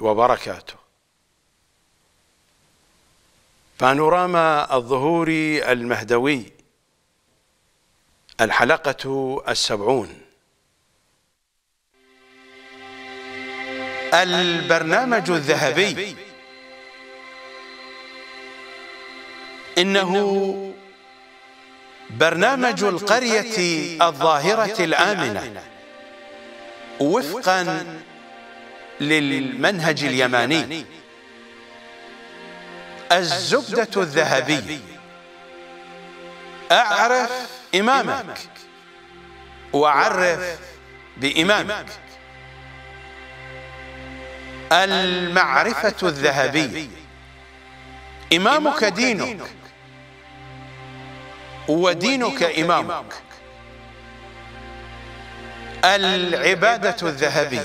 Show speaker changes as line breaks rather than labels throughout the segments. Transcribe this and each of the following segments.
وبركاته بانوراما الظهور المهدوي الحلقة السبعون البرنامج الذهبي إنه برنامج القرية الظاهرة الآمنة وفقاً للمنهج اليماني الزبدة الذهبية أعرف إمامك وعرف بإمامك المعرفة الذهبية إمامك دينك ودينك إمامك العبادة الذهبية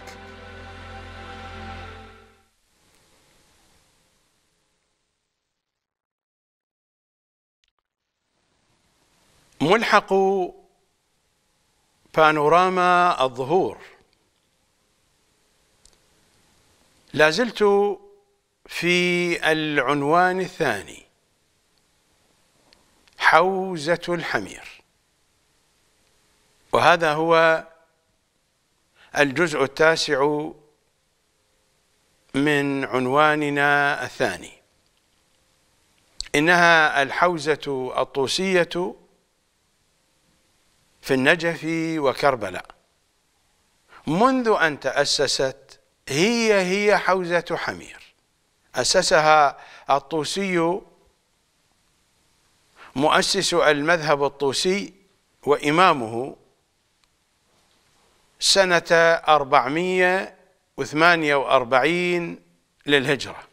ملحق بانوراما الظهور لازلت في العنوان الثاني حوزة الحمير وهذا هو الجزء التاسع من عنواننا الثاني إنها الحوزة الطوسية في النجف وكربلاء منذ أن تأسست هي هي حوزة حمير أسسها الطوسي مؤسس المذهب الطوسي وإمامه سنة 448 للهجرة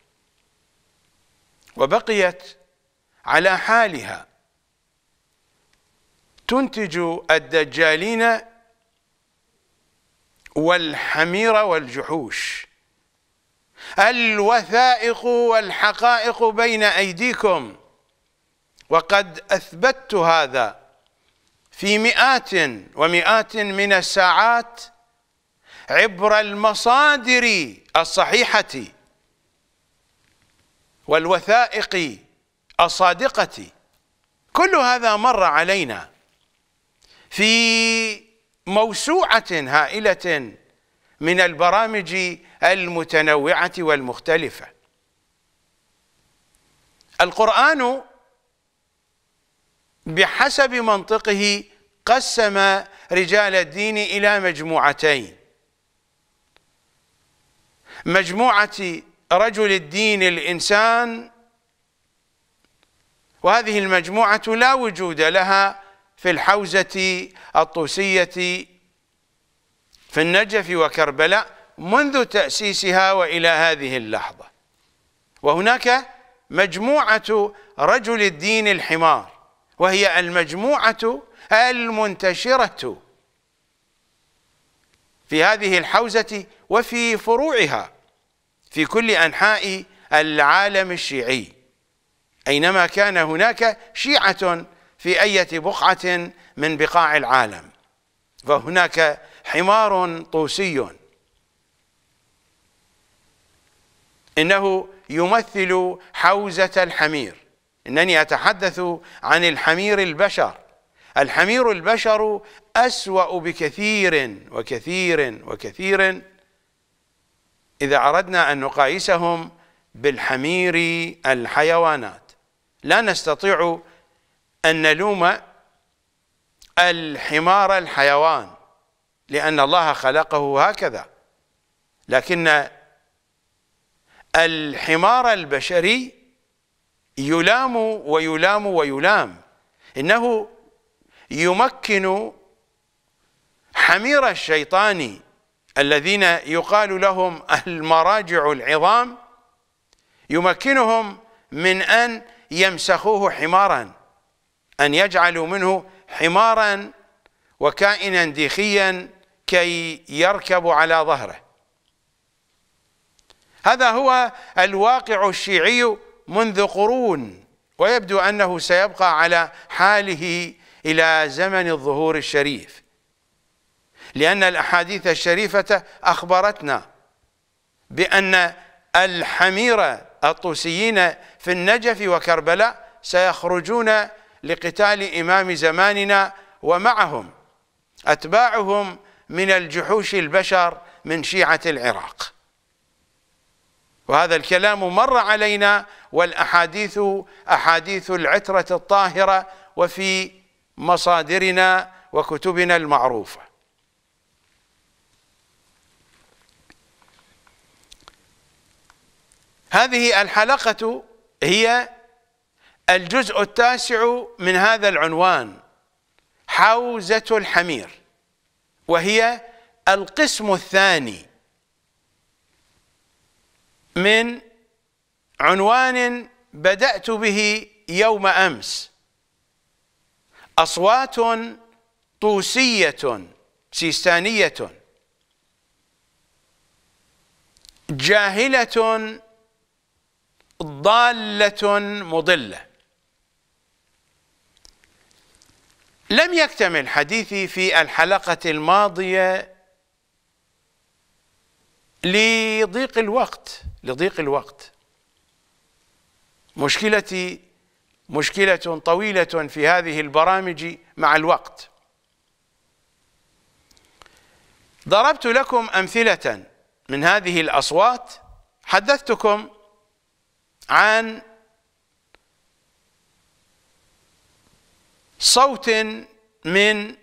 وبقيت على حالها تنتج الدجالين والحمير والجحوش الوثائق والحقائق بين أيديكم وقد أثبتت هذا في مئات ومئات من الساعات عبر المصادر الصحيحة والوثائق الصادقة كل هذا مر علينا في موسوعة هائلة من البرامج المتنوعة والمختلفة القرآن بحسب منطقه قسم رجال الدين إلى مجموعتين مجموعة رجل الدين الإنسان وهذه المجموعة لا وجود لها في الحوزة الطوسية في النجف وكربلاء منذ تأسيسها وإلى هذه اللحظة وهناك مجموعة رجل الدين الحمار وهي المجموعة المنتشرة في هذه الحوزة وفي فروعها في كل أنحاء العالم الشيعي أينما كان هناك شيعة في أي بقعة من بقاع العالم فهناك حمار طوسي إنه يمثل حوزة الحمير إنني أتحدث عن الحمير البشر الحمير البشر أسوأ بكثير وكثير وكثير إذا أردنا أن نقايسهم بالحمير الحيوانات لا نستطيع أن نلوم الحمار الحيوان لأن الله خلقه هكذا لكن الحمار البشري يلام ويلام ويلام إنه يمكن حمير الشيطان الذين يقال لهم المراجع العظام يمكنهم من أن يمسخوه حماراً أن يجعلوا منه حمارا وكائنا ديخيا كي يركب على ظهره هذا هو الواقع الشيعي منذ قرون ويبدو أنه سيبقى على حاله إلى زمن الظهور الشريف لأن الأحاديث الشريفة أخبرتنا بأن الحمير الطوسيين في النجف وكربلاء سيخرجون لقتال إمام زماننا ومعهم أتباعهم من الجحوش البشر من شيعة العراق وهذا الكلام مر علينا والأحاديث أحاديث العترة الطاهرة وفي مصادرنا وكتبنا المعروفة هذه الحلقة هي الجزء التاسع من هذا العنوان حوزة الحمير وهي القسم الثاني من عنوان بدأت به يوم أمس أصوات طوسية سيستانية جاهلة ضالة مضلة لم يكتمل حديثي في الحلقة الماضية لضيق الوقت لضيق الوقت مشكلتي مشكلة طويلة في هذه البرامج مع الوقت ضربت لكم أمثلة من هذه الأصوات حدثتكم عن صوت من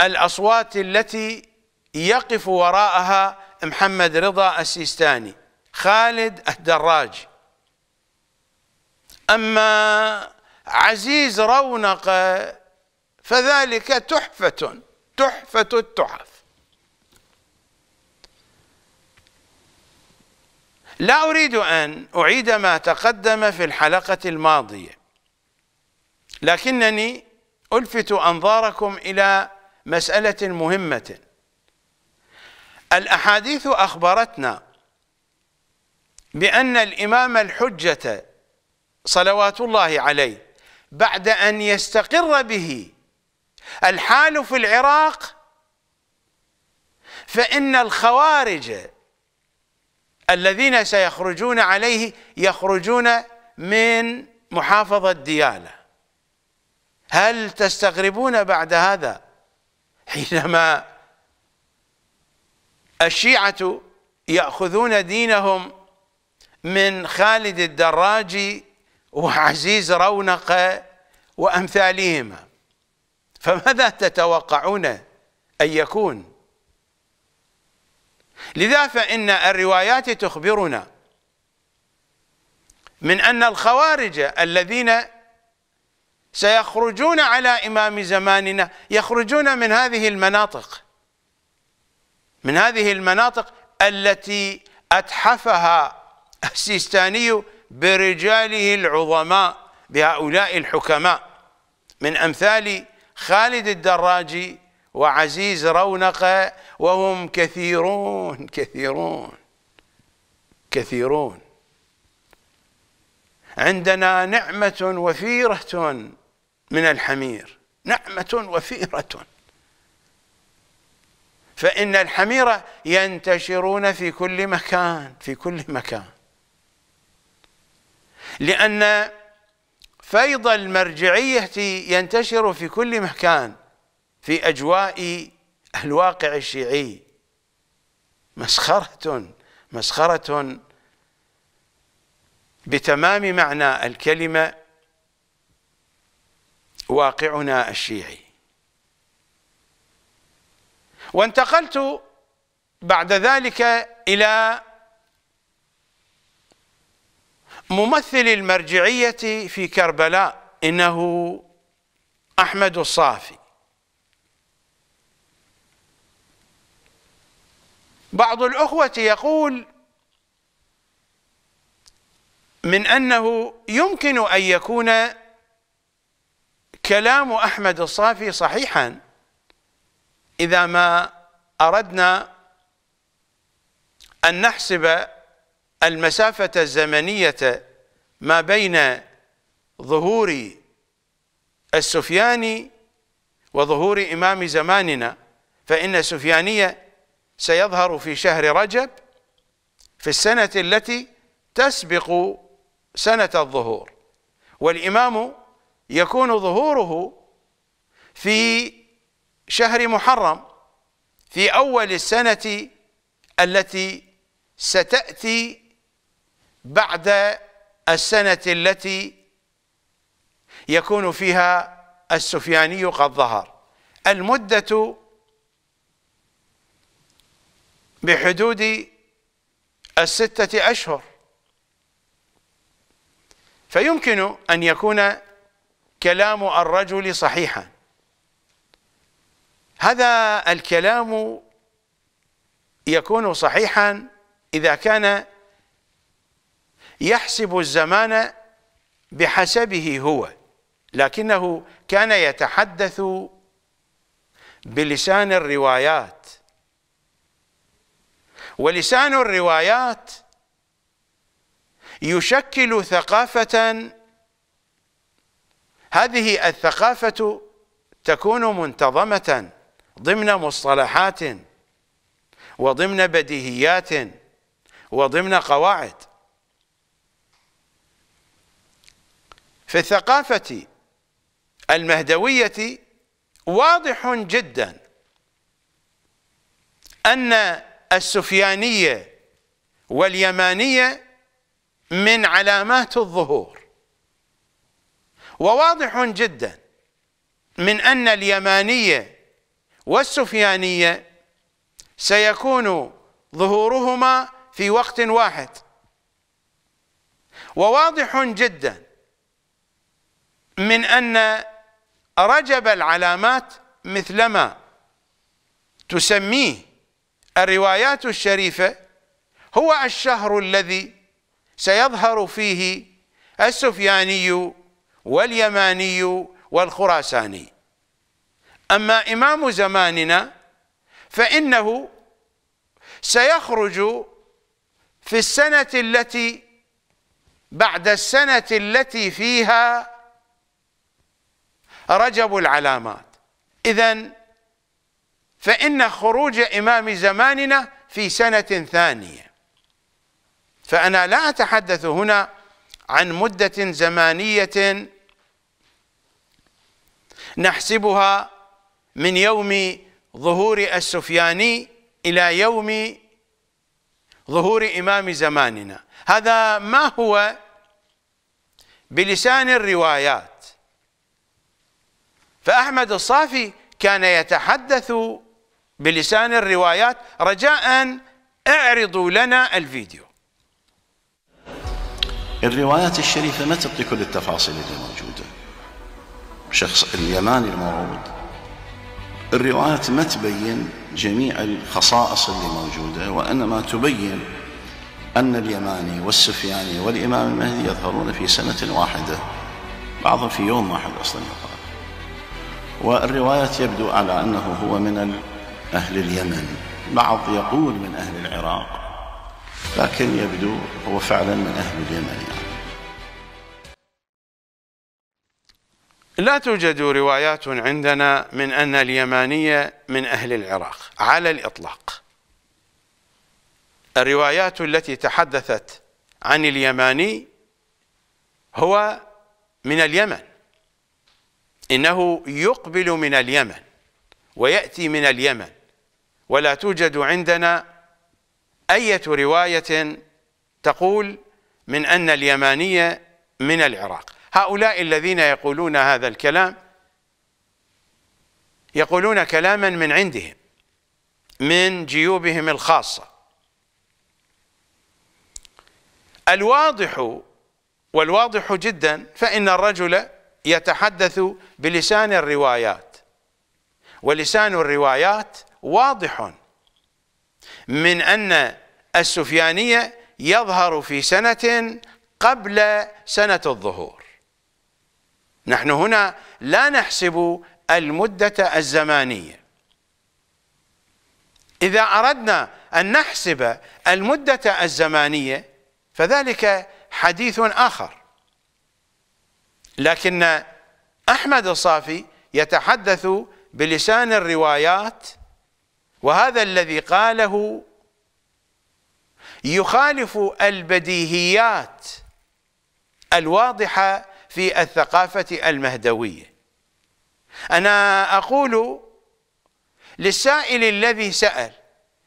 الأصوات التي يقف وراءها محمد رضا السيستاني خالد الدراج أما عزيز رونق فذلك تحفة تحفة التحف لا أريد أن أعيد ما تقدم في الحلقة الماضية لكنني الفت انظاركم الى مساله مهمه الاحاديث اخبرتنا بان الامام الحجه صلوات الله عليه بعد ان يستقر به الحال في العراق فان الخوارج الذين سيخرجون عليه يخرجون من محافظه دياله هل تستغربون بعد هذا حينما الشيعة يأخذون دينهم من خالد الدراجي وعزيز رونق وأمثالهما فماذا تتوقعون أن يكون لذا فإن الروايات تخبرنا من أن الخوارج الذين سيخرجون على إمام زماننا يخرجون من هذه المناطق من هذه المناطق التي أتحفها السيستاني برجاله العظماء بهؤلاء الحكماء من أمثال خالد الدراجي وعزيز رونق وهم كثيرون كثيرون كثيرون عندنا نعمة وفيرة من الحمير نعمة وفيرة فإن الحمير ينتشرون في كل مكان في كل مكان لأن فيض المرجعية ينتشر في كل مكان في أجواء الواقع الشيعي مسخرة مسخرة بتمام معنى الكلمة واقعنا الشيعي وانتقلت بعد ذلك إلى ممثل المرجعية في كربلاء إنه أحمد الصافي بعض الأخوة يقول من أنه يمكن أن يكون كلام أحمد الصافي صحيحا إذا ما أردنا أن نحسب المسافة الزمنية ما بين ظهور السفياني وظهور إمام زماننا فإن السفيانية سيظهر في شهر رجب في السنة التي تسبق سنة الظهور والإمام يكون ظهوره في شهر محرم في أول السنة التي ستأتي بعد السنة التي يكون فيها السفياني قد ظهر المدة بحدود الستة أشهر فيمكن أن يكون كلام الرجل صحيحا هذا الكلام يكون صحيحا إذا كان يحسب الزمان بحسبه هو لكنه كان يتحدث بلسان الروايات ولسان الروايات يشكل ثقافة هذه الثقافة تكون منتظمة ضمن مصطلحات وضمن بديهيات وضمن قواعد في الثقافة المهدوية واضح جدا أن السفيانية واليمانية من علامات الظهور وواضح جدا من أن اليمانية والسفيانية سيكون ظهورهما في وقت واحد وواضح جدا من أن رجب العلامات مثلما تسميه الروايات الشريفة هو الشهر الذي سيظهر فيه السفياني واليماني والخراساني أما إمام زماننا فإنه سيخرج في السنة التي بعد السنة التي فيها رجب العلامات إذا فإن خروج إمام زماننا في سنة ثانية فأنا لا أتحدث هنا عن مدة زمانية نحسبها من يوم ظهور السفياني إلى يوم ظهور إمام زماننا هذا ما هو بلسان الروايات فأحمد الصافي كان يتحدث بلسان الروايات رجاء اعرضوا لنا الفيديو الروايات الشريفة ما تبطي كل التفاصيل الجميلة شخص اليماني الموعود الروايات ما تبين جميع الخصائص اللي موجودة وإنما تبين أن اليماني والسفياني والإمام المهدي يظهرون في سنة واحدة بعضهم في يوم واحد أصلا يظهر والروايات يبدو على أنه هو من أهل اليمن بعض يقول من أهل العراق لكن يبدو هو فعلا من أهل اليمن يعني. لا توجد روايات عندنا من أن اليمانية من أهل العراق على الإطلاق الروايات التي تحدثت عن اليماني هو من اليمن إنه يقبل من اليمن ويأتي من اليمن ولا توجد عندنا أية رواية تقول من أن اليمانية من العراق هؤلاء الذين يقولون هذا الكلام يقولون كلاما من عندهم من جيوبهم الخاصة الواضح والواضح جدا فإن الرجل يتحدث بلسان الروايات ولسان الروايات واضح من أن السفيانية يظهر في سنة قبل سنة الظهور نحن هنا لا نحسب المدة الزمانية إذا أردنا أن نحسب المدة الزمانية فذلك حديث آخر لكن أحمد الصافي يتحدث بلسان الروايات وهذا الذي قاله يخالف البديهيات الواضحة في الثقافة المهدوية أنا أقول للسائل الذي سأل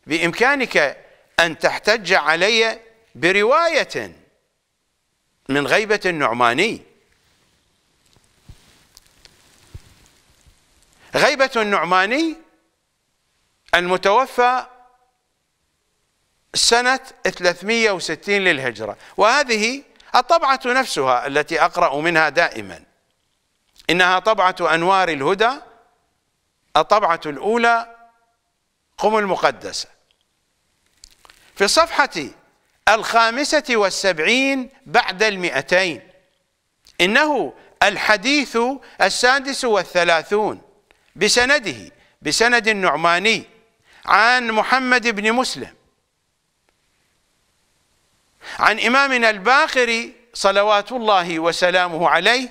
بإمكانك أن تحتج علي برواية من غيبة النعماني غيبة النعماني المتوفى سنة 360 للهجرة وهذه الطبعة نفسها التي أقرأ منها دائما إنها طبعة أنوار الهدى الطبعة الأولى قم المقدسة في الصفحة الخامسة والسبعين بعد المئتين إنه الحديث السادس والثلاثون بسنده بسند النعماني عن محمد بن مسلم عن إمامنا الباقري صلوات الله وسلامه عليه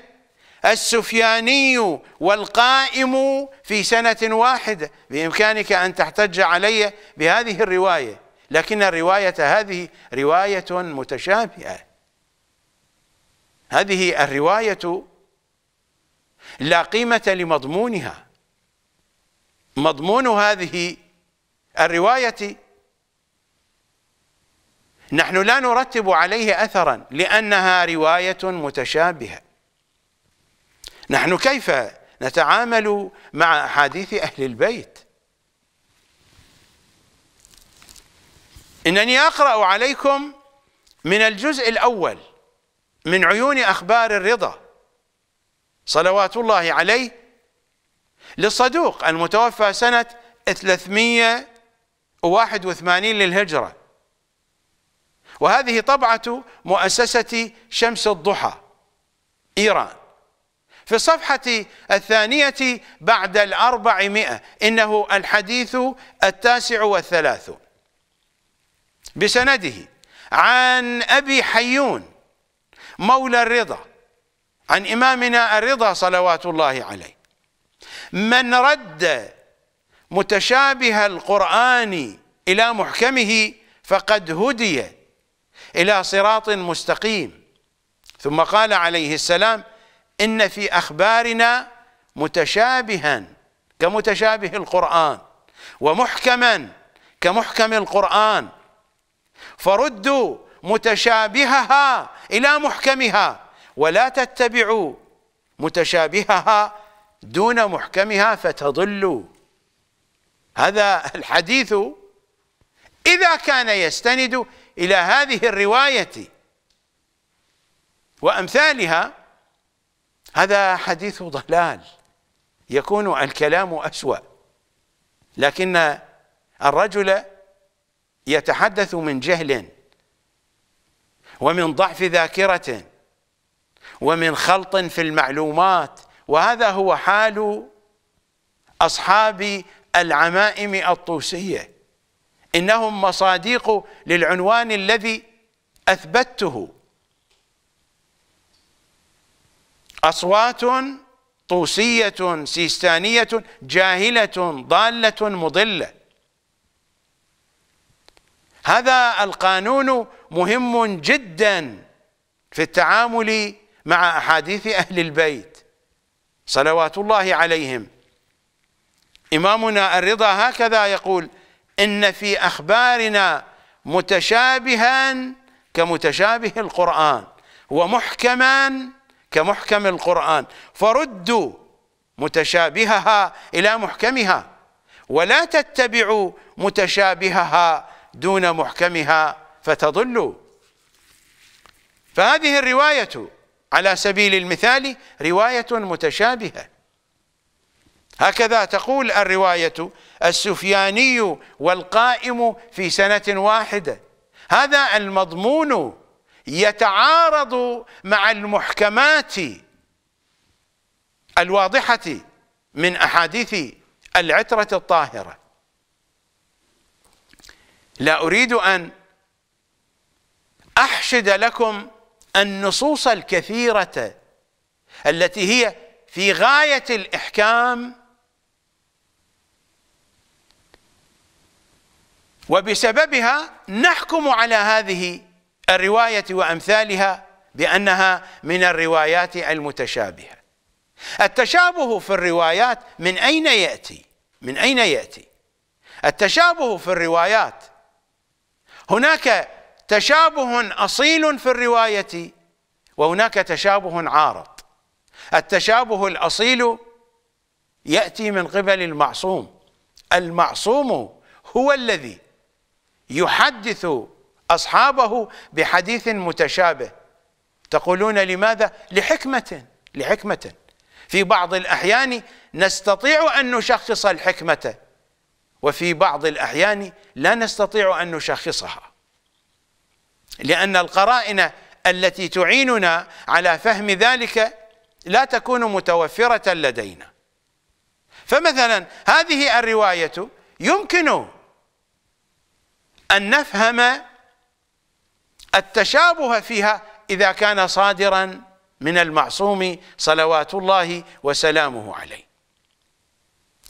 السفياني والقائم في سنة واحدة بإمكانك أن تحتج علي بهذه الرواية لكن الرواية هذه رواية متشابهة هذه الرواية لا قيمة لمضمونها مضمون هذه الرواية نحن لا نرتب عليه أثرا لأنها رواية متشابهة نحن كيف نتعامل مع أحاديث أهل البيت إنني أقرأ عليكم من الجزء الأول من عيون أخبار الرضا صلوات الله عليه للصدوق المتوفى سنة 381 للهجرة وهذه طبعة مؤسسة شمس الضحى إيران في الصفحة الثانية بعد الأربعمائة إنه الحديث التاسع والثلاثون بسنده عن أبي حيون مولى الرضا عن إمامنا الرضا صلوات الله عليه من رد متشابه القرآن إلى محكمه فقد هدي إلى صراط مستقيم ثم قال عليه السلام إن في أخبارنا متشابها كمتشابه القرآن ومحكما كمحكم القرآن فردوا متشابهها إلى محكمها ولا تتبعوا متشابهها دون محكمها فتضلوا هذا الحديث إذا كان يستند إلى هذه الرواية وأمثالها هذا حديث ضلال يكون الكلام أسوأ لكن الرجل يتحدث من جهل ومن ضعف ذاكرة ومن خلط في المعلومات وهذا هو حال أصحاب العمائم الطوسية إنهم مصاديق للعنوان الذي أثبته أصوات طوسية سيستانية جاهلة ضالة مضلة هذا القانون مهم جدا في التعامل مع أحاديث أهل البيت صلوات الله عليهم إمامنا الرضا هكذا يقول إن في أخبارنا متشابها كمتشابه القرآن ومحكما كمحكم القرآن فردوا متشابهها إلى محكمها ولا تتبعوا متشابهها دون محكمها فتضلوا فهذه الرواية على سبيل المثال رواية متشابهة هكذا تقول الرواية السفياني والقائم في سنة واحدة هذا المضمون يتعارض مع المحكمات الواضحة من أحاديث العترة الطاهرة لا أريد أن أحشد لكم النصوص الكثيرة التي هي في غاية الإحكام وبسببها نحكم على هذه الرواية وأمثالها بأنها من الروايات المتشابهة التشابه في الروايات من أين يأتي؟ من أين يأتي؟ التشابه في الروايات هناك تشابه أصيل في الرواية وهناك تشابه عارض التشابه الأصيل يأتي من قبل المعصوم المعصوم هو الذي يحدث أصحابه بحديث متشابه تقولون لماذا؟ لحكمة لحكمة في بعض الأحيان نستطيع أن نشخص الحكمة وفي بعض الأحيان لا نستطيع أن نشخصها لأن القرائن التي تعيننا على فهم ذلك لا تكون متوفرة لدينا فمثلا هذه الرواية يمكن أن نفهم التشابه فيها إذا كان صادرا من المعصوم صلوات الله وسلامه عليه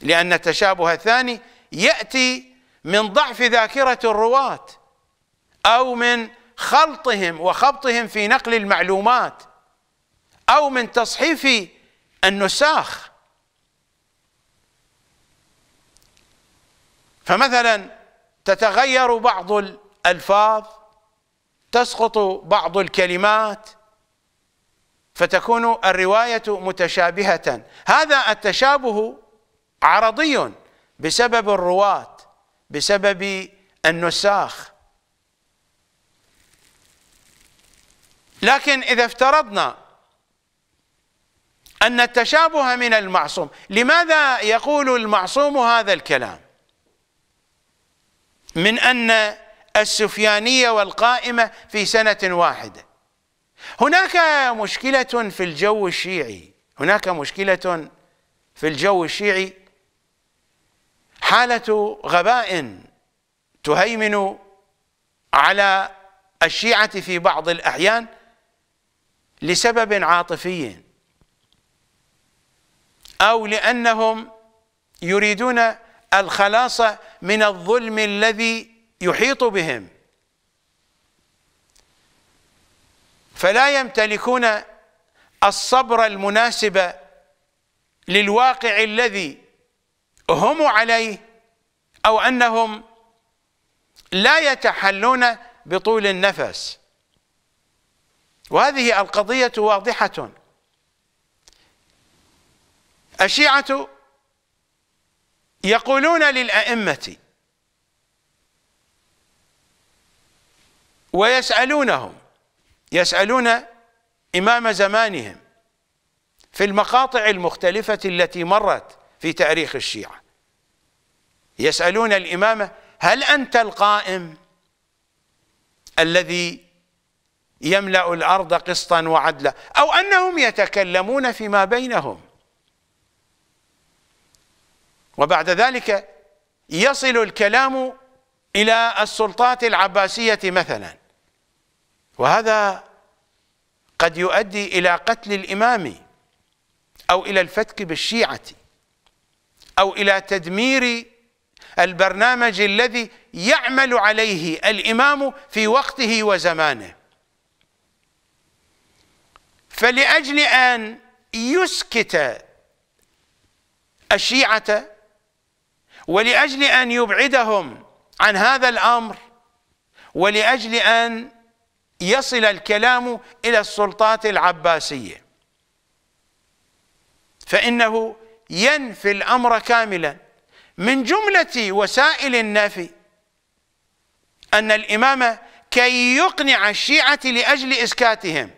لأن التشابه الثاني يأتي من ضعف ذاكرة الرواة أو من خلطهم وخبطهم في نقل المعلومات أو من تصحيف النساخ فمثلا تتغير بعض الالفاظ تسقط بعض الكلمات فتكون الروايه متشابهه هذا التشابه عرضي بسبب الرواه بسبب النساخ لكن اذا افترضنا ان التشابه من المعصوم لماذا يقول المعصوم هذا الكلام من أن السفيانية والقائمة في سنة واحدة هناك مشكلة في الجو الشيعي هناك مشكلة في الجو الشيعي حالة غباء تهيمن على الشيعة في بعض الأحيان لسبب عاطفي أو لأنهم يريدون الخلاص من الظلم الذي يحيط بهم فلا يمتلكون الصبر المناسب للواقع الذي هم عليه او انهم لا يتحلون بطول النفس وهذه القضيه واضحه الشيعه يقولون للأئمة ويسألونهم يسألون إمام زمانهم في المقاطع المختلفة التي مرت في تاريخ الشيعة يسألون الإمامة هل أنت القائم الذي يملأ الأرض قسطا وعدلا أو أنهم يتكلمون فيما بينهم وبعد ذلك يصل الكلام إلى السلطات العباسية مثلا وهذا قد يؤدي إلى قتل الإمام أو إلى الفتك بالشيعة أو إلى تدمير البرنامج الذي يعمل عليه الإمام في وقته وزمانه فلأجل أن يسكت الشيعة ولاجل ان يبعدهم عن هذا الامر ولاجل ان يصل الكلام الى السلطات العباسيه فانه ينفي الامر كاملا من جمله وسائل النفي ان الامام كي يقنع الشيعه لاجل اسكاتهم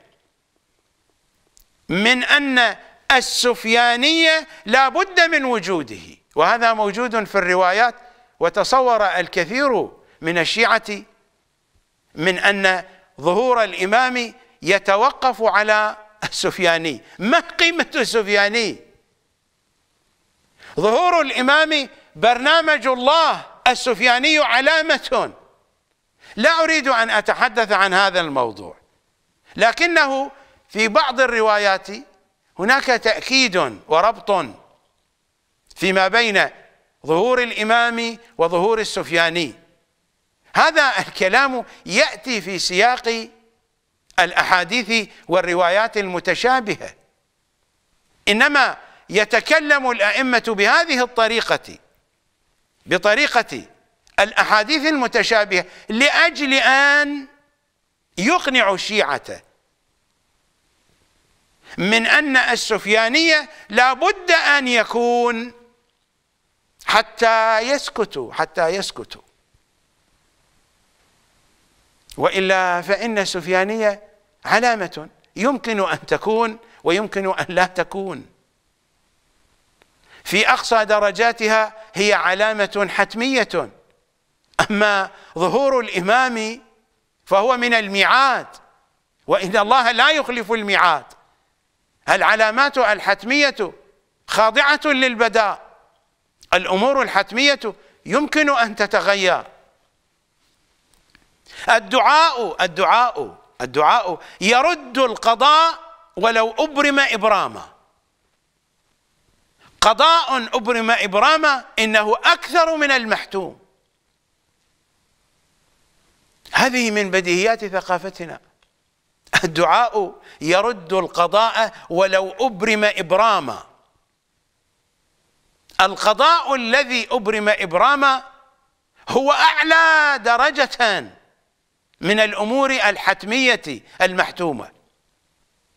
من ان السفيانيه لا بد من وجوده وهذا موجود في الروايات وتصور الكثير من الشيعة من أن ظهور الإمام يتوقف على السفياني ما قيمة السفياني ظهور الإمام برنامج الله السفياني علامة لا أريد أن أتحدث عن هذا الموضوع لكنه في بعض الروايات هناك تأكيد وربط فيما بين ظهور الإمام وظهور السفياني هذا الكلام يأتي في سياق الأحاديث والروايات المتشابهة إنما يتكلم الأئمة بهذه الطريقة بطريقة الأحاديث المتشابهة لأجل أن يقنعوا الشيعة من أن السفيانية لا بد أن يكون حتى يسكتوا حتى يسكتوا وإلا فإن السفيانية علامة يمكن أن تكون ويمكن أن لا تكون في أقصى درجاتها هي علامة حتمية أما ظهور الإمام فهو من الميعاد وإن الله لا يخلف الميعاد العلامات الحتمية خاضعة للبداء الأمور الحتمية يمكن أن تتغير الدعاء الدعاء الدعاء يرد القضاء ولو أبرم إبراما قضاء أبرم إبراما إنه أكثر من المحتوم هذه من بديهيات ثقافتنا الدعاء يرد القضاء ولو أبرم إبراما القضاء الذي أبرم إبراما هو أعلى درجة من الأمور الحتمية المحتومة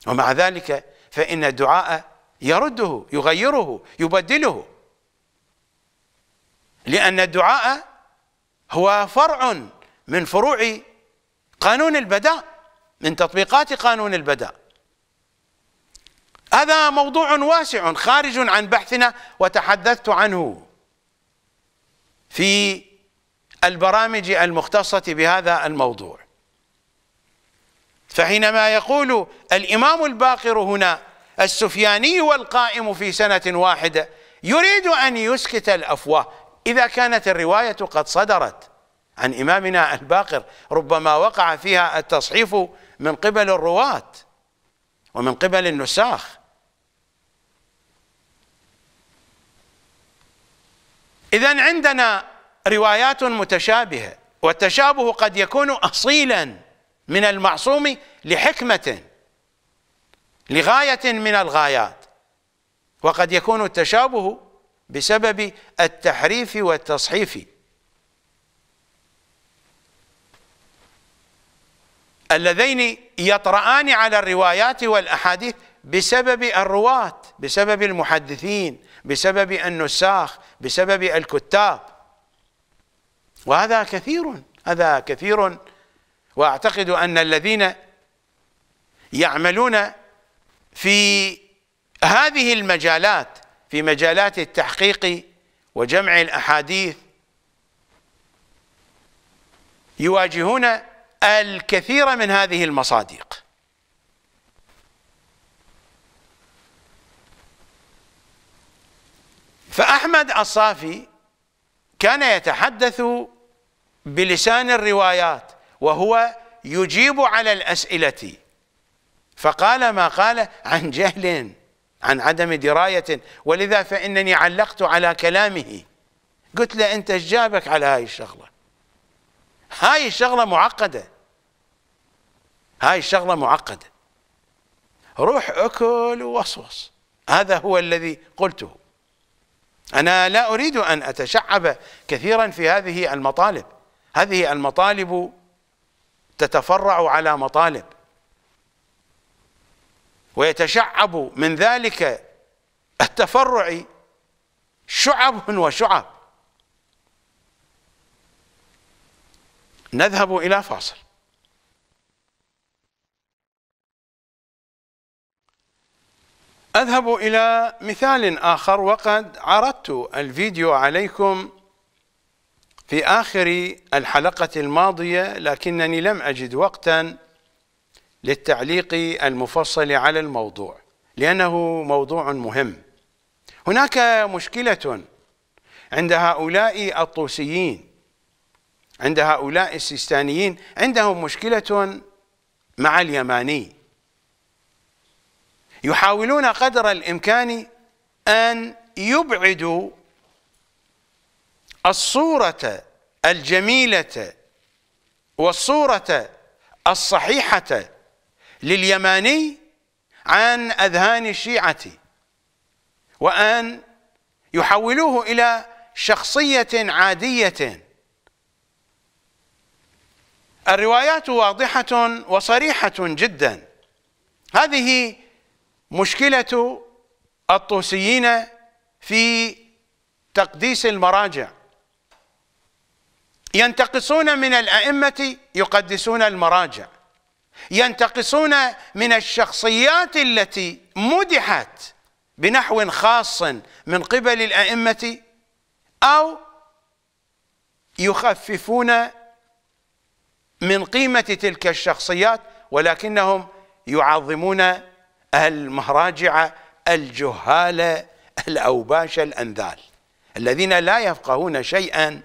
ومع ذلك فإن الدعاء يرده يغيره يبدله لأن الدعاء هو فرع من فروع قانون البداء من تطبيقات قانون البداء هذا موضوع واسع خارج عن بحثنا وتحدثت عنه في البرامج المختصة بهذا الموضوع فحينما يقول الإمام الباقر هنا السفياني والقائم في سنة واحدة يريد أن يسكت الأفواه إذا كانت الرواية قد صدرت عن إمامنا الباقر ربما وقع فيها التصحيف من قبل الرواة ومن قبل النساخ إذا عندنا روايات متشابهة والتشابه قد يكون أصيلا من المعصوم لحكمة لغاية من الغايات وقد يكون التشابه بسبب التحريف والتصحيف اللذين يطرآن على الروايات والأحاديث بسبب الرواة بسبب المحدثين بسبب النساخ بسبب الكتاب وهذا كثير هذا كثير واعتقد ان الذين يعملون في هذه المجالات في مجالات التحقيق وجمع الاحاديث يواجهون الكثير من هذه المصادق فأحمد الصافي كان يتحدث بلسان الروايات وهو يجيب على الأسئلة فقال ما قال عن جهل عن عدم دراية ولذا فإنني علقت على كلامه قلت له أنت جابك على هاي الشغلة هاي الشغلة معقدة هاي الشغلة معقدة روح أكل ووصوص هذا هو الذي قلته أنا لا أريد أن أتشعب كثيرا في هذه المطالب هذه المطالب تتفرع على مطالب ويتشعب من ذلك التفرع شعب وشعب نذهب إلى فاصل أذهب إلى مثال آخر وقد عرضت الفيديو عليكم في آخر الحلقة الماضية لكنني لم أجد وقتا للتعليق المفصل على الموضوع لأنه موضوع مهم هناك مشكلة عند هؤلاء الطوسيين عند هؤلاء السيستانيين عندهم مشكلة مع اليماني يحاولون قدر الامكان ان يبعدوا الصوره الجميله والصوره الصحيحه لليماني عن اذهان الشيعه وان يحولوه الى شخصيه عاديه الروايات واضحه وصريحه جدا هذه مشكلة الطوسيين في تقديس المراجع ينتقصون من الأئمة يقدسون المراجع ينتقصون من الشخصيات التي مدحت بنحو خاص من قبل الأئمة أو يخففون من قيمة تلك الشخصيات ولكنهم يعظمون المهراجعة الجهالة الأوباش الأنذال الذين لا يفقهون شيئا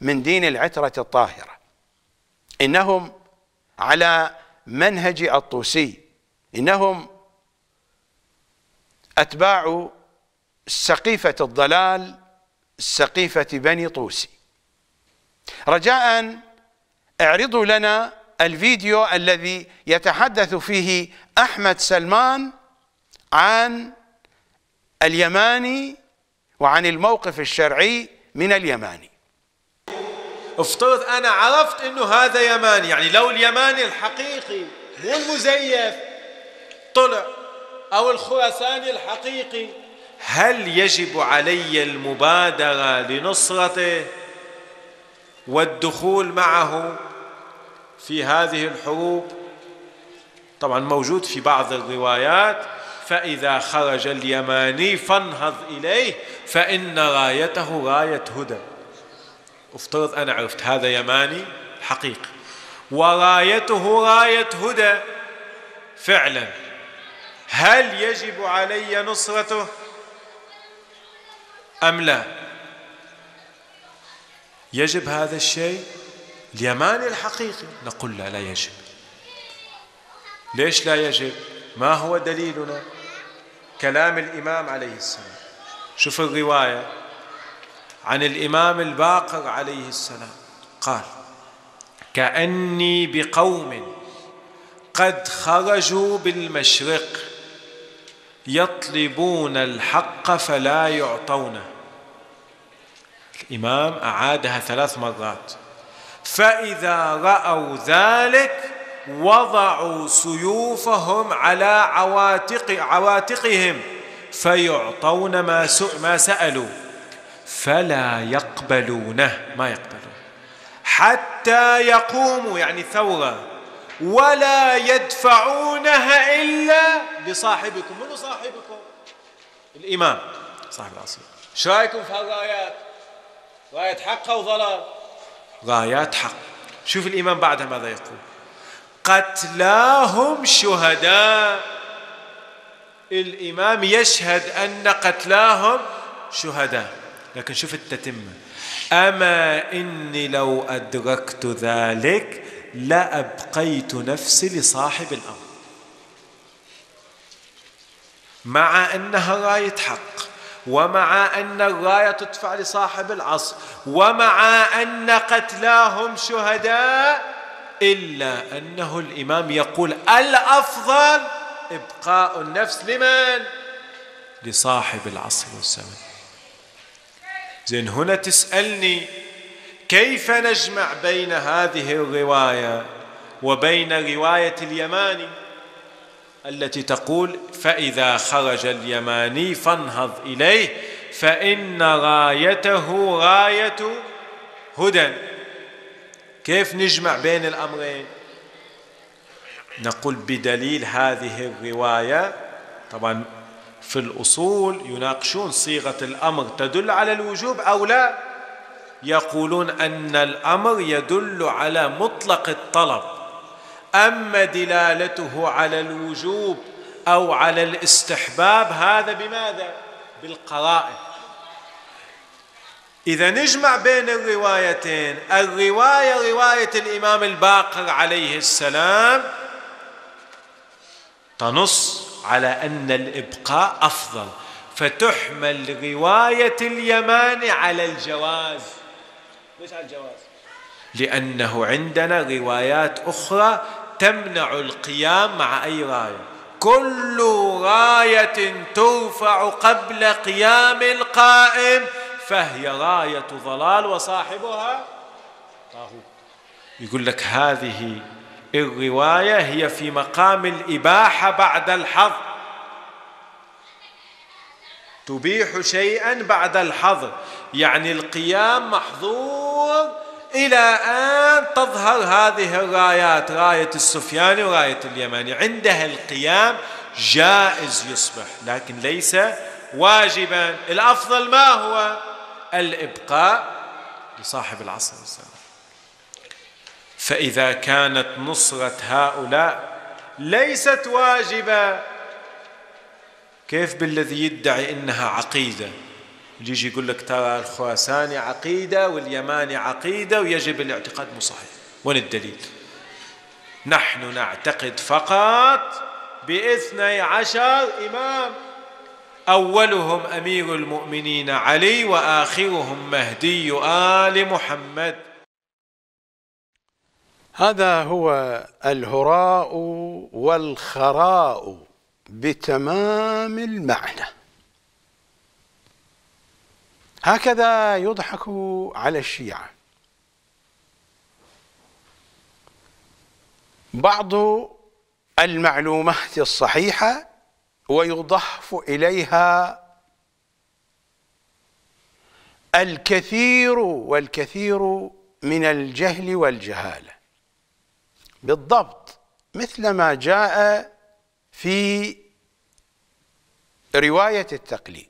من دين العترة الطاهرة إنهم على منهج الطوسي إنهم أتباع سقيفة الضلال سقيفة بني طوسي رجاء اعرضوا لنا الفيديو الذي يتحدث فيه احمد سلمان عن اليماني وعن الموقف الشرعي من اليماني افترض
انا عرفت انه هذا يماني يعني لو اليماني الحقيقي مو المزيف طلع او الخراساني الحقيقي هل يجب علي المبادره لنصرته والدخول معه في هذه الحروب طبعا موجود في بعض الروايات فإذا خرج اليماني فانهض إليه فإن رايته راية هدى افترض أنا عرفت هذا يماني حقيقي ورايته راية هدى فعلا هل يجب علي نصرته أم لا يجب هذا الشيء اليماني الحقيقي نقول لا لا يجب ليش لا يجب ما هو دليلنا كلام الإمام عليه السلام شوف الرواية عن الإمام الباقر عليه السلام قال كأني بقوم قد خرجوا بالمشرق يطلبون الحق فلا يعطونه الإمام أعادها ثلاث مرات فإذا رأوا ذلك وضعوا سيوفهم على عواتق عواتقهم فيعطون ما ما سألوا فلا يقبلونه ما يقبلون حتى يقوموا يعني ثورة ولا يدفعونها إلا لصاحبكم منو صاحبكم الإمام صاحب العصير شو رأيكم في هالرايات راية حق وضلال غايات حق شوف الإمام بعدها ماذا يقول قتلاهم شهداء الإمام يشهد أن قتلاهم شهداء لكن شوف التتمة أما إني لو أدركت ذلك لأبقيت نفسي لصاحب الأمر مع أنها راية حق ومع أن الراية تدفع لصاحب العصر ومع أن قتلاهم شهداء إلا أنه الإمام يقول الأفضل إبقاء النفس لمن؟ لصاحب العصر والزمن زين هنا تسألني كيف نجمع بين هذه الرواية وبين رواية اليماني التي تقول فإذا خرج اليماني فانهض إليه فإن غايته غاية هدى كيف نجمع بين الأمرين نقول بدليل هذه الرواية طبعا في الأصول يناقشون صيغة الأمر تدل على الوجوب أو لا يقولون أن الأمر يدل على مطلق الطلب أما دلالته على الوجوب أو على الاستحباب هذا بماذا؟ بالقرائن إذا نجمع بين الروايتين الرواية رواية الإمام الباقر عليه السلام تنص على أن الإبقاء أفضل فتحمل رواية اليمان على الجواز ليش على الجواز؟ لأنه عندنا روايات أخرى تمنع القيام مع أي راية كل راية ترفع قبل قيام القائم فهي راية ضلال وصاحبها يقول لك هذه الرواية هي في مقام الإباحة بعد الحظ تبيح شيئا بعد الحظر يعني القيام محظور إلى أن تظهر هذه الرايات راية السفياني وراية اليماني عندها القيام جائز يصبح لكن ليس واجبا الأفضل ما هو الإبقاء لصاحب العصر والسلام فإذا كانت نصرة هؤلاء ليست واجبة كيف بالذي يدعي إنها عقيدة يجي يقول لك ترى الخراساني عقيدة واليماني عقيدة ويجب الاعتقاد مو صحيح وين الدليل نحن نعتقد فقط باثني عشر إمام أولهم أمير المؤمنين علي وآخرهم مهدي آل محمد
هذا هو الهراء والخراء بتمام المعنى هكذا يضحك على الشيعة بعض المعلومات الصحيحة ويضحف إليها الكثير والكثير من الجهل والجهالة بالضبط مثل ما جاء في رواية التقليد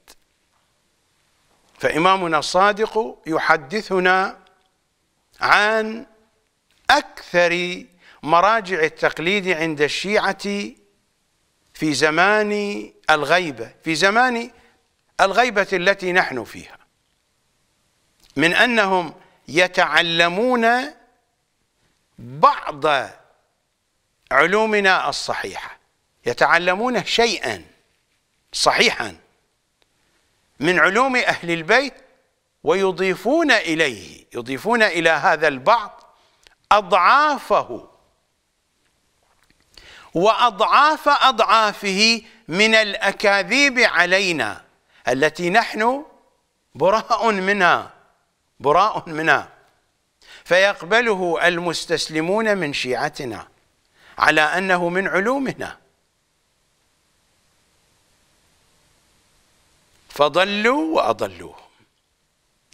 فإمامنا الصادق يحدثنا عن أكثر مراجع التقليد عند الشيعة في زمان الغيبة في زمان الغيبة التي نحن فيها من أنهم يتعلمون بعض علومنا الصحيحة يتعلمون شيئا صحيحا من علوم أهل البيت ويضيفون إليه يضيفون إلى هذا البعض أضعافه وأضعاف أضعافه من الأكاذيب علينا التي نحن براء منها براء منها فيقبله المستسلمون من شيعتنا على أنه من علومنا فضلوا وأضلوهم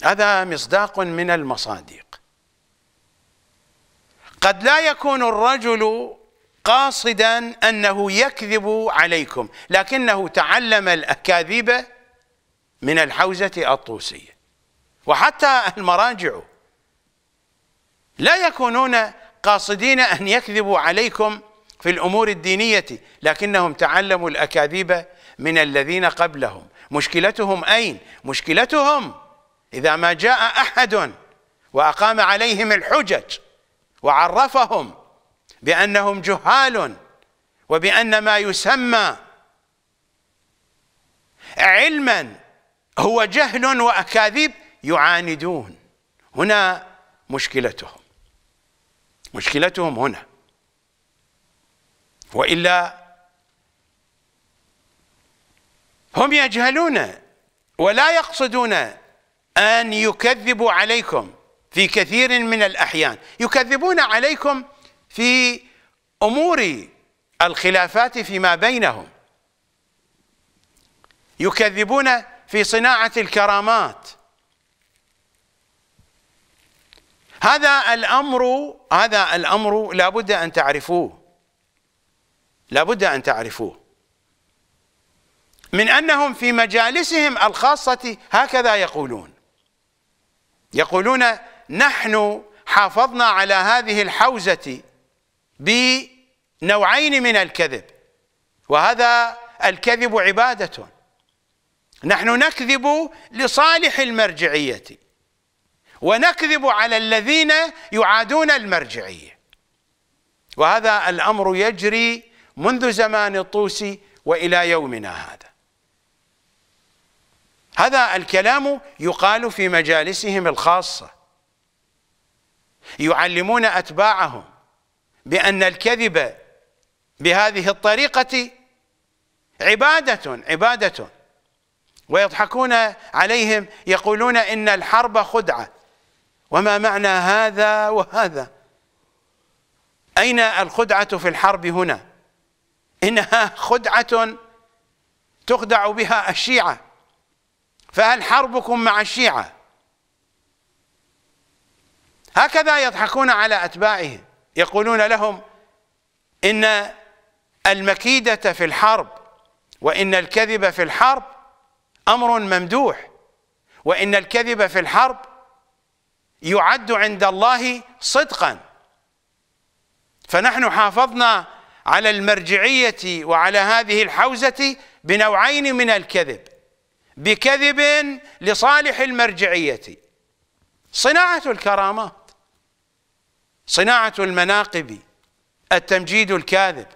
هذا مصداق من المصادق قد لا يكون الرجل قاصدا أنه يكذب عليكم لكنه تعلم الأكاذيب من الحوزة الطوسية وحتى المراجع لا يكونون قاصدين أن يكذبوا عليكم في الأمور الدينية لكنهم تعلموا الأكاذيب من الذين قبلهم مشكلتهم أين؟ مشكلتهم إذا ما جاء أحد وأقام عليهم الحجج وعرفهم بأنهم جهال وبأن ما يسمى علما هو جهل وأكاذيب يعاندون هنا مشكلتهم مشكلتهم هنا وإلا هم يجهلون ولا يقصدون أن يكذبوا عليكم في كثير من الأحيان يكذبون عليكم في أمور الخلافات فيما بينهم يكذبون في صناعة الكرامات هذا الأمر هذا الأمر لابد أن تعرفوه لابد أن تعرفوه من أنهم في مجالسهم الخاصة هكذا يقولون يقولون نحن حافظنا على هذه الحوزة بنوعين من الكذب وهذا الكذب عبادة نحن نكذب لصالح المرجعية ونكذب على الذين يعادون المرجعية وهذا الأمر يجري منذ زمان الطوسي وإلى يومنا هذا هذا الكلام يقال في مجالسهم الخاصة يعلمون أتباعهم بأن الكذب بهذه الطريقة عبادة عبادة ويضحكون عليهم يقولون إن الحرب خدعة وما معنى هذا وهذا أين الخدعة في الحرب هنا إنها خدعة تخدع بها الشيعة فهل حربكم مع الشيعة هكذا يضحكون على أتباعهم يقولون لهم إن المكيدة في الحرب وإن الكذب في الحرب أمر ممدوح وإن الكذب في الحرب يعد عند الله صدقا فنحن حافظنا على المرجعية وعلى هذه الحوزة بنوعين من الكذب بكذب لصالح المرجعية صناعة الكرامات صناعة المناقب التمجيد الكاذب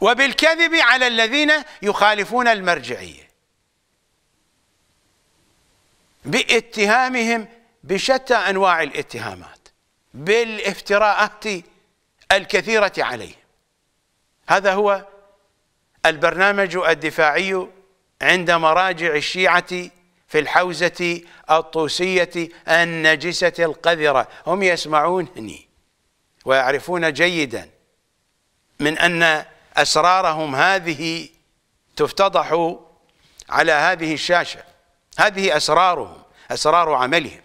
وبالكذب على الذين يخالفون المرجعية باتهامهم بشتى أنواع الاتهامات بالافتراءات الكثيرة عليهم هذا هو البرنامج الدفاعي عند مراجع الشيعة في الحوزة الطوسية النجسة القذرة هم يسمعونني ويعرفون جيدا من أن أسرارهم هذه تفتضح على هذه الشاشة هذه أسرارهم أسرار عملهم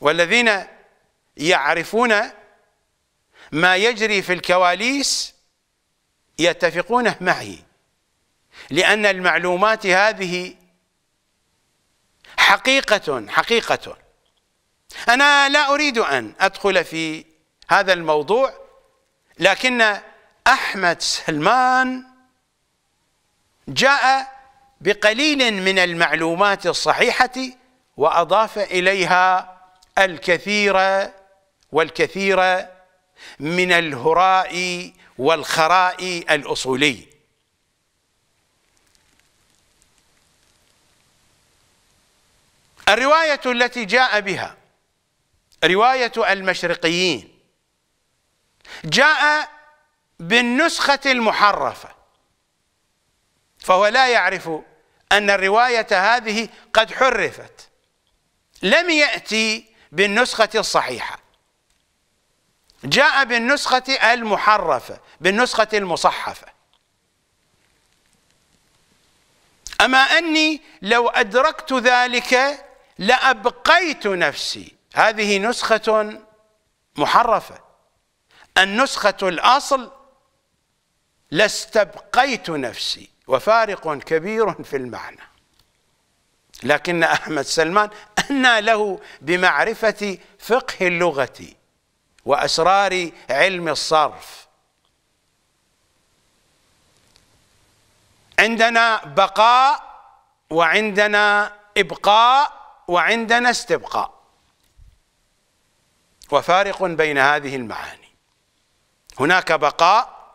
والذين يعرفون ما يجري في الكواليس يتفقون معي لأن المعلومات هذه حقيقة حقيقة أنا لا أريد أن أدخل في هذا الموضوع لكن أحمد سلمان جاء بقليل من المعلومات الصحيحة وأضاف إليها الكثير والكثير من الهراء والخرائي الأصولي الرواية التي جاء بها رواية المشرقيين جاء بالنسخة المحرفة فهو لا يعرف أن الرواية هذه قد حرفت لم يأتي بالنسخة الصحيحة جاء بالنسخة المحرفة بالنسخة المصحفة أما أني لو أدركت ذلك لأبقيت نفسي هذه نسخة محرفة النسخة الأصل لاستبقيت نفسي وفارق كبير في المعنى لكن أحمد سلمان أنى له بمعرفة فقه اللغة وأسرار علم الصرف عندنا بقاء وعندنا ابقاء وعندنا استبقاء وفارق بين هذه المعاني هناك بقاء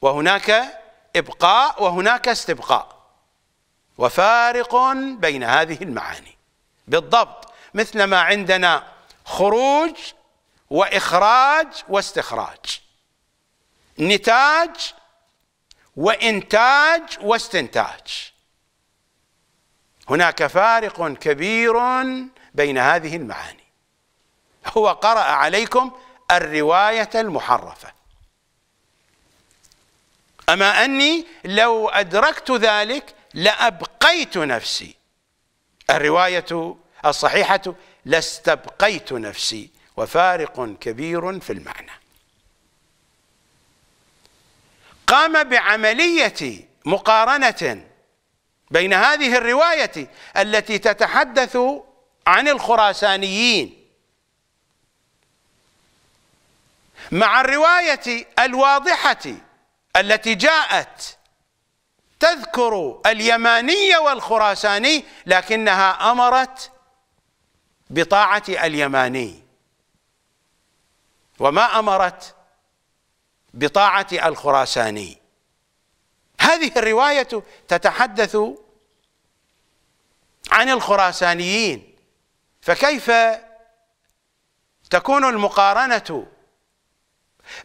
وهناك ابقاء وهناك استبقاء وفارق بين هذه المعاني بالضبط مثل ما عندنا خروج واخراج واستخراج نتاج وانتاج واستنتاج هناك فارق كبير بين هذه المعاني هو قرأ عليكم الرواية المحرفة أما أني لو أدركت ذلك لأبقيت نفسي الرواية الصحيحة لاستبقيت نفسي وفارق كبير في المعنى قام بعملية مقارنة بين هذه الرواية التي تتحدث عن الخراسانيين مع الرواية الواضحة التي جاءت تذكر اليماني والخراساني لكنها أمرت بطاعة اليماني وما أمرت بطاعة الخراساني هذه الرواية تتحدث عن الخراسانيين فكيف تكون المقارنة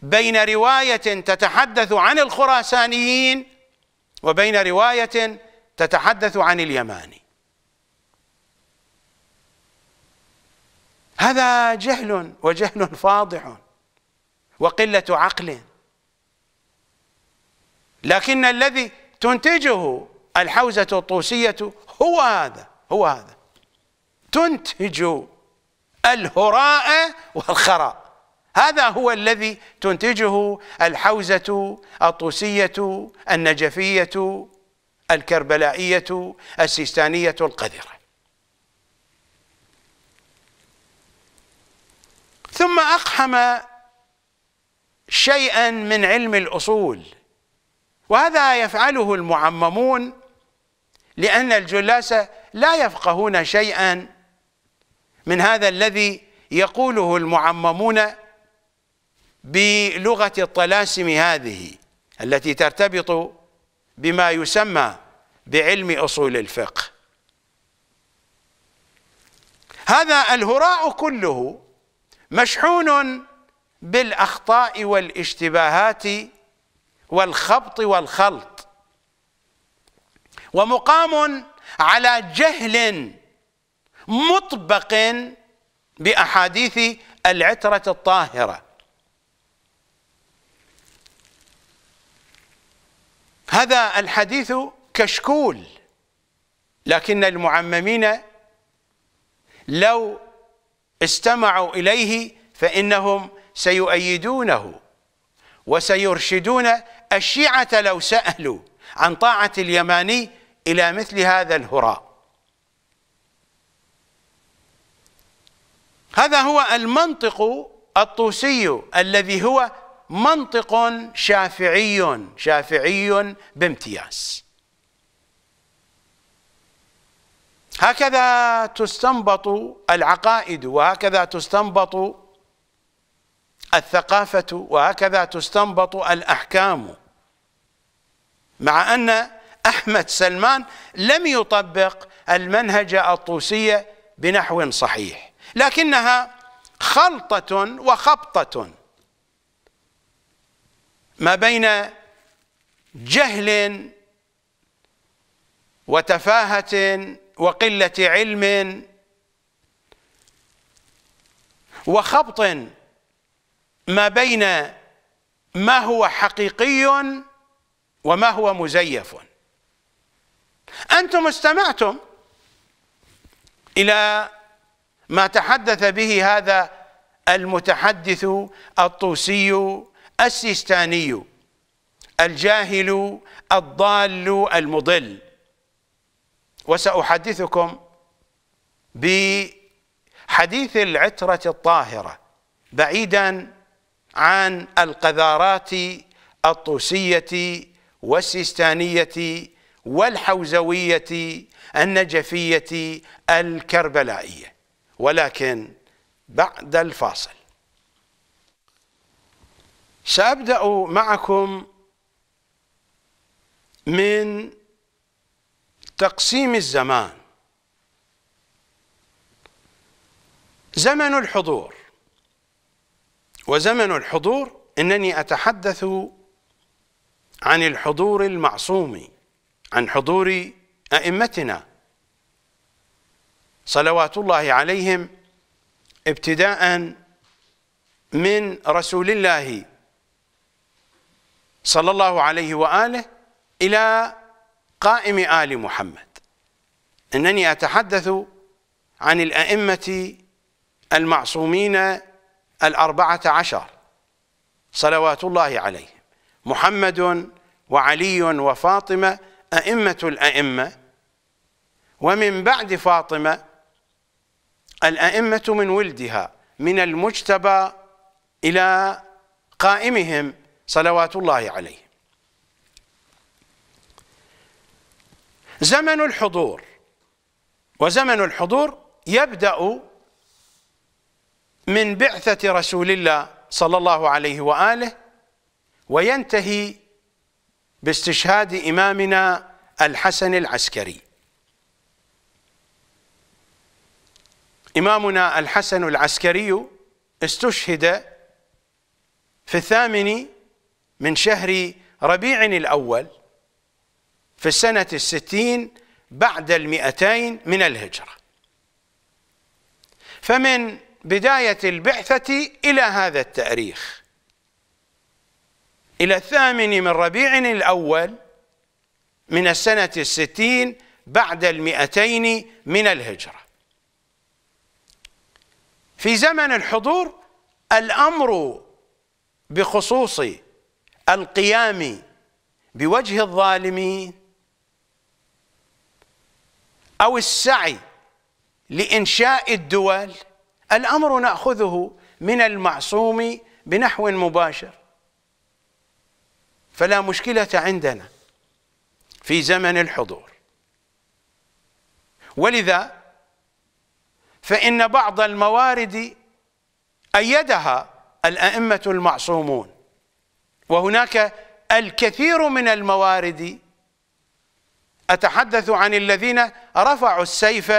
بين رواية تتحدث عن الخراسانيين وبين رواية تتحدث عن اليماني هذا جهل وجهل فاضح وقلة عقل لكن الذي تنتجه الحوزة الطوسية هو هذا هو هذا تنتج الهراء والخراء هذا هو الذي تنتجه الحوزة الطوسية النجفية الكربلائية السيستانية القذرة ثم أقحم شيئا من علم الأصول وهذا يفعله المعممون لأن الجلاسة لا يفقهون شيئا من هذا الذي يقوله المعممون بلغة الطلاسم هذه التي ترتبط بما يسمى بعلم أصول الفقه هذا الهراء كله مشحون بالأخطاء والاشتباهات والخبط والخلط ومقام على جهل مطبق بأحاديث العترة الطاهرة هذا الحديث كشكول لكن المعممين لو استمعوا إليه فإنهم سيؤيدونه وسيرشدون الشيعة لو سألوا عن طاعة اليماني إلى مثل هذا الهراء هذا هو المنطق الطوسي الذي هو منطق شافعي شافعي بامتياز هكذا تستنبط العقائد وهكذا تستنبط الثقافة وهكذا تستنبط الأحكام مع أن أحمد سلمان لم يطبق المنهج الطوسية بنحو صحيح لكنها خلطة وخبطة ما بين جهل وتفاهة وقلة علم وخبط ما بين ما هو حقيقي وما هو مزيف أنتم استمعتم إلى ما تحدث به هذا المتحدث الطوسي السيستاني الجاهل الضال المضل وسأحدثكم بحديث العترة الطاهرة بعيداً عن القذارات الطوسية والسيستانية والحوزوية النجفية الكربلائية ولكن بعد الفاصل سأبدأ معكم من تقسيم الزمان زمن الحضور وزمن الحضور انني اتحدث عن الحضور المعصوم عن حضور ائمتنا صلوات الله عليهم ابتداء من رسول الله صلى الله عليه واله الى قائم ال محمد انني اتحدث عن الائمه المعصومين الأربعة عشر صلوات الله عليهم محمد وعلي وفاطمة أئمة الأئمة ومن بعد فاطمة الأئمة من ولدها من المجتبى إلى قائمهم صلوات الله عليه زمن الحضور وزمن الحضور يبدأ من بعثة رسول الله صلى الله عليه وآله وينتهي باستشهاد إمامنا الحسن العسكري إمامنا الحسن العسكري استشهد في الثامن من شهر ربيع الأول في السنة الستين بعد المئتين من الهجرة فمن بداية البعثة إلى هذا التاريخ إلى الثامن من ربيع الأول من السنة الستين بعد المئتين من الهجرة في زمن الحضور الأمر بخصوص القيام بوجه الظالمين أو السعي لإنشاء الدول الأمر نأخذه من المعصوم بنحو مباشر فلا مشكلة عندنا في زمن الحضور ولذا فإن بعض الموارد أيدها الأئمة المعصومون وهناك الكثير من الموارد أتحدث عن الذين رفعوا السيف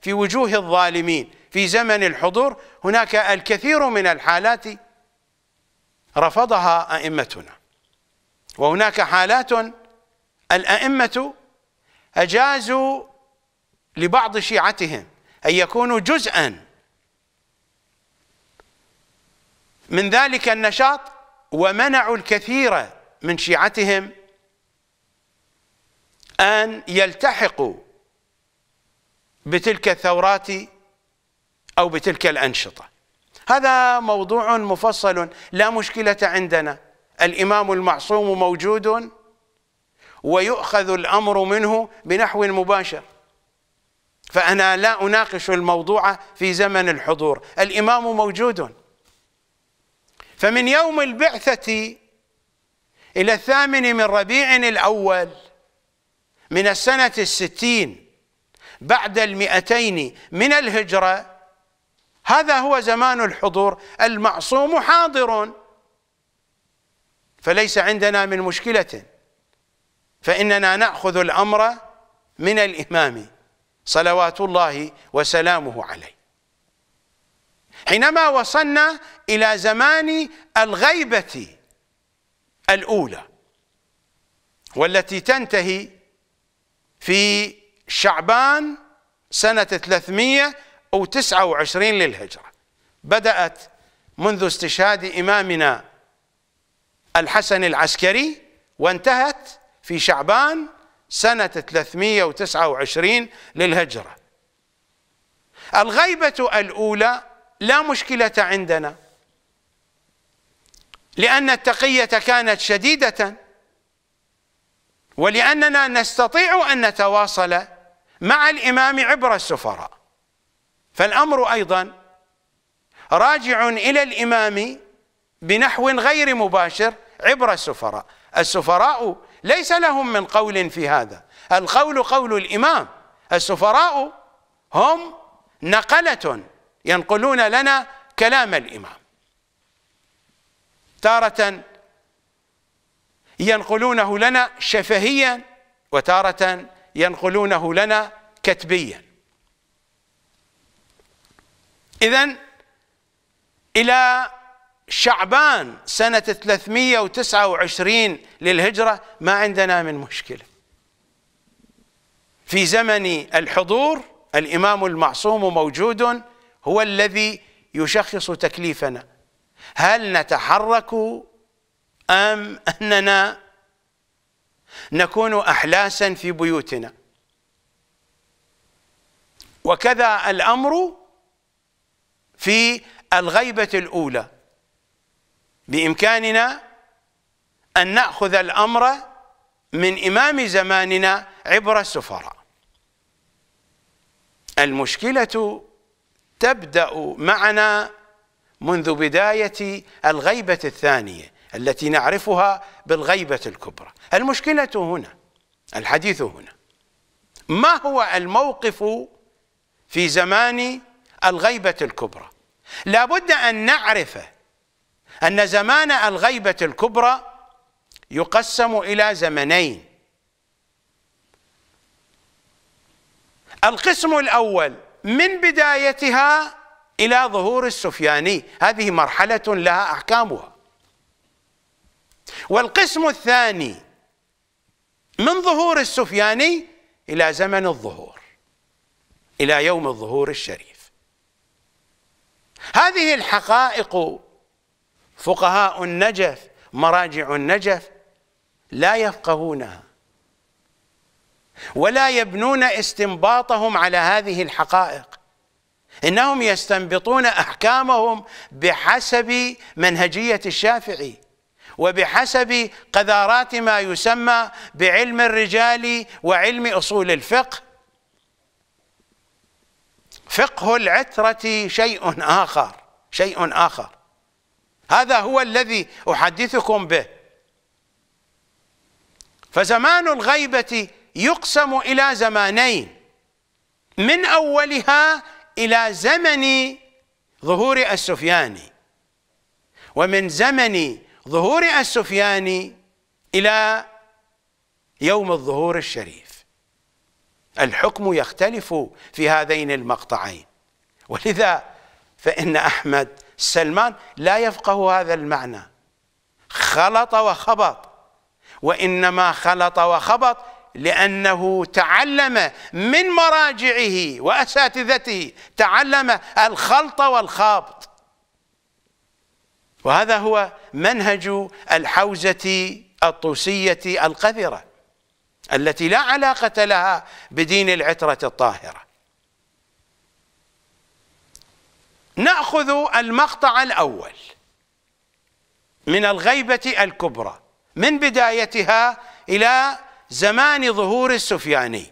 في وجوه الظالمين في زمن الحضور هناك الكثير من الحالات رفضها أئمتنا وهناك حالات الأئمة أجازوا لبعض شيعتهم أن يكونوا جزءا من ذلك النشاط ومنعوا الكثير من شيعتهم أن يلتحقوا بتلك الثورات أو بتلك الأنشطة هذا موضوع مفصل لا مشكلة عندنا الإمام المعصوم موجود ويؤخذ الأمر منه بنحو مباشر فأنا لا أناقش الموضوع في زمن الحضور الإمام موجود فمن يوم البعثة إلى الثامن من ربيع الأول من السنة الستين بعد المئتين من الهجرة هذا هو زمان الحضور المعصوم حاضر فليس عندنا من مشكلة فإننا نأخذ الأمر من الإمام صلوات الله وسلامه عليه حينما وصلنا إلى زمان الغيبة الأولى والتي تنتهي في شعبان سنة 300 وعشرين للهجرة بدأت منذ استشهاد إمامنا الحسن العسكري وانتهت في شعبان سنة 329 للهجرة الغيبة الأولى لا مشكلة عندنا لأن التقية كانت شديدة ولأننا نستطيع أن نتواصل مع الإمام عبر السفراء فالأمر أيضا راجع إلى الإمام بنحو غير مباشر عبر السفراء السفراء ليس لهم من قول في هذا القول قول الإمام السفراء هم نقلة ينقلون لنا كلام الإمام تارة ينقلونه لنا شفهيا وتارة ينقلونه لنا كتبيا إذا إلى شعبان سنة 329 للهجرة ما عندنا من مشكلة في زمن الحضور الإمام المعصوم موجود هو الذي يشخص تكليفنا هل نتحرك أم أننا نكون أحلاسا في بيوتنا وكذا الأمر في الغيبة الأولى بإمكاننا أن نأخذ الأمر من إمام زماننا عبر السفراء المشكلة تبدأ معنا منذ بداية الغيبة الثانية التي نعرفها بالغيبة الكبرى المشكلة هنا الحديث هنا ما هو الموقف في زمان الغيبة الكبرى لابد أن نعرف أن زمان الغيبة الكبرى يقسم إلى زمنين القسم الأول من بدايتها إلى ظهور السفياني هذه مرحلة لها أحكامها والقسم الثاني من ظهور السفياني إلى زمن الظهور إلى يوم الظهور الشريف هذه الحقائق فقهاء النجف مراجع النجف لا يفقهونها ولا يبنون استنباطهم على هذه الحقائق انهم يستنبطون احكامهم بحسب منهجيه الشافعي وبحسب قذارات ما يسمى بعلم الرجال وعلم اصول الفقه فقه العترة شيء آخر شيء آخر هذا هو الذي أحدثكم به فزمان الغيبة يقسم إلى زمانين من أولها إلى زمن ظهور السفياني ومن زمن ظهور السفياني إلى يوم الظهور الشريف الحكم يختلف في هذين المقطعين ولذا فإن أحمد سلمان لا يفقه هذا المعنى خلط وخبط وإنما خلط وخبط لأنه تعلم من مراجعه وأساتذته تعلم الخلط والخابط وهذا هو منهج الحوزة الطوسية القذرة التي لا علاقة لها بدين العترة الطاهرة نأخذ المقطع الأول من الغيبة الكبرى من بدايتها إلى زمان ظهور السفياني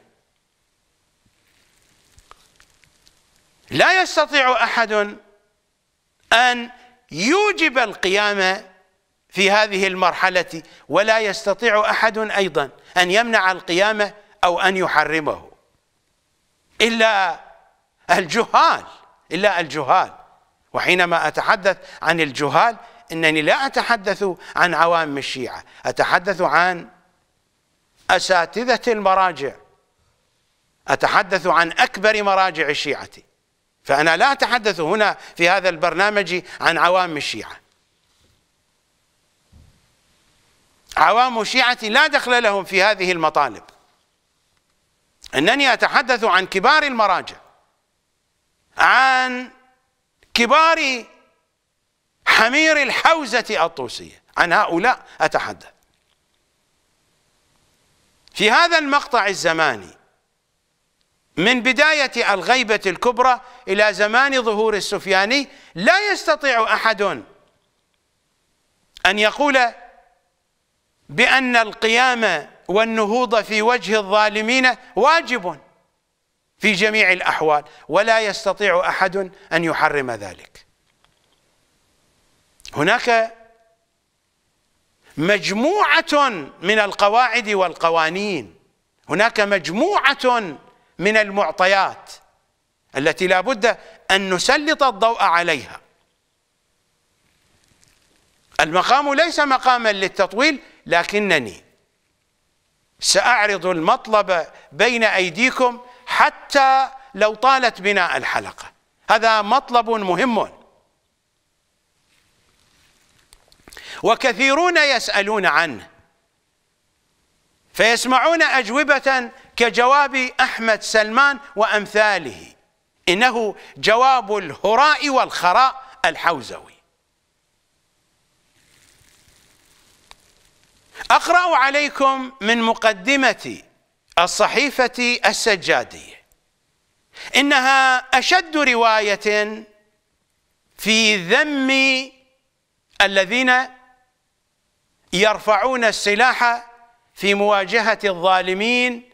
لا يستطيع أحد أن يوجب القيامة في هذه المرحلة ولا يستطيع أحد أيضا أن يمنع القيامة أو أن يحرمه إلا الجهال إلا الجهال وحينما أتحدث عن الجهال إنني لا أتحدث عن عوام الشيعة أتحدث عن أساتذة المراجع أتحدث عن أكبر مراجع الشيعة فأنا لا أتحدث هنا في هذا البرنامج عن عوام الشيعة عوام الشيعة لا دخل لهم في هذه المطالب أنني أتحدث عن كبار المراجع عن كبار حمير الحوزة الطوسية عن هؤلاء أتحدث في هذا المقطع الزماني من بداية الغيبة الكبرى إلى زمان ظهور السفياني لا يستطيع أحد أن يقول بأن القيام والنهوض في وجه الظالمين واجب في جميع الأحوال ولا يستطيع أحد أن يحرم ذلك هناك مجموعة من القواعد والقوانين هناك مجموعة من المعطيات التي لا بد أن نسلط الضوء عليها المقام ليس مقاما للتطويل لكنني سأعرض المطلب بين أيديكم حتى لو طالت بنا الحلقة هذا مطلب مهم وكثيرون يسألون عنه فيسمعون أجوبة كجواب أحمد سلمان وأمثاله إنه جواب الهراء والخراء الحوزوي أقرأ عليكم من مقدمة الصحيفة السجادية إنها أشد رواية في ذم الذين يرفعون السلاح في مواجهة الظالمين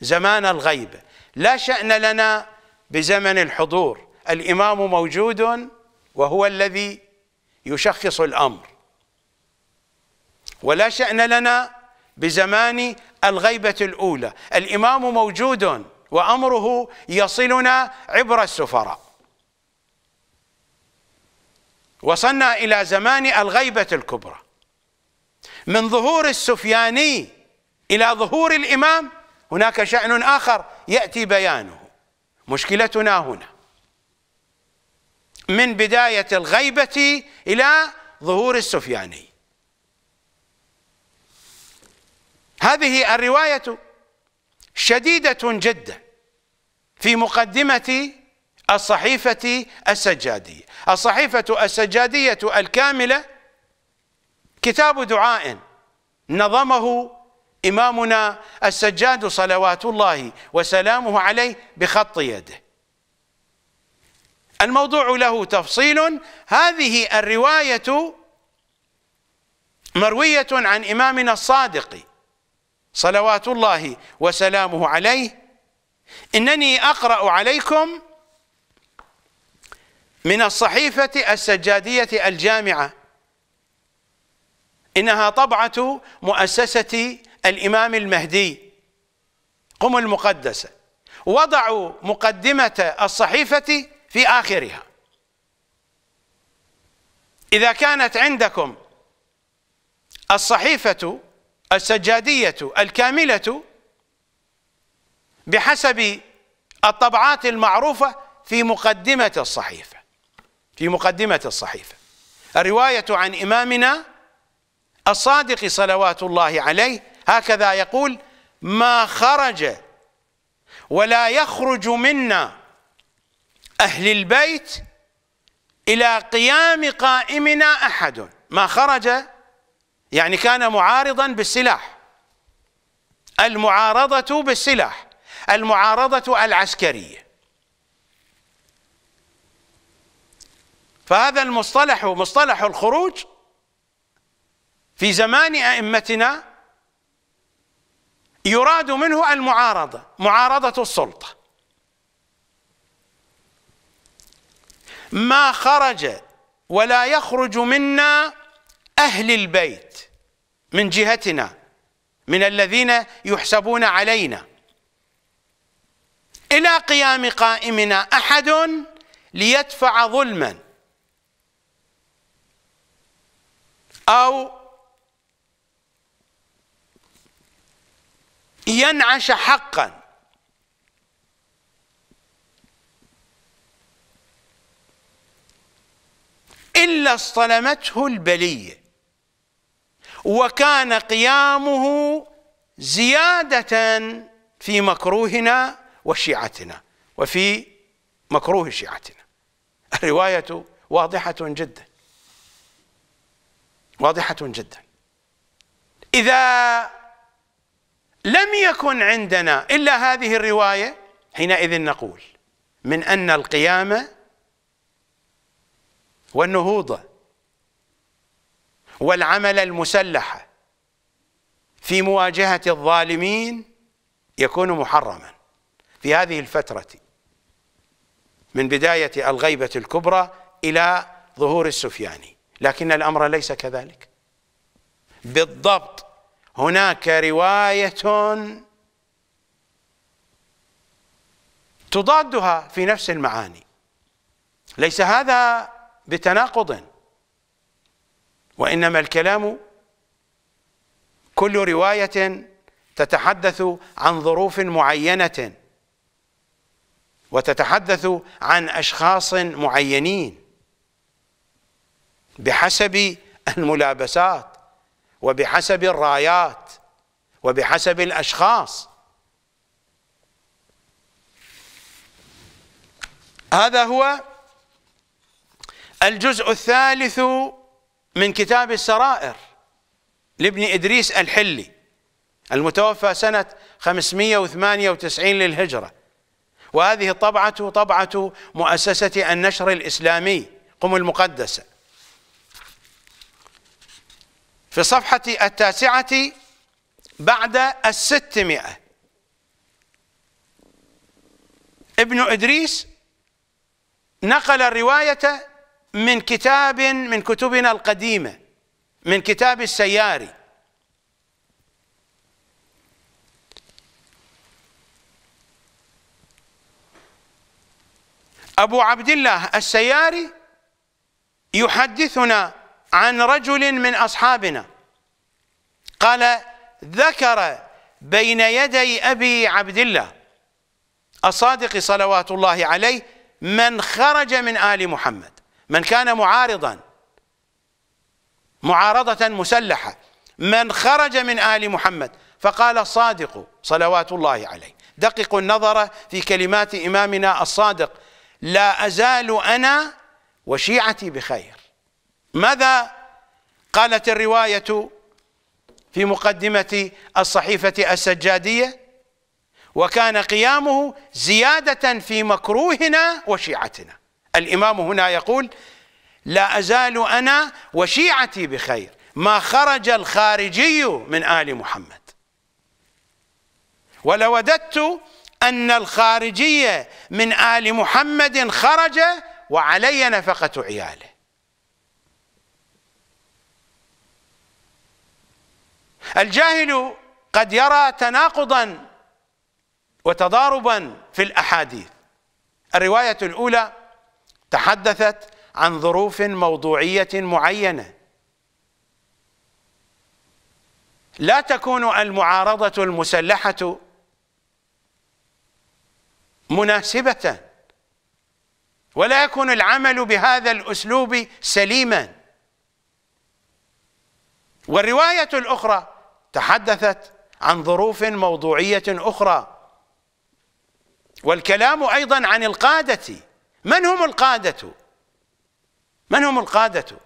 زمان الغيب لا شأن لنا بزمن الحضور الإمام موجود وهو الذي يشخص الأمر ولا شأن لنا بزمان الغيبة الأولى الإمام موجود وأمره يصلنا عبر السفراء وصلنا إلى زمان الغيبة الكبرى من ظهور السفياني إلى ظهور الإمام هناك شأن آخر يأتي بيانه مشكلتنا هنا من بداية الغيبة إلى ظهور السفياني هذه الرواية شديدة جدا في مقدمة الصحيفة السجادية الصحيفة السجادية الكاملة كتاب دعاء نظمه إمامنا السجاد صلوات الله وسلامه عليه بخط يده الموضوع له تفصيل هذه الرواية مروية عن إمامنا الصادق صلوات الله وسلامه عليه إنني أقرأ عليكم من الصحيفة السجادية الجامعة إنها طبعة مؤسسة الإمام المهدي قم المقدسة وضعوا مقدمة الصحيفة في آخرها إذا كانت عندكم الصحيفة السجادية الكاملة بحسب الطبعات المعروفة في مقدمة الصحيفة في مقدمة الصحيفة الرواية عن إمامنا الصادق صلوات الله عليه هكذا يقول ما خرج ولا يخرج منا أهل البيت إلى قيام قائمنا أحد ما خرج يعني كان معارضا بالسلاح المعارضة بالسلاح المعارضة العسكرية فهذا المصطلح مصطلح الخروج في زمان أئمتنا يراد منه المعارضة معارضة السلطة ما خرج ولا يخرج منا أهل البيت من جهتنا من الذين يحسبون علينا إلى قيام قائمنا أحد ليدفع ظلما أو ينعش حقا إلا اصطلمته البليه وكان قيامه زيادة في مكروهنا وشيعتنا وفي مكروه شيعتنا الرواية واضحة جدا واضحة جدا إذا لم يكن عندنا إلا هذه الرواية حينئذ نقول من أن القيامة والنهوض والعمل المسلح في مواجهة الظالمين يكون محرما في هذه الفترة من بداية الغيبة الكبرى إلى ظهور السفياني لكن الأمر ليس كذلك بالضبط هناك رواية تضادها في نفس المعاني ليس هذا بتناقض وإنما الكلام كل رواية تتحدث عن ظروف معينة وتتحدث عن أشخاص معينين بحسب الملابسات وبحسب الرايات وبحسب الأشخاص هذا هو الجزء الثالث من كتاب السرائر لابن إدريس الحلي المتوفى سنة 598 للهجرة وهذه الطبعة طبعة مؤسسة النشر الإسلامي قم المقدسة في الصفحة التاسعة بعد الستمائة ابن إدريس نقل الرواية من كتاب من كتبنا القديمة من كتاب السياري أبو عبد الله السياري يحدثنا عن رجل من أصحابنا قال ذكر بين يدي أبي عبد الله الصادق صلوات الله عليه من خرج من آل محمد من كان معارضا معارضة مسلحة من خرج من آل محمد فقال الصادق صلوات الله عليه دققوا النظر في كلمات إمامنا الصادق لا أزال أنا وشيعتي بخير ماذا قالت الرواية في مقدمة الصحيفة السجادية وكان قيامه زيادة في مكروهنا وشيعتنا الإمام هنا يقول لا أزال أنا وشيعتي بخير ما خرج الخارجي من آل محمد ولوددت أن الخارجية من آل محمد خرج وعلي نفقة عياله الجاهل قد يرى تناقضا وتضاربا في الأحاديث الرواية الأولى تحدثت عن ظروف موضوعية معينة لا تكون المعارضة المسلحة مناسبة ولا يكون العمل بهذا الأسلوب سليما والرواية الأخرى تحدثت عن ظروف موضوعية أخرى والكلام أيضا عن القادة من هم القادة من هم القادة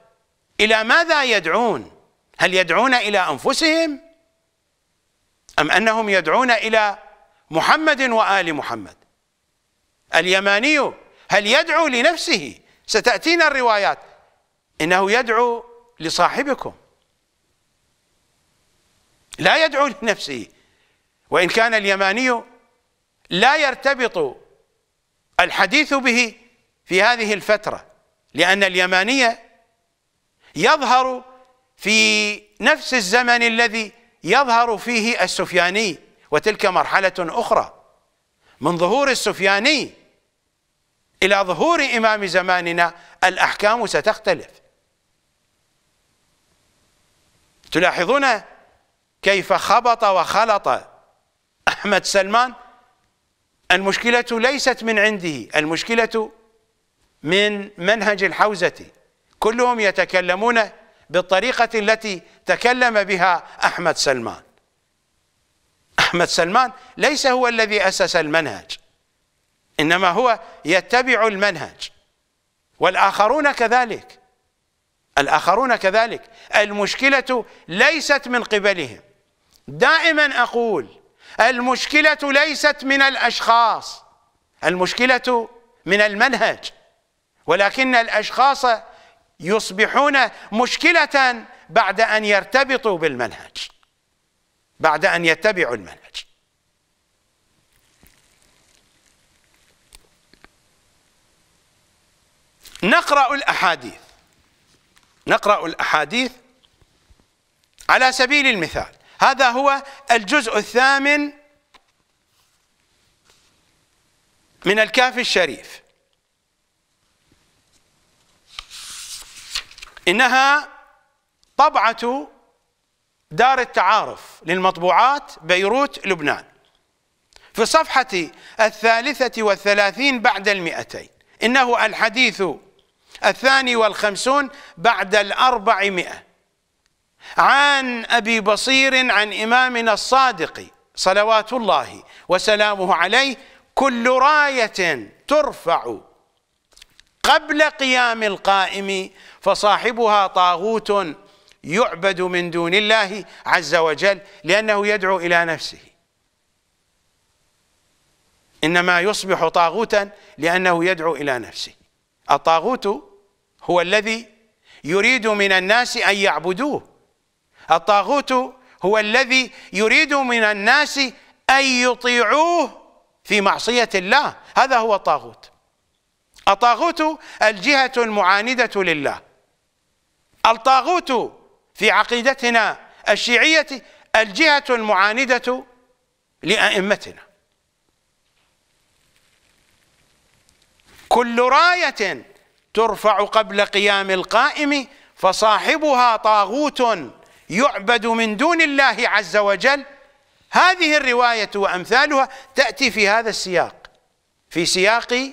إلى ماذا يدعون هل يدعون إلى أنفسهم أم أنهم يدعون إلى محمد وآل محمد اليماني هل يدعو لنفسه ستأتينا الروايات إنه يدعو لصاحبكم لا يدعو لنفسه وإن كان اليماني لا يرتبط الحديث به في هذه الفترة لأن اليمانية يظهر في نفس الزمن الذي يظهر فيه السفياني وتلك مرحلة أخرى من ظهور السفياني إلى ظهور إمام زماننا الأحكام ستختلف تلاحظون كيف خبط وخلط أحمد سلمان المشكلة ليست من عنده المشكلة من منهج الحوزة كلهم يتكلمون بالطريقة التي تكلم بها أحمد سلمان أحمد سلمان ليس هو الذي أسس المنهج إنما هو يتبع المنهج والآخرون كذلك الآخرون كذلك المشكلة ليست من قبلهم دائما أقول المشكلة ليست من الأشخاص المشكلة من المنهج ولكن الاشخاص يصبحون مشكله بعد ان يرتبطوا بالمنهج بعد ان يتبعوا المنهج نقرا الاحاديث نقرا الاحاديث على سبيل المثال هذا هو الجزء الثامن من الكاف الشريف إنها طبعة دار التعارف للمطبوعات بيروت لبنان في صفحة الثالثة والثلاثين بعد المئتين إنه الحديث الثاني والخمسون بعد الأربعمائة عن أبي بصير عن إمامنا الصادق صلوات الله وسلامه عليه كل راية ترفع قبل قيام القائم فصاحبها طاغوت يعبد من دون الله عز وجل لأنه يدعو إلى نفسه إنما يصبح طاغوتا لأنه يدعو إلى نفسه الطاغوت هو الذي يريد من الناس أن يعبدوه الطاغوت هو الذي يريد من الناس أن يطيعوه في معصية الله هذا هو الطاغوت الطاغوت الجهة المعاندة لله الطاغوت في عقيدتنا الشيعية الجهة المعاندة لأئمتنا كل راية ترفع قبل قيام القائم فصاحبها طاغوت يعبد من دون الله عز وجل هذه الرواية وأمثالها تأتي في هذا السياق في سياق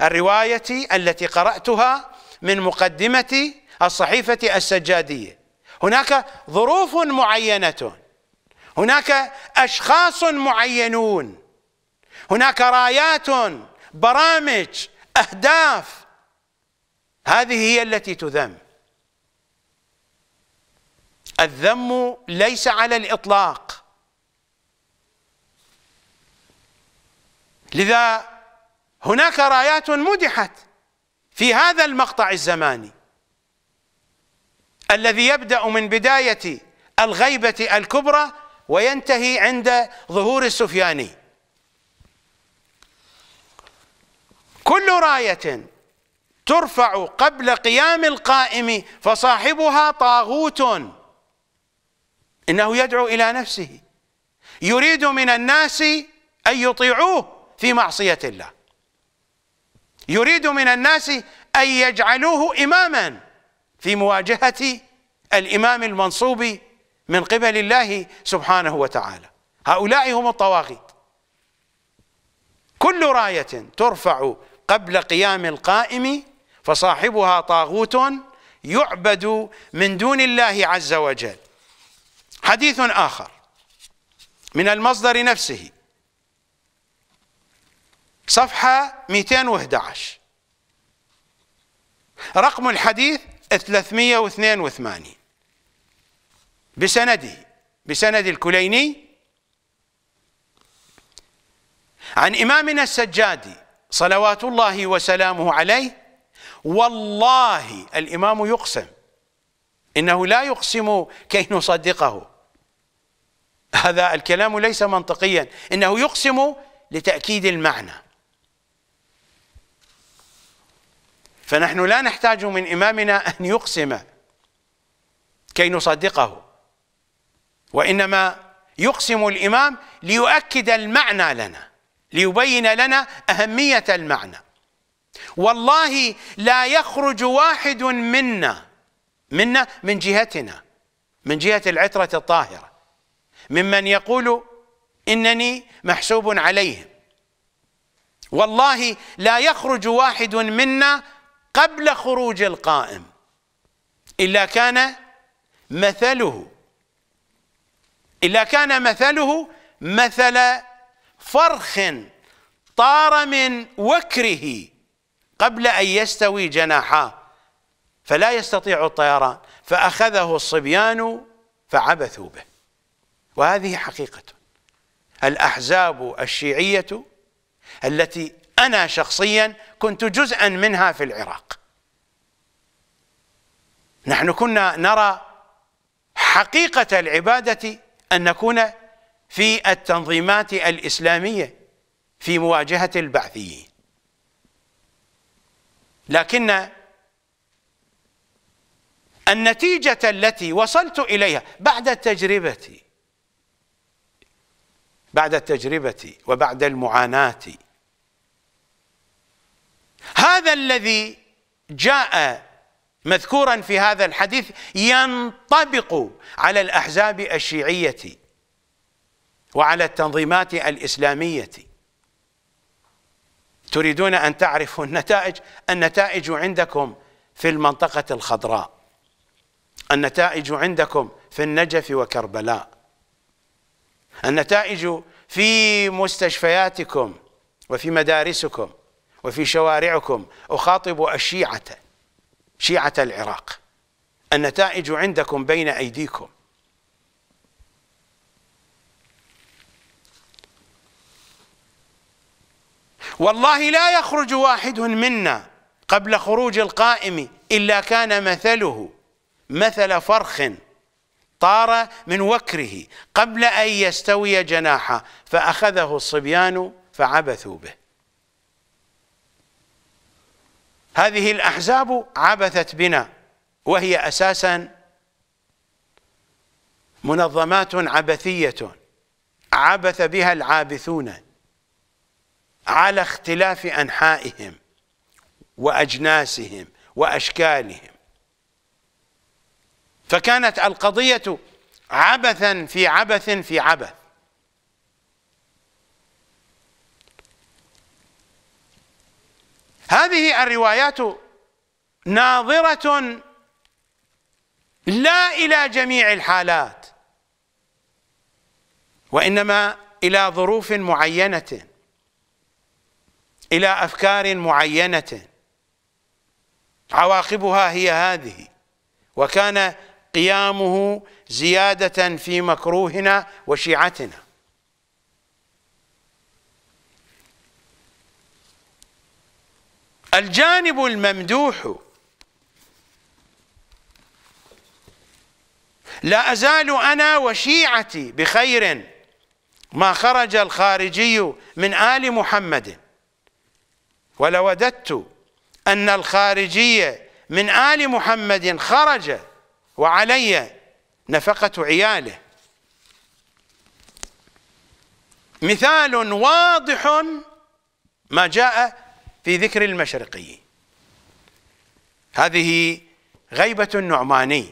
الرواية التي قرأتها من مقدمة الصحيفة السجادية هناك ظروف معينة هناك أشخاص معينون هناك رايات برامج أهداف هذه هي التي تذم الذم ليس على الإطلاق لذا هناك رايات مدحت في هذا المقطع الزماني الذي يبدأ من بداية الغيبة الكبرى وينتهي عند ظهور السفياني كل راية ترفع قبل قيام القائم فصاحبها طاغوت إنه يدعو إلى نفسه يريد من الناس أن يطيعوه في معصية الله يريد من الناس أن يجعلوه إماماً في مواجهة الإمام المنصوب من قبل الله سبحانه وتعالى هؤلاء هم الطواغيت كل راية ترفع قبل قيام القائم فصاحبها طاغوت يعبد من دون الله عز وجل حديث آخر من المصدر نفسه صفحة 211 رقم الحديث 382 بسنده بسند الكليني عن إمامنا السجادي صلوات الله وسلامه عليه والله الإمام يقسم إنه لا يقسم كي نصدقه هذا الكلام ليس منطقيا إنه يقسم لتأكيد المعنى فنحن لا نحتاج من إمامنا أن يقسم كي نصدقه وإنما يقسم الإمام ليؤكد المعنى لنا ليبين لنا أهمية المعنى والله لا يخرج واحد منا منا من جهتنا من جهة العترة الطاهرة ممن يقول إنني محسوب عليهم والله لا يخرج واحد منا قبل خروج القائم إلا كان مثله إلا كان مثله مثل فرخ طار من وكره قبل أن يستوي جناحاه فلا يستطيع الطيران فأخذه الصبيان فعبثوا به وهذه حقيقة الأحزاب الشيعية التي أنا شخصيا كنت جزءا منها في العراق نحن كنا نرى حقيقة العبادة أن نكون في التنظيمات الإسلامية في مواجهة البعثيين لكن النتيجة التي وصلت إليها بعد تجربتي بعد تجربتي وبعد المعاناة هذا الذي جاء مذكورا في هذا الحديث ينطبق على الأحزاب الشيعية وعلى التنظيمات الإسلامية تريدون أن تعرفوا النتائج النتائج عندكم في المنطقة الخضراء النتائج عندكم في النجف وكربلاء النتائج في مستشفياتكم وفي مدارسكم وفي شوارعكم أخاطب الشيعة شيعة العراق النتائج عندكم بين أيديكم والله لا يخرج واحد منا قبل خروج القائم إلا كان مثله مثل فرخ طار من وكره قبل أن يستوي جناحه فأخذه الصبيان فعبثوا به هذه الأحزاب عبثت بنا وهي أساسا منظمات عبثية عبث بها العابثون على اختلاف أنحائهم وأجناسهم وأشكالهم فكانت القضية عبثا في عبث في عبث هذه الروايات ناظرة لا إلى جميع الحالات وإنما إلى ظروف معينة إلى أفكار معينة عواقبها هي هذه وكان قيامه زيادة في مكروهنا وشيعتنا الجانب الممدوح لا أزال أنا وشيعتي بخير ما خرج الخارجي من آل محمد ولوددت أن الخارجية من آل محمد خرج وعلي نفقة عياله مثال واضح ما جاء في ذكر المشرقي هذه غيبة النعماني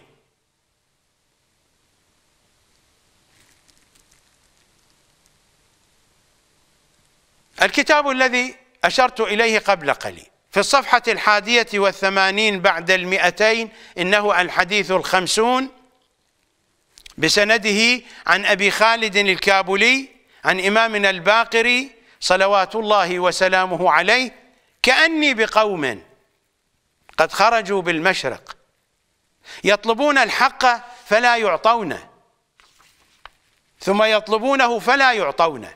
الكتاب الذي أشرت إليه قبل قليل في الصفحة الحادية والثمانين بعد المئتين إنه الحديث الخمسون بسنده عن أبي خالد الكابولي عن إمامنا الباقري صلوات الله وسلامه عليه كأني بقوم قد خرجوا بالمشرق يطلبون الحق فلا يعطونه ثم يطلبونه فلا يعطونه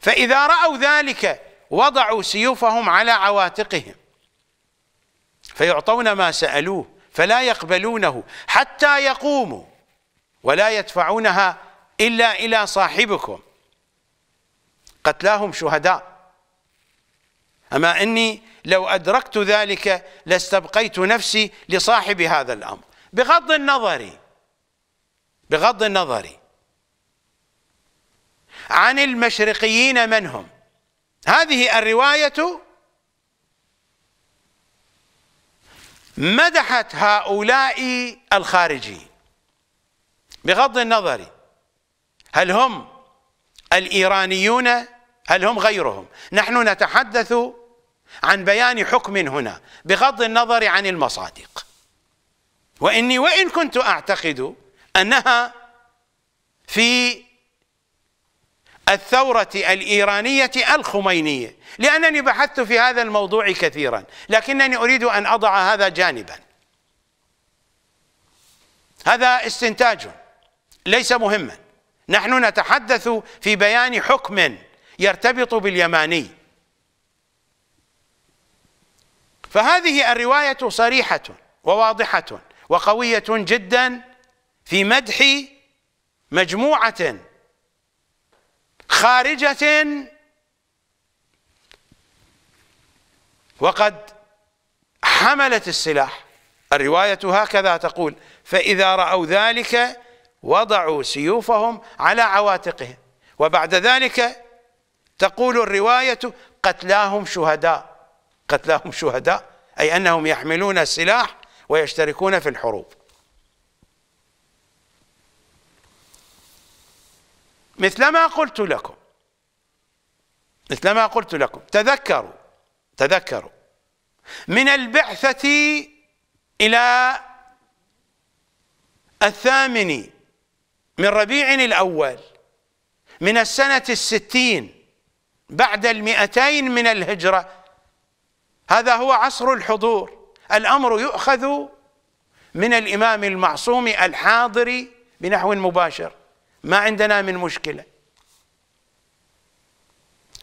فإذا رأوا ذلك وضعوا سيوفهم على عواتقهم فيعطون ما سألوه فلا يقبلونه حتى يقوموا ولا يدفعونها إلا إلى صاحبكم قتلاهم شهداء أما أني لو أدركت ذلك لاستبقيت نفسي لصاحب هذا الأمر بغض النظر بغض النظر عن المشرقيين من هم هذه الرواية مدحت هؤلاء الخارجيين بغض النظر هل هم الإيرانيون هل هم غيرهم نحن نتحدث عن بيان حكم هنا بغض النظر عن المصادق وإني وإن كنت أعتقد أنها في الثورة الإيرانية الخمينية لأنني بحثت في هذا الموضوع كثيرا لكنني أريد أن أضع هذا جانبا هذا استنتاج ليس مهما نحن نتحدث في بيان حكم يرتبط باليماني فهذه الرواية صريحة وواضحة وقوية جدا في مدح مجموعة خارجة وقد حملت السلاح الرواية هكذا تقول فإذا رأوا ذلك وضعوا سيوفهم على عواتقهم وبعد ذلك تقول الرواية قتلاهم شهداء قتلاهم شهداء أي أنهم يحملون السلاح ويشتركون في الحروب مثلما قلت لكم مثلما قلت لكم تذكروا تذكروا من البعثة إلى الثامن من ربيع الأول من السنة الستين بعد المئتين من الهجرة هذا هو عصر الحضور الأمر يؤخذ من الإمام المعصوم الحاضر بنحو مباشر ما عندنا من مشكلة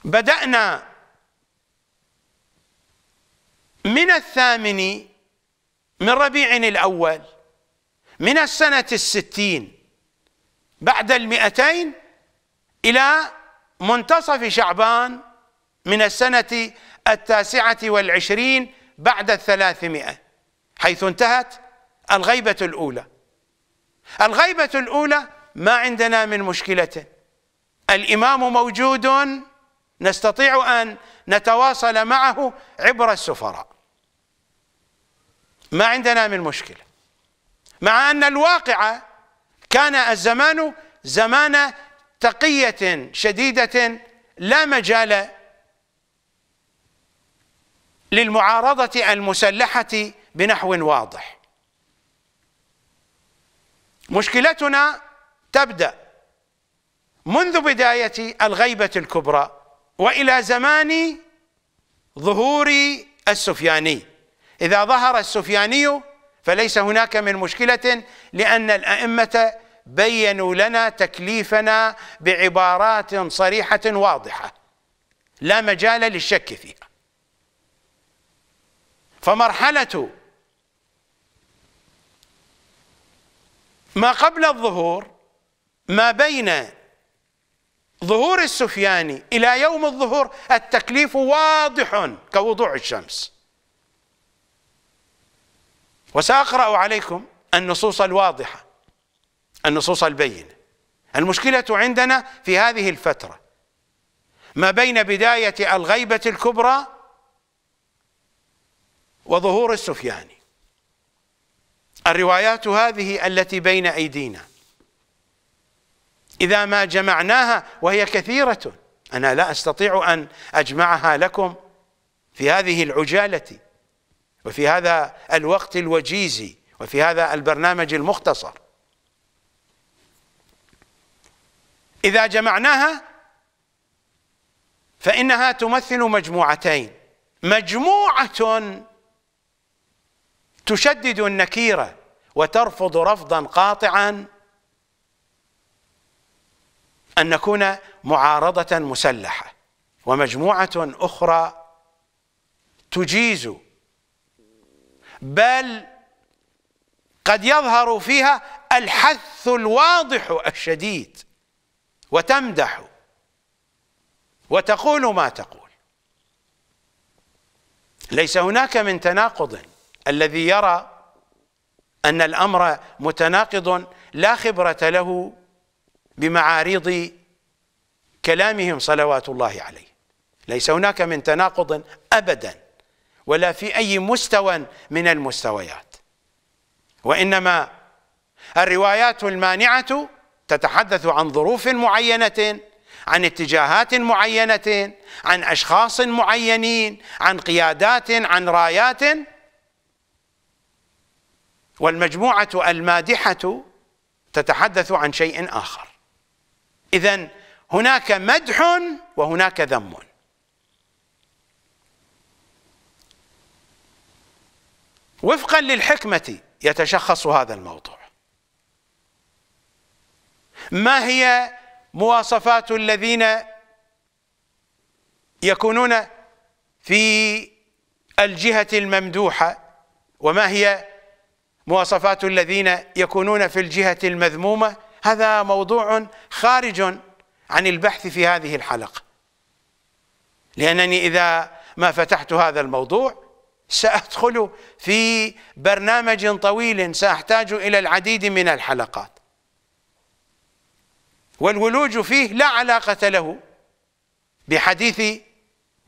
بدأنا من الثامن من ربيع الأول من السنة الستين بعد المئتين إلى منتصف شعبان من السنة التاسعة والعشرين بعد الثلاثمائة حيث انتهت الغيبة الأولى الغيبة الأولى ما عندنا من مشكلة الإمام موجود نستطيع أن نتواصل معه عبر السفراء ما عندنا من مشكلة مع أن الواقع كان الزمان زمان تقية شديدة لا مجال للمعارضة المسلحة بنحو واضح مشكلتنا تبدأ منذ بداية الغيبة الكبرى وإلى زمان ظهور السفياني إذا ظهر السفياني فليس هناك من مشكلة لأن الأئمة بينوا لنا تكليفنا بعبارات صريحة واضحة لا مجال للشك فيها فمرحلة ما قبل الظهور ما بين ظهور السفياني إلى يوم الظهور التكليف واضح كوضوع الشمس وسأقرأ عليكم النصوص الواضحة النصوص البينة المشكلة عندنا في هذه الفترة ما بين بداية الغيبة الكبرى وظهور السفياني الروايات هذه التي بين أيدينا إذا ما جمعناها وهي كثيرة أنا لا أستطيع أن أجمعها لكم في هذه العجالة وفي هذا الوقت الوجيز وفي هذا البرنامج المختصر إذا جمعناها فإنها تمثل مجموعتين مجموعة تشدد النكيره وترفض رفضا قاطعا ان نكون معارضه مسلحه ومجموعه اخرى تجيز بل قد يظهر فيها الحث الواضح الشديد وتمدح وتقول ما تقول ليس هناك من تناقض الذي يرى أن الأمر متناقض لا خبرة له بمعارض كلامهم صلوات الله عليه ليس هناك من تناقض أبدا ولا في أي مستوى من المستويات وإنما الروايات المانعة تتحدث عن ظروف معينة عن اتجاهات معينة عن أشخاص معينين عن قيادات عن رايات والمجموعة المادحة تتحدث عن شيء آخر إذا هناك مدح وهناك ذم وفقا للحكمة يتشخص هذا الموضوع ما هي مواصفات الذين يكونون في الجهة الممدوحة وما هي مواصفات الذين يكونون في الجهة المذمومة هذا موضوع خارج عن البحث في هذه الحلقة لأنني إذا ما فتحت هذا الموضوع سأدخل في برنامج طويل سأحتاج إلى العديد من الحلقات والولوج فيه لا علاقة له بحديث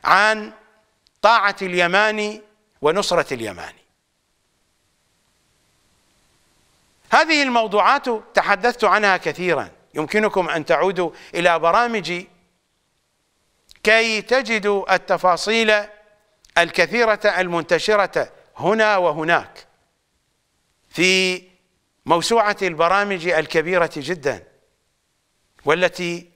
عن طاعة اليماني ونصرة اليماني هذه الموضوعات تحدثت عنها كثيرا يمكنكم أن تعودوا إلى برامجي كي تجدوا التفاصيل الكثيرة المنتشرة هنا وهناك في موسوعة البرامج الكبيرة جدا والتي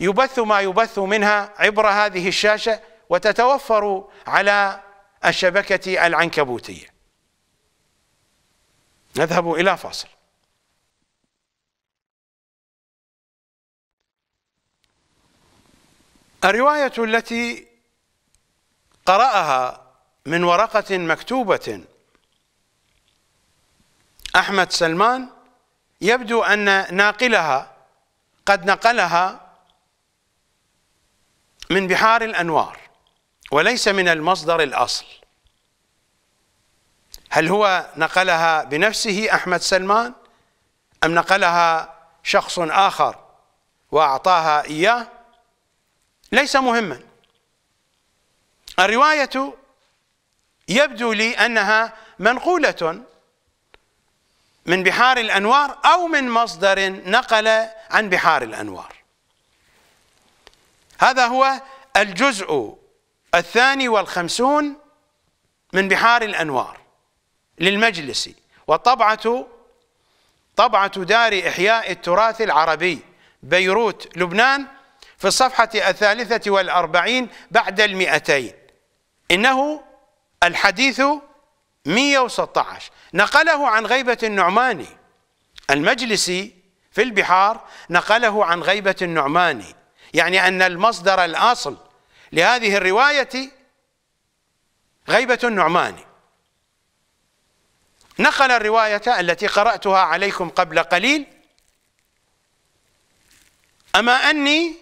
يبث ما يبث منها عبر هذه الشاشة وتتوفر على الشبكة العنكبوتية نذهب إلى فاصل الرواية التي قرأها من ورقة مكتوبة أحمد سلمان يبدو أن ناقلها قد نقلها من بحار الأنوار وليس من المصدر الأصل هل هو نقلها بنفسه أحمد سلمان أم نقلها شخص آخر وأعطاها إياه ليس مهما الرواية يبدو لي أنها منقولة من بحار الأنوار أو من مصدر نقل عن بحار الأنوار هذا هو الجزء الثاني والخمسون من بحار الأنوار للمجلس وطبعة طبعة دار إحياء التراث العربي بيروت لبنان في الصفحة الثالثة والأربعين بعد المئتين إنه الحديث 116 نقله عن غيبة النعماني المجلسي في البحار نقله عن غيبة النعماني يعني أن المصدر الأصل لهذه الرواية غيبة النعماني نقل الرواية التي قرأتها عليكم قبل قليل أما أني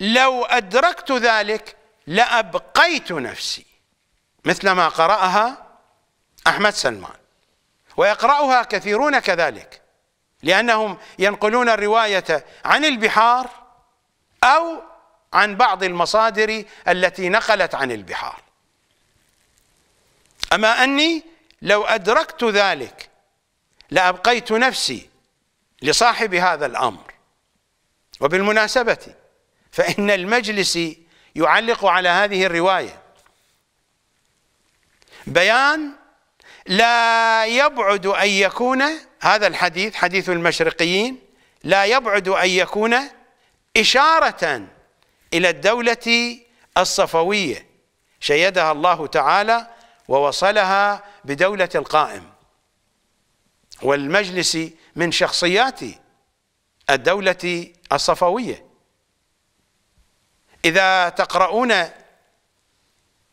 لو أدركت ذلك لأبقيت نفسي مثل ما قرأها أحمد سلمان ويقرأها كثيرون كذلك لأنهم ينقلون الرواية عن البحار أو عن بعض المصادر التي نقلت عن البحار أما أني لو أدركت ذلك لأبقيت نفسي لصاحب هذا الأمر وبالمناسبة فإن المجلس يعلق على هذه الرواية بيان لا يبعد أن يكون هذا الحديث حديث المشرقيين لا يبعد أن يكون إشارة إلى الدولة الصفوية شيدها الله تعالى ووصلها بدولة القائم والمجلس من شخصيات الدولة الصفوية إذا تقرؤون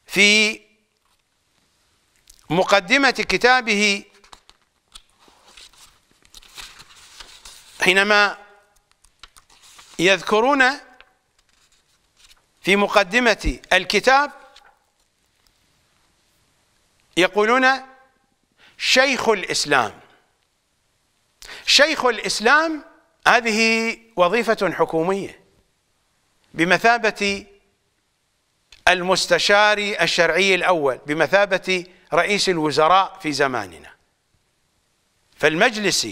في مقدمة كتابه حينما يذكرون في مقدمة الكتاب يقولون شيخ الإسلام شيخ الإسلام هذه وظيفة حكومية بمثابة المستشار الشرعي الأول بمثابة رئيس الوزراء في زماننا فالمجلس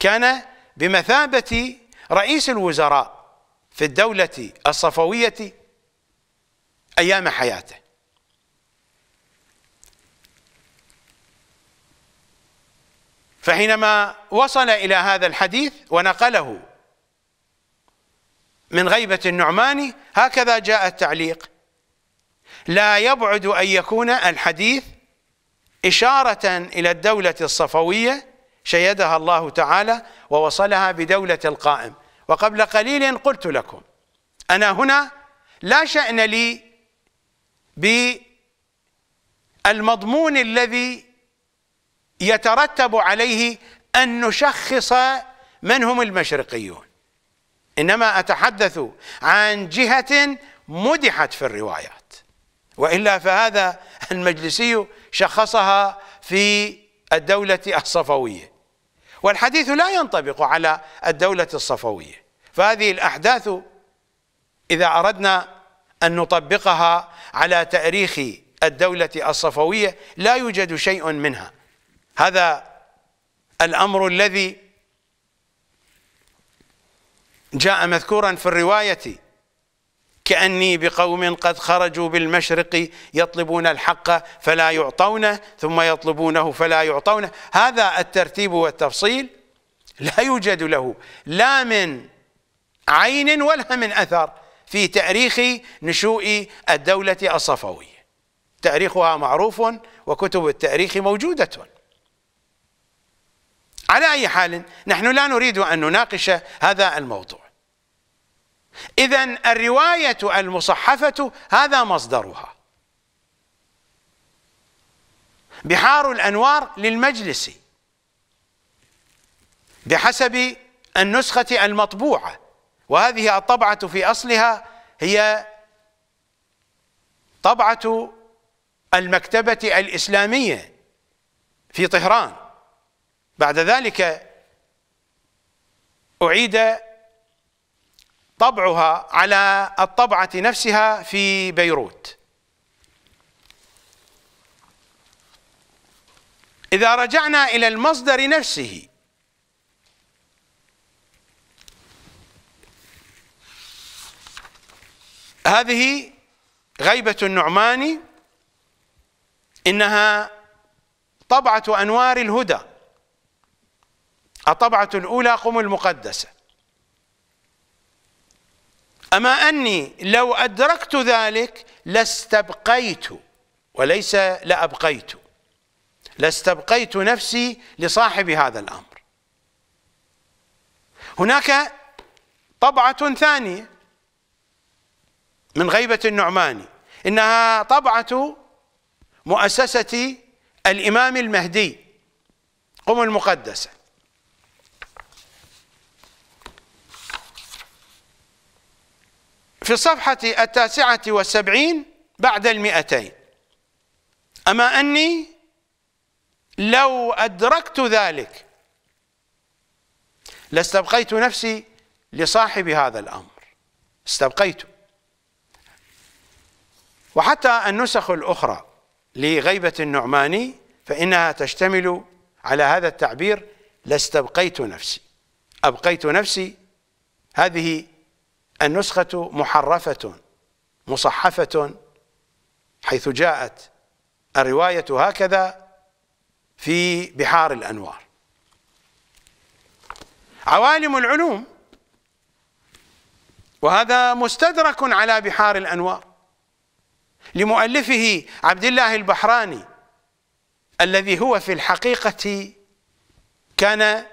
كان بمثابة رئيس الوزراء في الدولة الصفوية أيام حياته فحينما وصل إلى هذا الحديث ونقله من غيبة النعماني هكذا جاء التعليق لا يبعد أن يكون الحديث إشارة إلى الدولة الصفوية شيدها الله تعالى ووصلها بدولة القائم وقبل قليل قلت لكم أنا هنا لا شأن لي بالمضمون الذي يترتب عليه أن نشخص من هم المشرقيون إنما أتحدث عن جهة مدحت في الروايات وإلا فهذا المجلسي شخصها في الدولة الصفوية والحديث لا ينطبق على الدولة الصفوية فهذه الأحداث إذا أردنا أن نطبقها على تاريخ الدولة الصفوية لا يوجد شيء منها هذا الأمر الذي جاء مذكورا في الرواية كأني بقوم قد خرجوا بالمشرق يطلبون الحق فلا يعطونه ثم يطلبونه فلا يعطونه هذا الترتيب والتفصيل لا يوجد له لا من عين ولا من أثر في تاريخ نشوء الدولة الصفوية تاريخها معروف وكتب التاريخ موجودة على أي حال نحن لا نريد أن نناقش هذا الموضوع إذا الرواية المصحفة هذا مصدرها بحار الأنوار للمجلس بحسب النسخة المطبوعة وهذه الطبعة في أصلها هي طبعة المكتبة الإسلامية في طهران بعد ذلك أعيد طبعها على الطبعة نفسها في بيروت إذا رجعنا إلى المصدر نفسه هذه غيبة النعمان إنها طبعة أنوار الهدى الطبعة الأولى قم المقدسة أما أني لو أدركت ذلك لاستبقيت وليس لأبقيت لاستبقيت نفسي لصاحب هذا الأمر هناك طبعة ثانية من غيبة النعماني إنها طبعة مؤسسة الإمام المهدي قم المقدسة في الصفحة التاسعة والسبعين بعد المئتين أما أني لو أدركت ذلك لاستبقيت نفسي لصاحب هذا الأمر استبقيت وحتى النسخ الأخرى لغيبة النعماني فإنها تشتمل على هذا التعبير لاستبقيت نفسي أبقيت نفسي هذه النسخة محرفة مصحفة حيث جاءت الرواية هكذا في بحار الأنوار عوالم العلوم وهذا مستدرك على بحار الأنوار لمؤلفه عبد الله البحراني الذي هو في الحقيقة كان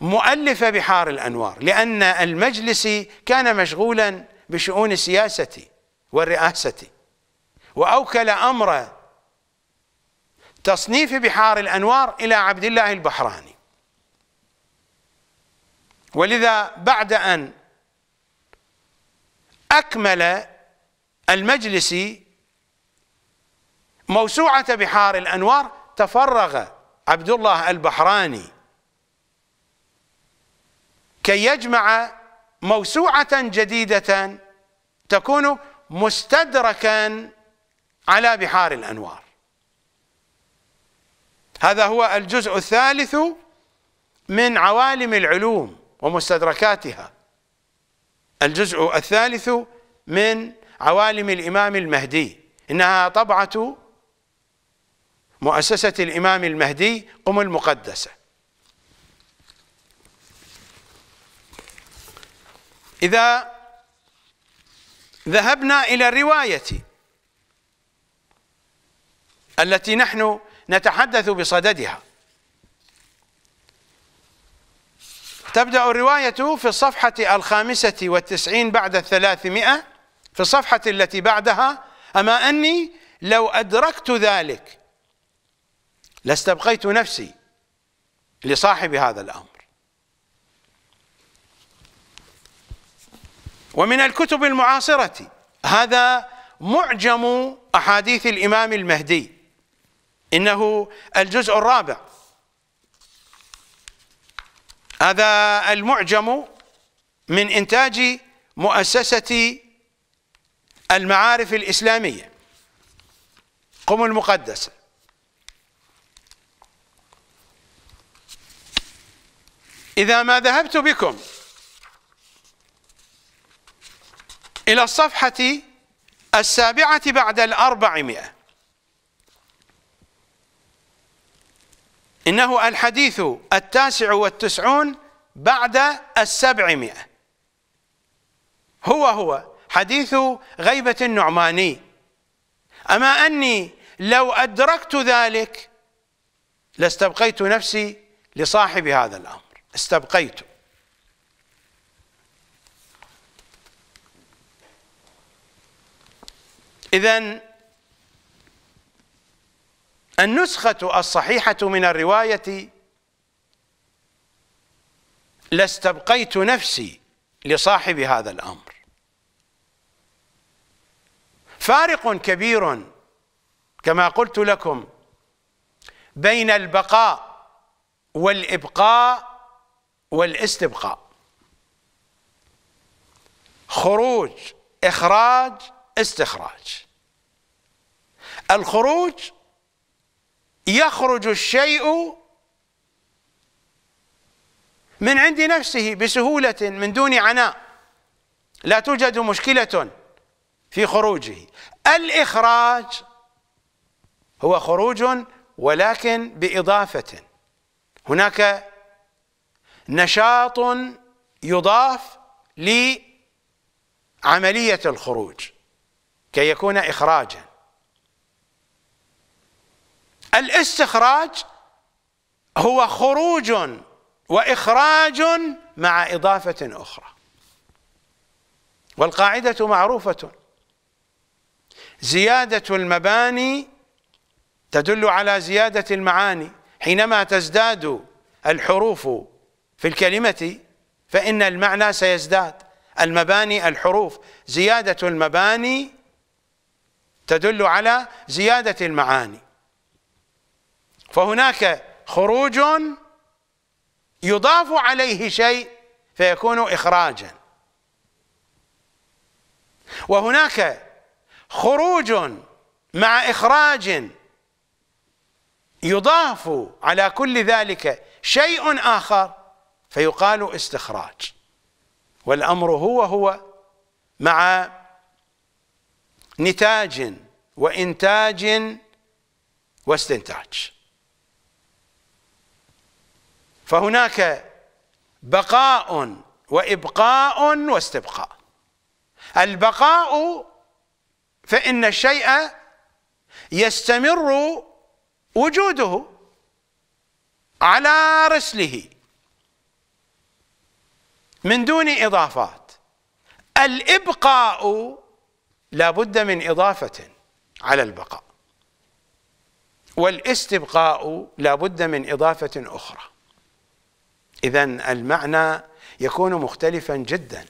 مؤلف بحار الأنوار لأن المجلس كان مشغولا بشؤون السياسة والرئاسة وأوكل أمر تصنيف بحار الأنوار إلى عبد الله البحراني ولذا بعد أن أكمل المجلس موسوعة بحار الأنوار تفرغ عبد الله البحراني كي يجمع موسوعة جديدة تكون مستدركا على بحار الأنوار هذا هو الجزء الثالث من عوالم العلوم ومستدركاتها الجزء الثالث من عوالم الإمام المهدي إنها طبعة مؤسسة الإمام المهدي قم المقدسة إذا ذهبنا إلى الرواية التي نحن نتحدث بصددها تبدأ الرواية في الصفحة الخامسة والتسعين بعد الثلاثمائة في الصفحة التي بعدها أما أني لو أدركت ذلك لاستبقيت نفسي لصاحب هذا الأمر ومن الكتب المعاصرة هذا معجم أحاديث الإمام المهدي إنه الجزء الرابع هذا المعجم من إنتاج مؤسسة المعارف الإسلامية قم المقدسة إذا ما ذهبت بكم إلى الصفحة السابعة بعد الأربعمائة إنه الحديث التاسع والتسعون بعد السبعمائة هو هو حديث غيبة النعماني أما أني لو أدركت ذلك لاستبقيت نفسي لصاحب هذا الأمر استبقيت إذا النسخة الصحيحة من الرواية لاستبقيت نفسي لصاحب هذا الأمر فارق كبير كما قلت لكم بين البقاء والإبقاء والاستبقاء خروج إخراج استخراج الخروج يخرج الشيء من عند نفسه بسهولة من دون عناء لا توجد مشكلة في خروجه الإخراج هو خروج ولكن بإضافة هناك نشاط يضاف لعملية الخروج كي يكون إخراجا الاستخراج هو خروج وإخراج مع إضافة أخرى والقاعدة معروفة زيادة المباني تدل على زيادة المعاني حينما تزداد الحروف في الكلمة فإن المعنى سيزداد المباني الحروف زيادة المباني تدل على زيادة المعاني فهناك خروج يضاف عليه شيء فيكون إخراجا وهناك خروج مع إخراج يضاف على كل ذلك شيء آخر فيقال استخراج والأمر هو هو مع نتاج وإنتاج واستنتاج فهناك بقاء وإبقاء واستبقاء البقاء فإن الشيء يستمر وجوده على رسله من دون إضافات الإبقاء لا بد من إضافة على البقاء والاستبقاء لا بد من إضافة أخرى إذا المعنى يكون مختلفا جدا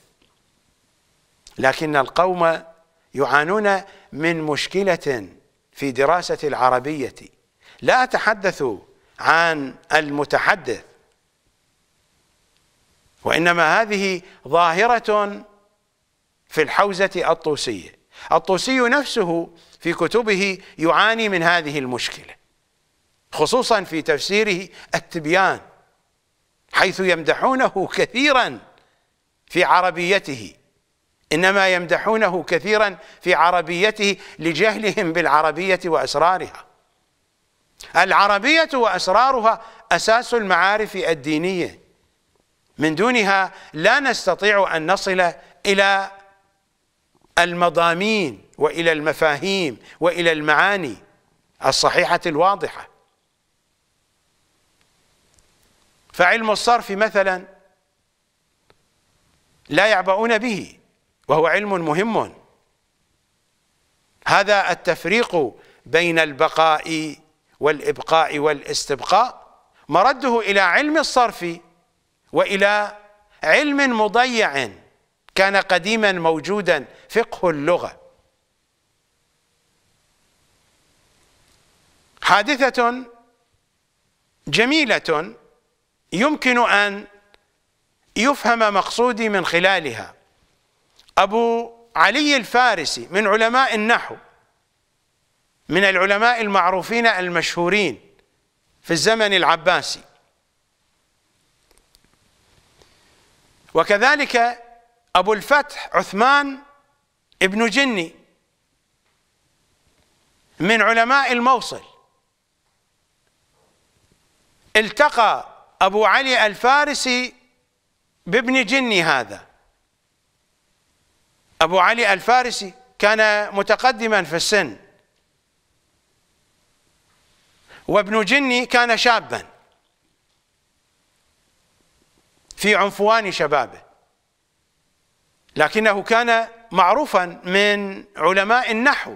لكن القوم يعانون من مشكلة في دراسة العربية لا أتحدث عن المتحدث وإنما هذه ظاهرة في الحوزة الطوسية الطوسي نفسه في كتبه يعاني من هذه المشكلة خصوصا في تفسيره التبيان حيث يمدحونه كثيرا في عربيته إنما يمدحونه كثيرا في عربيته لجهلهم بالعربية وأسرارها العربية وأسرارها أساس المعارف الدينية من دونها لا نستطيع أن نصل إلى المضامين والى المفاهيم والى المعاني الصحيحه الواضحه فعلم الصرف مثلا لا يعبؤون به وهو علم مهم هذا التفريق بين البقاء والابقاء والاستبقاء مرده الى علم الصرف والى علم مضيع كان قديما موجودا فقه اللغة حادثة جميلة يمكن أن يفهم مقصودي من خلالها أبو علي الفارسي من علماء النحو من العلماء المعروفين المشهورين في الزمن العباسي وكذلك أبو الفتح عثمان ابن جني من علماء الموصل التقى أبو علي الفارسي بابن جني هذا أبو علي الفارسي كان متقدما في السن وابن جني كان شابا في عنفوان شبابه لكنه كان معروفا من علماء النحو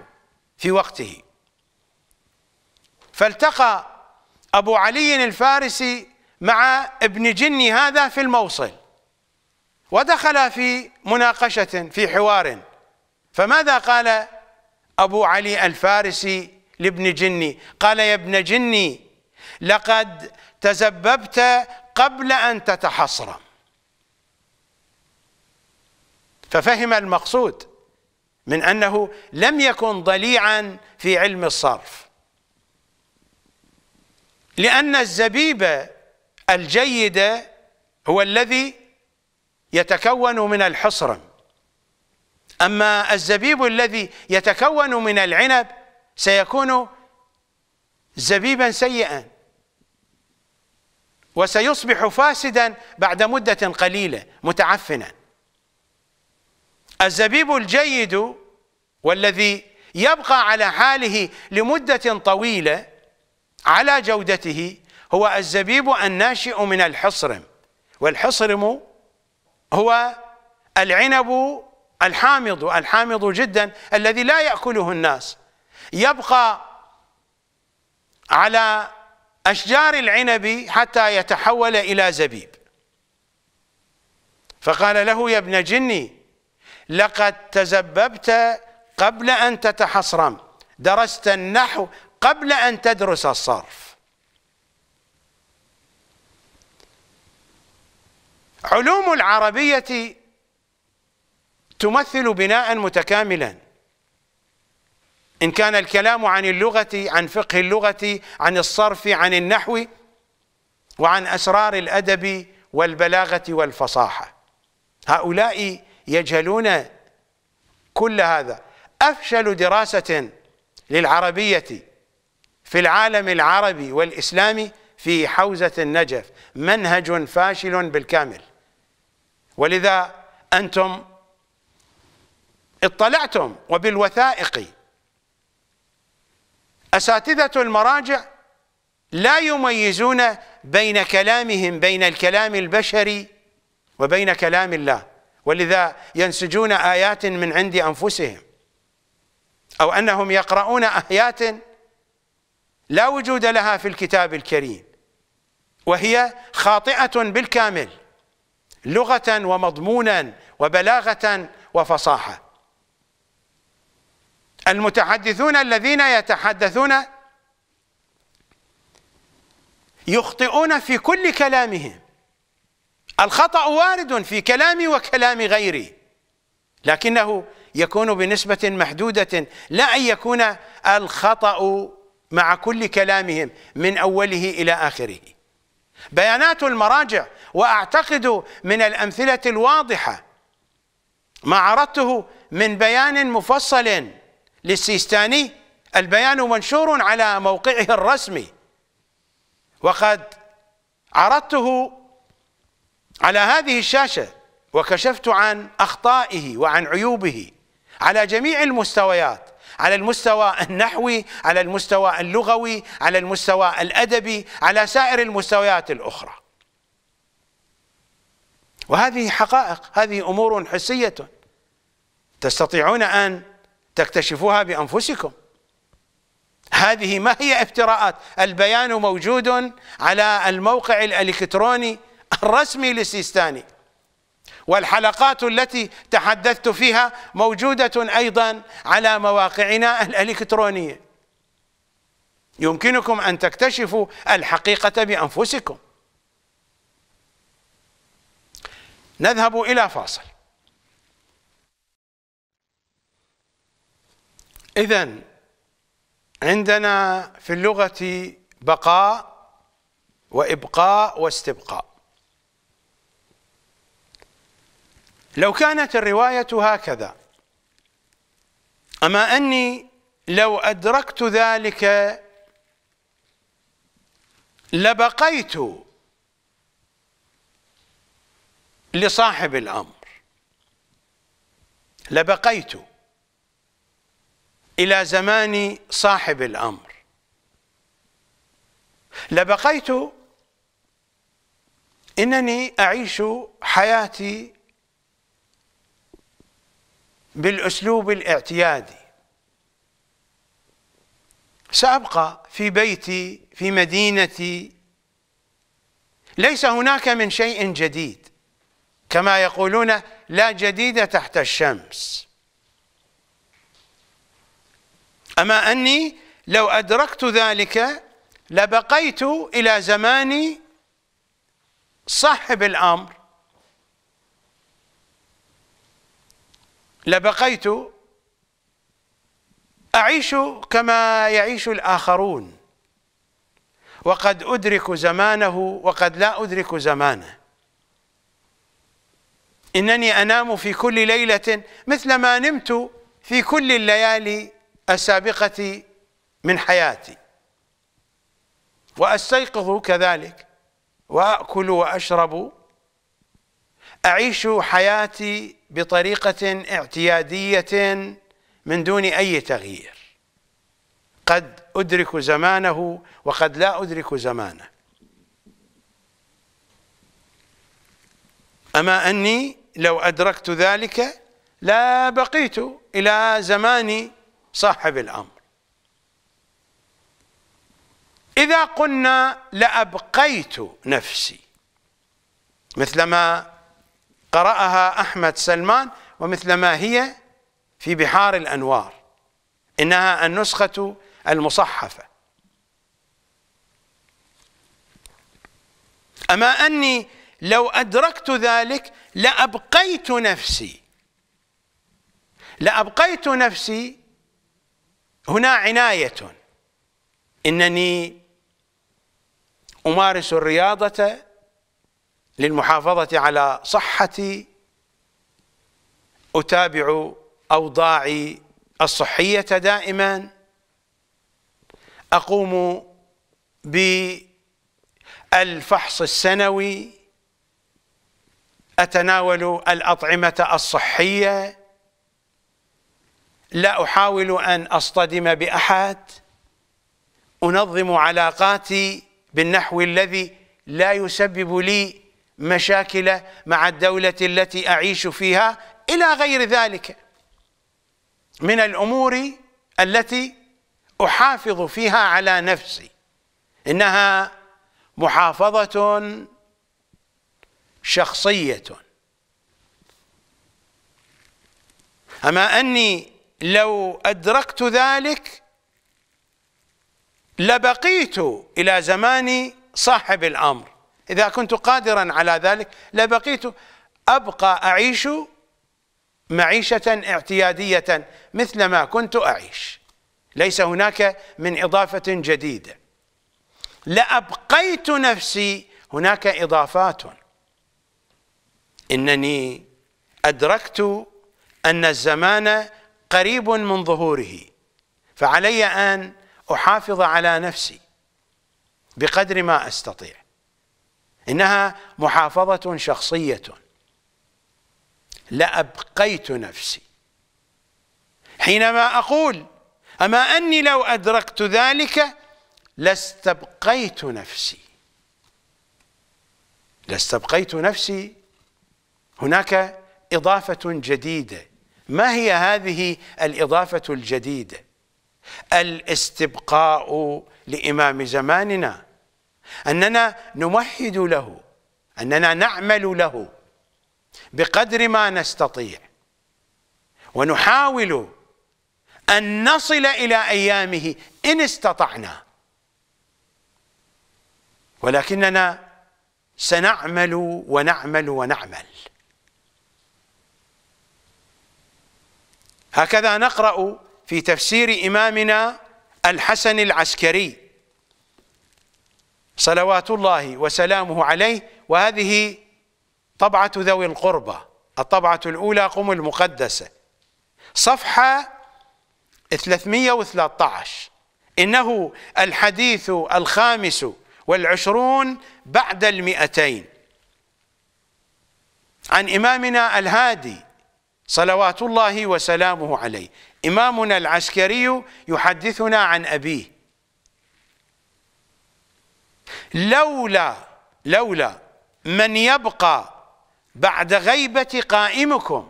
في وقته فالتقى أبو علي الفارسي مع ابن جني هذا في الموصل ودخل في مناقشة في حوار فماذا قال أبو علي الفارسي لابن جني قال يا ابن جني لقد تزببت قبل أن تتحصرم ففهم المقصود من أنه لم يكن ضليعا في علم الصرف لأن الزبيب الجيد هو الذي يتكون من الحصرم أما الزبيب الذي يتكون من العنب سيكون زبيبا سيئا وسيصبح فاسدا بعد مدة قليلة متعفنا الزبيب الجيد والذي يبقى على حاله لمدة طويلة على جودته هو الزبيب الناشئ من الحصرم والحصرم هو العنب الحامض الحامض جدا الذي لا يأكله الناس يبقى على أشجار العنب حتى يتحول إلى زبيب فقال له يا ابن جني لقد تزببت قبل أن تتحصرم درست النحو قبل أن تدرس الصرف علوم العربية تمثل بناء متكاملا إن كان الكلام عن اللغة عن فقه اللغة عن الصرف عن النحو وعن أسرار الأدب والبلاغة والفصاحة هؤلاء يجهلون كل هذا أفشل دراسة للعربية في العالم العربي والإسلامي في حوزة النجف منهج فاشل بالكامل ولذا أنتم اطلعتم وبالوثائق أساتذة المراجع لا يميزون بين كلامهم بين الكلام البشري وبين كلام الله ولذا ينسجون آيات من عند أنفسهم أو أنهم يقرؤون آيات لا وجود لها في الكتاب الكريم وهي خاطئة بالكامل لغة ومضمونا وبلاغة وفصاحة المتحدثون الذين يتحدثون يخطئون في كل كلامهم الخطأ وارد في كلامي وكلام غيري لكنه يكون بنسبة محدودة لا أن يكون الخطأ مع كل كلامهم من أوله إلى آخره بيانات المراجع وأعتقد من الأمثلة الواضحة ما عرضته من بيان مفصل للسيستاني البيان منشور على موقعه الرسمي وقد عرضته على هذه الشاشة وكشفت عن أخطائه وعن عيوبه على جميع المستويات على المستوى النحوي على المستوى اللغوي على المستوى الأدبي على سائر المستويات الأخرى وهذه حقائق هذه أمور حسية تستطيعون أن تكتشفوها بأنفسكم هذه ما هي افتراءات البيان موجود على الموقع الإلكتروني الرسمي للسيستاني والحلقات التي تحدثت فيها موجودة أيضا على مواقعنا الإلكترونية يمكنكم أن تكتشفوا الحقيقة بأنفسكم نذهب إلى فاصل إذا عندنا في اللغة بقاء وإبقاء واستبقاء لو كانت الرواية هكذا أما أني لو أدركت ذلك لبقيت لصاحب الأمر لبقيت إلى زمان صاحب الأمر لبقيت إنني أعيش حياتي بالأسلوب الاعتيادي سأبقى في بيتي في مدينتي ليس هناك من شيء جديد كما يقولون لا جديد تحت الشمس أما أني لو أدركت ذلك لبقيت إلى زماني صاحب الأمر لبقيت أعيش كما يعيش الآخرون وقد أدرك زمانه وقد لا أدرك زمانه إنني أنام في كل ليلة مثل ما نمت في كل الليالي السابقة من حياتي وأستيقظ كذلك وأكل وأشرب أعيش حياتي بطريقة اعتيادية من دون أي تغيير قد أدرك زمانه وقد لا أدرك زمانه أما أني لو أدركت ذلك لا بقيت إلى زمان صاحب الأمر إذا قلنا لأبقيت نفسي مثلما قرأها أحمد سلمان ومثل ما هي في بحار الأنوار إنها النسخة المصحفة أما أني لو أدركت ذلك لأبقيت نفسي لأبقيت نفسي هنا عناية إنني أمارس الرياضة للمحافظة على صحتي أتابع أوضاعي الصحية دائما أقوم بالفحص السنوي أتناول الأطعمة الصحية لا أحاول أن أصطدم بأحد أنظم علاقاتي بالنحو الذي لا يسبب لي مشاكل مع الدولة التي أعيش فيها إلى غير ذلك من الأمور التي أحافظ فيها على نفسي إنها محافظة شخصية أما أني لو أدركت ذلك لبقيت إلى زمان صاحب الأمر إذا كنت قادرا على ذلك لبقيت أبقى أعيش معيشة اعتيادية مثل ما كنت أعيش ليس هناك من إضافة جديدة لأبقيت نفسي هناك إضافات إنني أدركت أن الزمان قريب من ظهوره فعلي أن أحافظ على نفسي بقدر ما أستطيع إنها محافظة شخصية لأبقيت نفسي حينما أقول أما أني لو أدركت ذلك لاستبقيت نفسي لاستبقيت نفسي هناك إضافة جديدة ما هي هذه الإضافة الجديدة الاستبقاء لإمام زماننا أننا نمهد له أننا نعمل له بقدر ما نستطيع ونحاول أن نصل إلى أيامه إن استطعنا ولكننا سنعمل ونعمل ونعمل هكذا نقرأ في تفسير إمامنا الحسن العسكري صلوات الله وسلامه عليه وهذه طبعة ذوي القربى الطبعة الأولى قم المقدسة صفحة 313 إنه الحديث الخامس والعشرون بعد المئتين عن إمامنا الهادي صلوات الله وسلامه عليه إمامنا العسكري يحدثنا عن أبيه لولا لولا من يبقى بعد غيبة قائمكم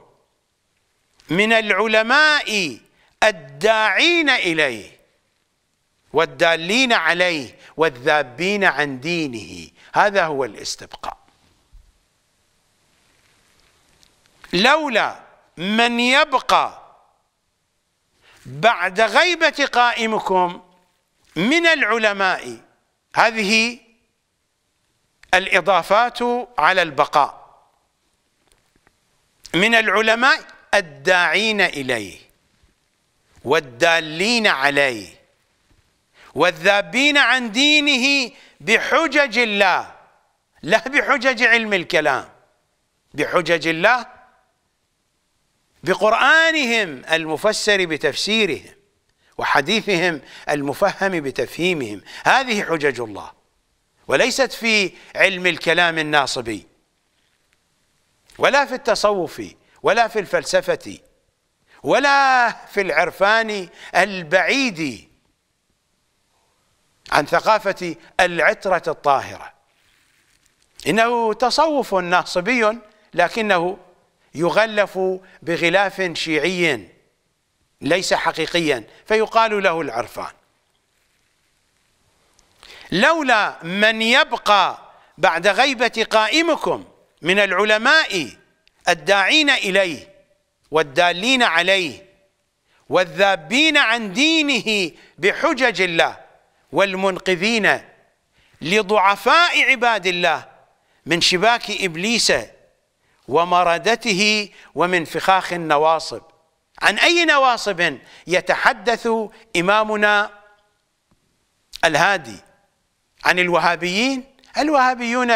من العلماء الداعين إليه والدالين عليه والذابين عن دينه هذا هو الاستبقاء لولا من يبقى بعد غيبة قائمكم من العلماء هذه الإضافات على البقاء من العلماء الداعين إليه والدالين عليه والذابين عن دينه بحجج الله لا بحجج علم الكلام بحجج الله بقرآنهم المفسر بتفسيرهم وحديثهم المفهم بتفهيمهم هذه حجج الله وليست في علم الكلام الناصبي ولا في التصوف ولا في الفلسفة ولا في العرفان البعيد عن ثقافة العترة الطاهرة إنه تصوف ناصبي لكنه يغلف بغلاف شيعي ليس حقيقيا فيقال له العرفان لولا من يبقى بعد غيبة قائمكم من العلماء الداعين إليه والدالين عليه والذابين عن دينه بحجج الله والمنقذين لضعفاء عباد الله من شباك إبليس ومردته ومن فخاخ النواصب عن أي نواصب يتحدث إمامنا الهادي عن الوهابيين الوهابيون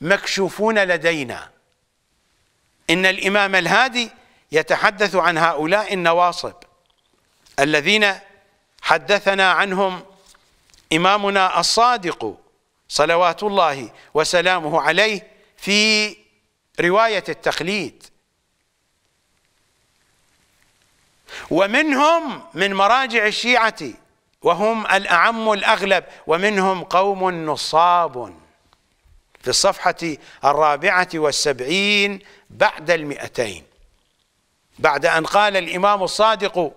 مكشوفون لدينا إن الإمام الهادي يتحدث عن هؤلاء النواصب الذين حدثنا عنهم إمامنا الصادق صلوات الله وسلامه عليه في رواية التخليد ومنهم من مراجع الشيعة وهم الأعم الأغلب ومنهم قوم نصاب في الصفحة الرابعة والسبعين بعد المئتين بعد أن قال الإمام الصادق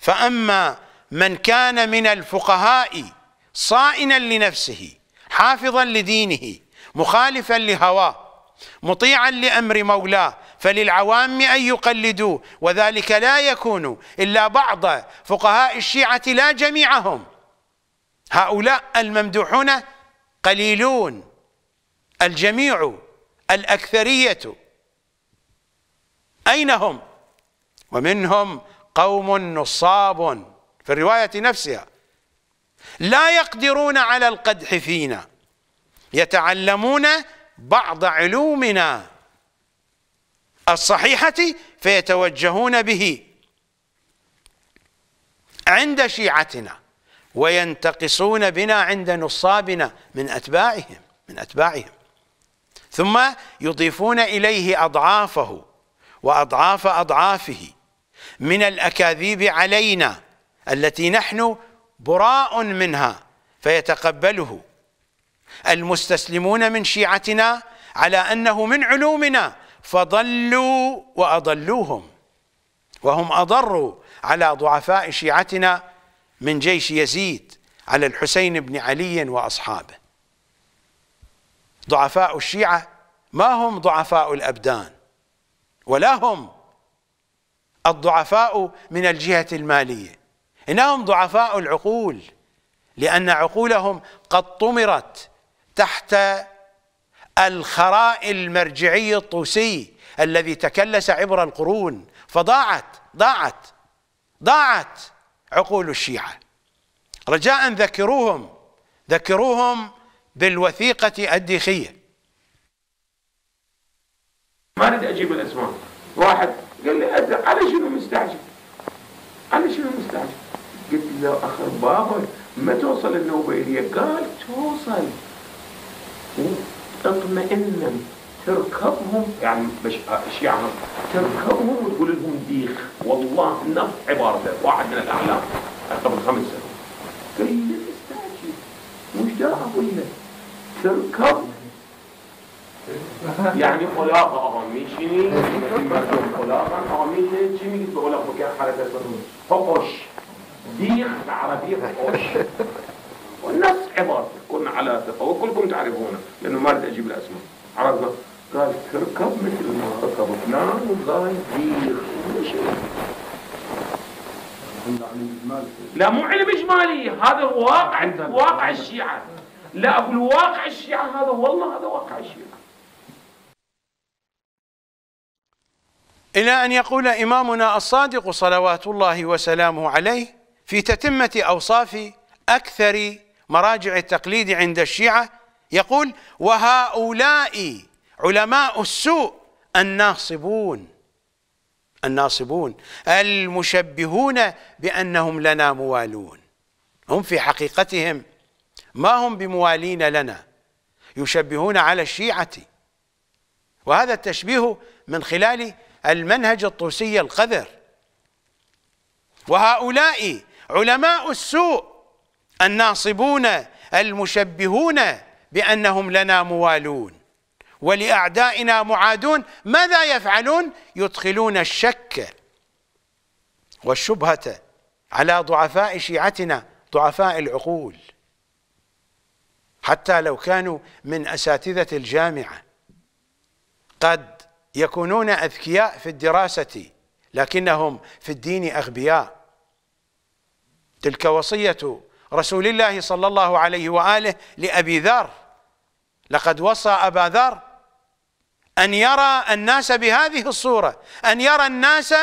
فأما من كان من الفقهاء صائنا لنفسه حافظا لدينه مخالفا لهواه مطيعا لأمر مولاه فللعوام أن يقلدوه وذلك لا يكون إلا بعض فقهاء الشيعة لا جميعهم هؤلاء الممدوحون قليلون الجميع الأكثرية أين هم ومنهم قوم نصاب في الرواية نفسها لا يقدرون على القدح فينا يتعلمون بعض علومنا الصحيحة فيتوجهون به عند شيعتنا وينتقصون بنا عند نصابنا من أتباعهم من أتباعهم ثم يضيفون إليه أضعافه وأضعاف أضعافه من الأكاذيب علينا التي نحن براء منها فيتقبله المستسلمون من شيعتنا على أنه من علومنا فضلوا وأضلوهم وهم أضروا على ضعفاء شيعتنا من جيش يزيد على الحسين بن علي وأصحابه ضعفاء الشيعة ما هم ضعفاء الأبدان ولا هم الضعفاء من الجهة المالية إنهم ضعفاء العقول لأن عقولهم قد طمرت تحت الخراء المرجعي الطوسي الذي تكلس عبر القرون فضاعت ضاعت ضاعت عقول الشيعة رجاء ذكروهم ذكروهم بالوثيقة الديخية ما اريد اجيب الاسماء واحد قال لي على شنو مستعجل على شنو مستعجل قلت له اخر بابا ما توصل النوبه إليه قال توصل
تطمئنا تركبهم يعني مش يعني تركبهم وتقول لهم ديخ والله نفس عبارة واحد من الأعلام قبل خمس سنوات قال لي
استعجل مش ده أقول لك تركب
يعني خلاقة أغاميشني خلاقة أغاميشني
جيمي تقول لك مكان حركة فقش ديخ عربية فقش والنص عبارة كنا على ثقة وكلكم تعرفونه لأنه ما أريد أجيب الأسماء عرفنا قال تركب مثل ما ركب فلان والله يدير لا مو علم اجمالي هذا واقع واقع الشيعه لا اقول واقع الشيعه هذا والله هذا واقع الشيعه الى ان يقول امامنا الصادق صلوات الله وسلامه عليه في تتمه اوصاف اكثر مراجع التقليد عند الشيعة يقول وهؤلاء علماء السوء الناصبون الناصبون المشبهون بأنهم لنا موالون هم في حقيقتهم ما هم بموالين لنا يشبهون على الشيعة وهذا التشبيه من خلال المنهج الطوسي القذر وهؤلاء علماء السوء الناصبون المشبهون بانهم لنا موالون ولاعدائنا معادون ماذا يفعلون يدخلون الشك والشبهه على ضعفاء شيعتنا ضعفاء العقول حتى لو كانوا من اساتذه الجامعه قد يكونون اذكياء في الدراسه لكنهم في الدين اغبياء تلك وصيه رسول الله صلى الله عليه واله لابي ذر لقد وصى ابا ذر ان يرى الناس بهذه الصوره ان يرى الناس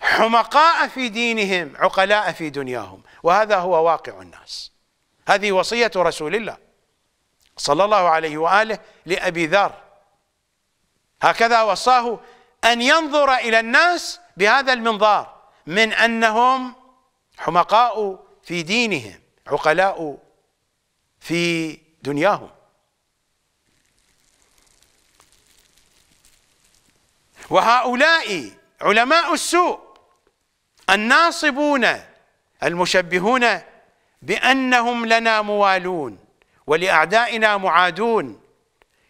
حمقاء في دينهم عقلاء في دنياهم وهذا هو واقع الناس هذه وصيه رسول الله صلى الله عليه واله لابي ذر هكذا وصاه ان ينظر الى الناس بهذا المنظار من انهم حمقاء في دينهم عقلاء في دنياهم وهؤلاء علماء السوء الناصبون المشبهون بأنهم لنا موالون ولأعدائنا معادون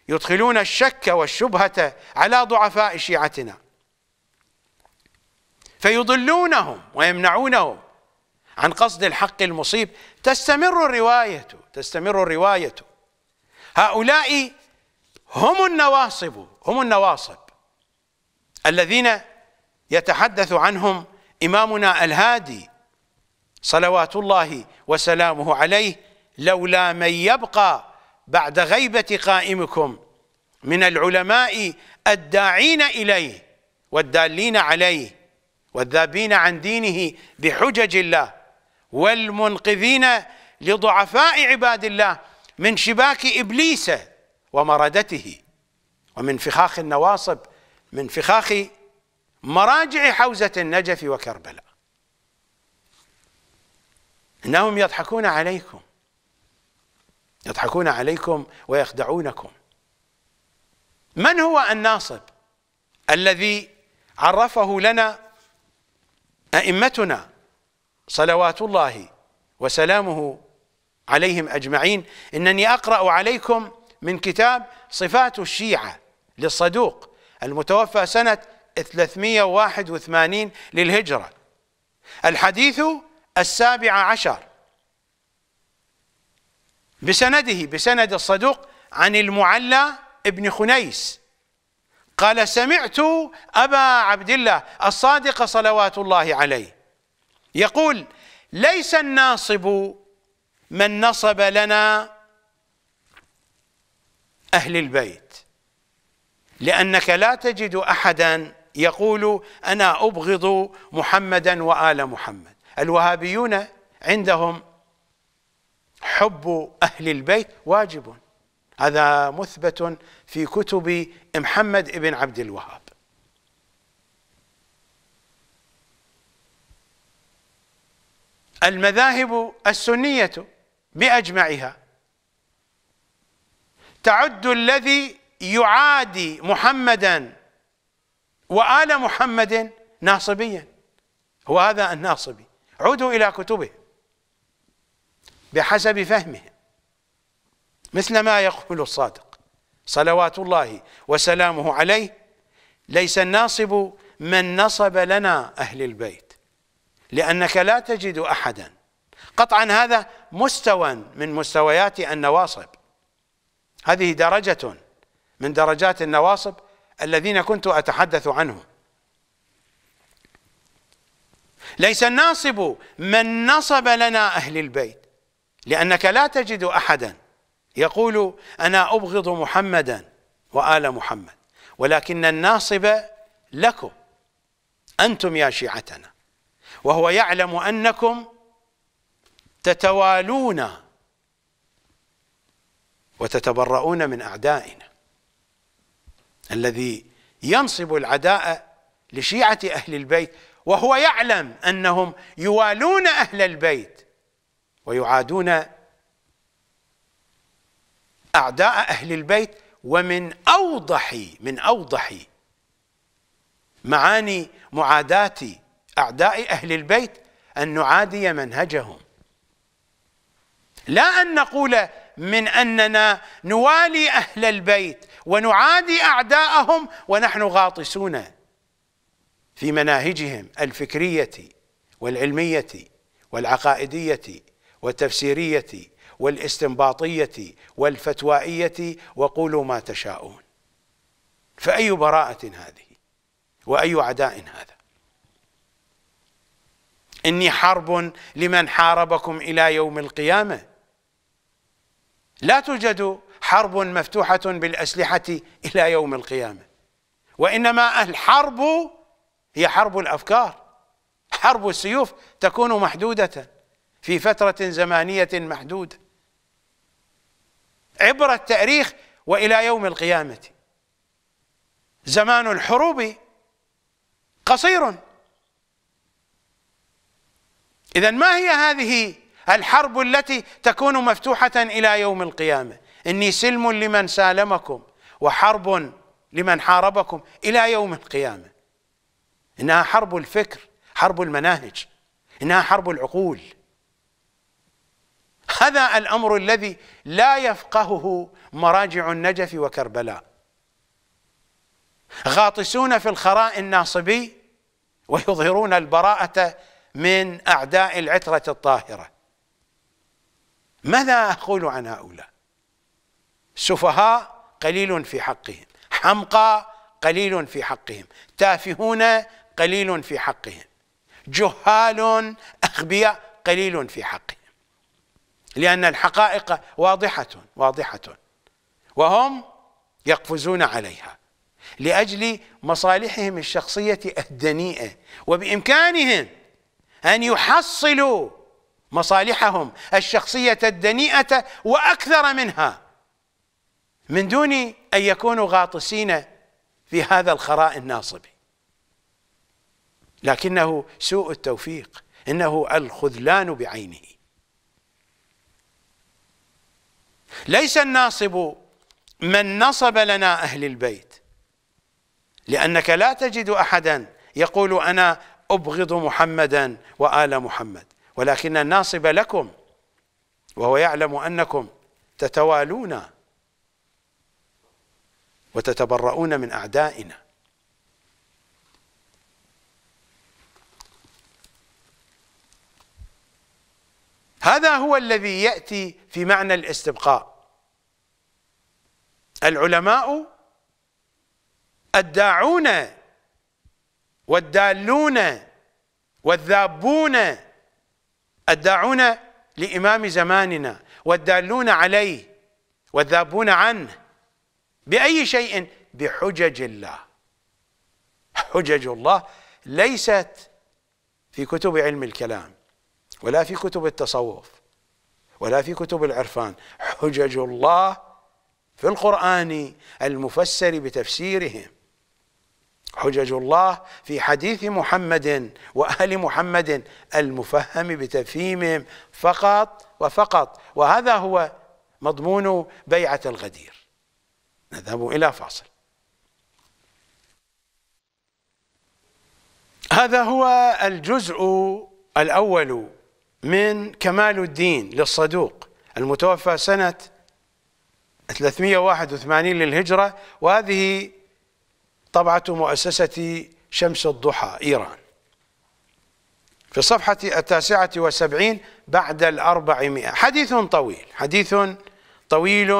يدخلون الشك والشبهة على ضعفاء شيعتنا فيضلونهم ويمنعونهم عن قصد الحق المصيب تستمر الرواية تستمر الرواية هؤلاء هم النواصب هم النواصب الذين يتحدث عنهم إمامنا الهادي صلوات الله وسلامه عليه لولا من يبقى بعد غيبة قائمكم من العلماء الداعين إليه والدالين عليه والذابين عن دينه بحجج الله والمنقذين لضعفاء عباد الله من شباك إبليس ومردته ومن فخاخ النواصب من فخاخ مراجع حوزة النجف وكربلاء إنهم يضحكون عليكم يضحكون عليكم ويخدعونكم من هو الناصب الذي عرفه لنا أئمتنا صلوات الله وسلامه عليهم اجمعين انني اقرا عليكم من كتاب صفات الشيعه للصدوق المتوفى سنه 381 للهجره الحديث السابع عشر بسنده بسند الصدوق عن المعلى ابن خنيس قال سمعت ابا عبد الله الصادق صلوات الله عليه يقول ليس الناصب من نصب لنا اهل البيت لانك لا تجد احدا يقول انا ابغض محمدا وال محمد الوهابيون عندهم حب اهل البيت واجب هذا مثبت في كتب محمد بن عبد الوهاب المذاهب السنية بأجمعها تعد الذي يعادي محمدا وآل محمد ناصبيا هو هذا الناصبي عودوا إلى كتبه بحسب فهمه مثل ما يقول الصادق صلوات الله وسلامه عليه ليس الناصب من نصب لنا أهل البيت لأنك لا تجد أحدا قطعا هذا مستوى من مستويات النواصب هذه درجة من درجات النواصب الذين كنت أتحدث عنهم ليس الناصب من نصب لنا أهل البيت لأنك لا تجد أحدا يقول أنا أبغض محمدا وآل محمد ولكن الناصب لكم أنتم يا شيعتنا وهو يعلم أنكم تتوالون وتتبرؤون من أعدائنا الذي ينصب العداء لشيعة أهل البيت وهو يعلم أنهم يوالون أهل البيت ويعادون أعداء أهل البيت ومن أوضح من أوضح معاني معاداة أعداء أهل البيت أن نعادي منهجهم لا أن نقول من أننا نوالي أهل البيت ونعادي أعداءهم ونحن غاطسون في مناهجهم الفكرية والعلمية والعقائدية والتفسيرية والاستنباطية والفتوائية وقولوا ما تشاءون فأي براءة هذه وأي عداء هذا إني حرب لمن حاربكم إلى يوم القيامة لا توجد حرب مفتوحة بالأسلحة إلى يوم القيامة وإنما الحرب هي حرب الأفكار حرب السيوف تكون محدودة في فترة زمانية محدودة عبر التاريخ وإلى يوم القيامة زمان الحروب قصير اذا ما هي هذه الحرب التي تكون مفتوحه الى يوم القيامه اني سلم لمن سالمكم وحرب لمن حاربكم الى يوم القيامه انها حرب الفكر حرب المناهج انها حرب العقول هذا الامر الذي لا يفقهه مراجع النجف وكربلاء غاطسون في الخراء الناصبي ويظهرون البراءه من أعداء العترة الطاهرة ماذا أقول عن هؤلاء سفهاء قليل في حقهم حمقى قليل في حقهم تافهون قليل في حقهم جهال أخبياء قليل في حقهم لأن الحقائق واضحة واضحة وهم يقفزون عليها لأجل مصالحهم الشخصية الدنيئة وبإمكانهم أن يحصلوا مصالحهم الشخصية الدنيئة وأكثر منها من دون أن يكونوا غاطسين في هذا الخراء الناصب لكنه سوء التوفيق إنه الخذلان بعينه ليس الناصب من نصب لنا أهل البيت لأنك لا تجد أحدا يقول أنا أبغض محمدا وآل محمد ولكن الناصب لكم وهو يعلم أنكم تتوالون وتتبرؤون من أعدائنا هذا هو الذي يأتي في معنى الاستبقاء العلماء الداعون والدالون والذابون الداعون لإمام زماننا والدالون عليه والذابون عنه بأي شيء بحجج الله حجج الله ليست في كتب علم الكلام ولا في كتب التصوف ولا في كتب العرفان حجج الله في القرآن المفسر بتفسيرهم حجج الله في حديث محمد وأهل محمد المفهم بتفهيمهم فقط وفقط وهذا هو مضمون بيعة الغدير نذهب إلى فاصل هذا هو الجزء الأول من كمال الدين للصدوق المتوفى سنة 381 للهجرة وهذه طبعة مؤسسة شمس الضحى إيران في الصفحة التاسعة وسبعين بعد الأربعمائة حديث طويل حديث طويل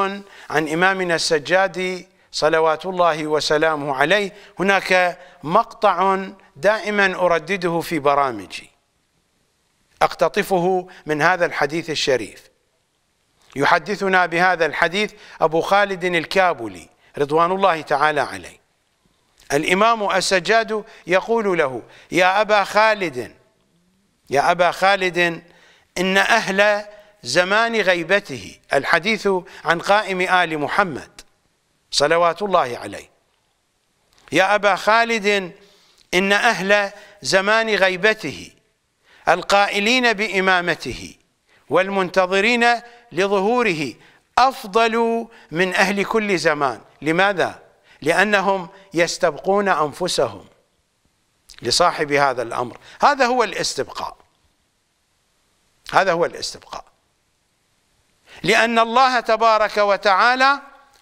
عن إمامنا السجادي صلوات الله وسلامه عليه هناك مقطع دائما أردده في برامجي أقتطفه من هذا الحديث الشريف يحدثنا بهذا الحديث أبو خالد الكابلي رضوان الله تعالى عليه الإمام السجاد يقول له يا أبا خالد يا أبا خالد إن أهل زمان غيبته الحديث عن قائم آل محمد صلوات الله عليه يا أبا خالد إن أهل زمان غيبته القائلين بإمامته والمنتظرين لظهوره أفضل من أهل كل زمان لماذا؟ لأنهم يستبقون أنفسهم لصاحب هذا الأمر هذا هو الاستبقاء هذا هو الاستبقاء لأن الله تبارك وتعالى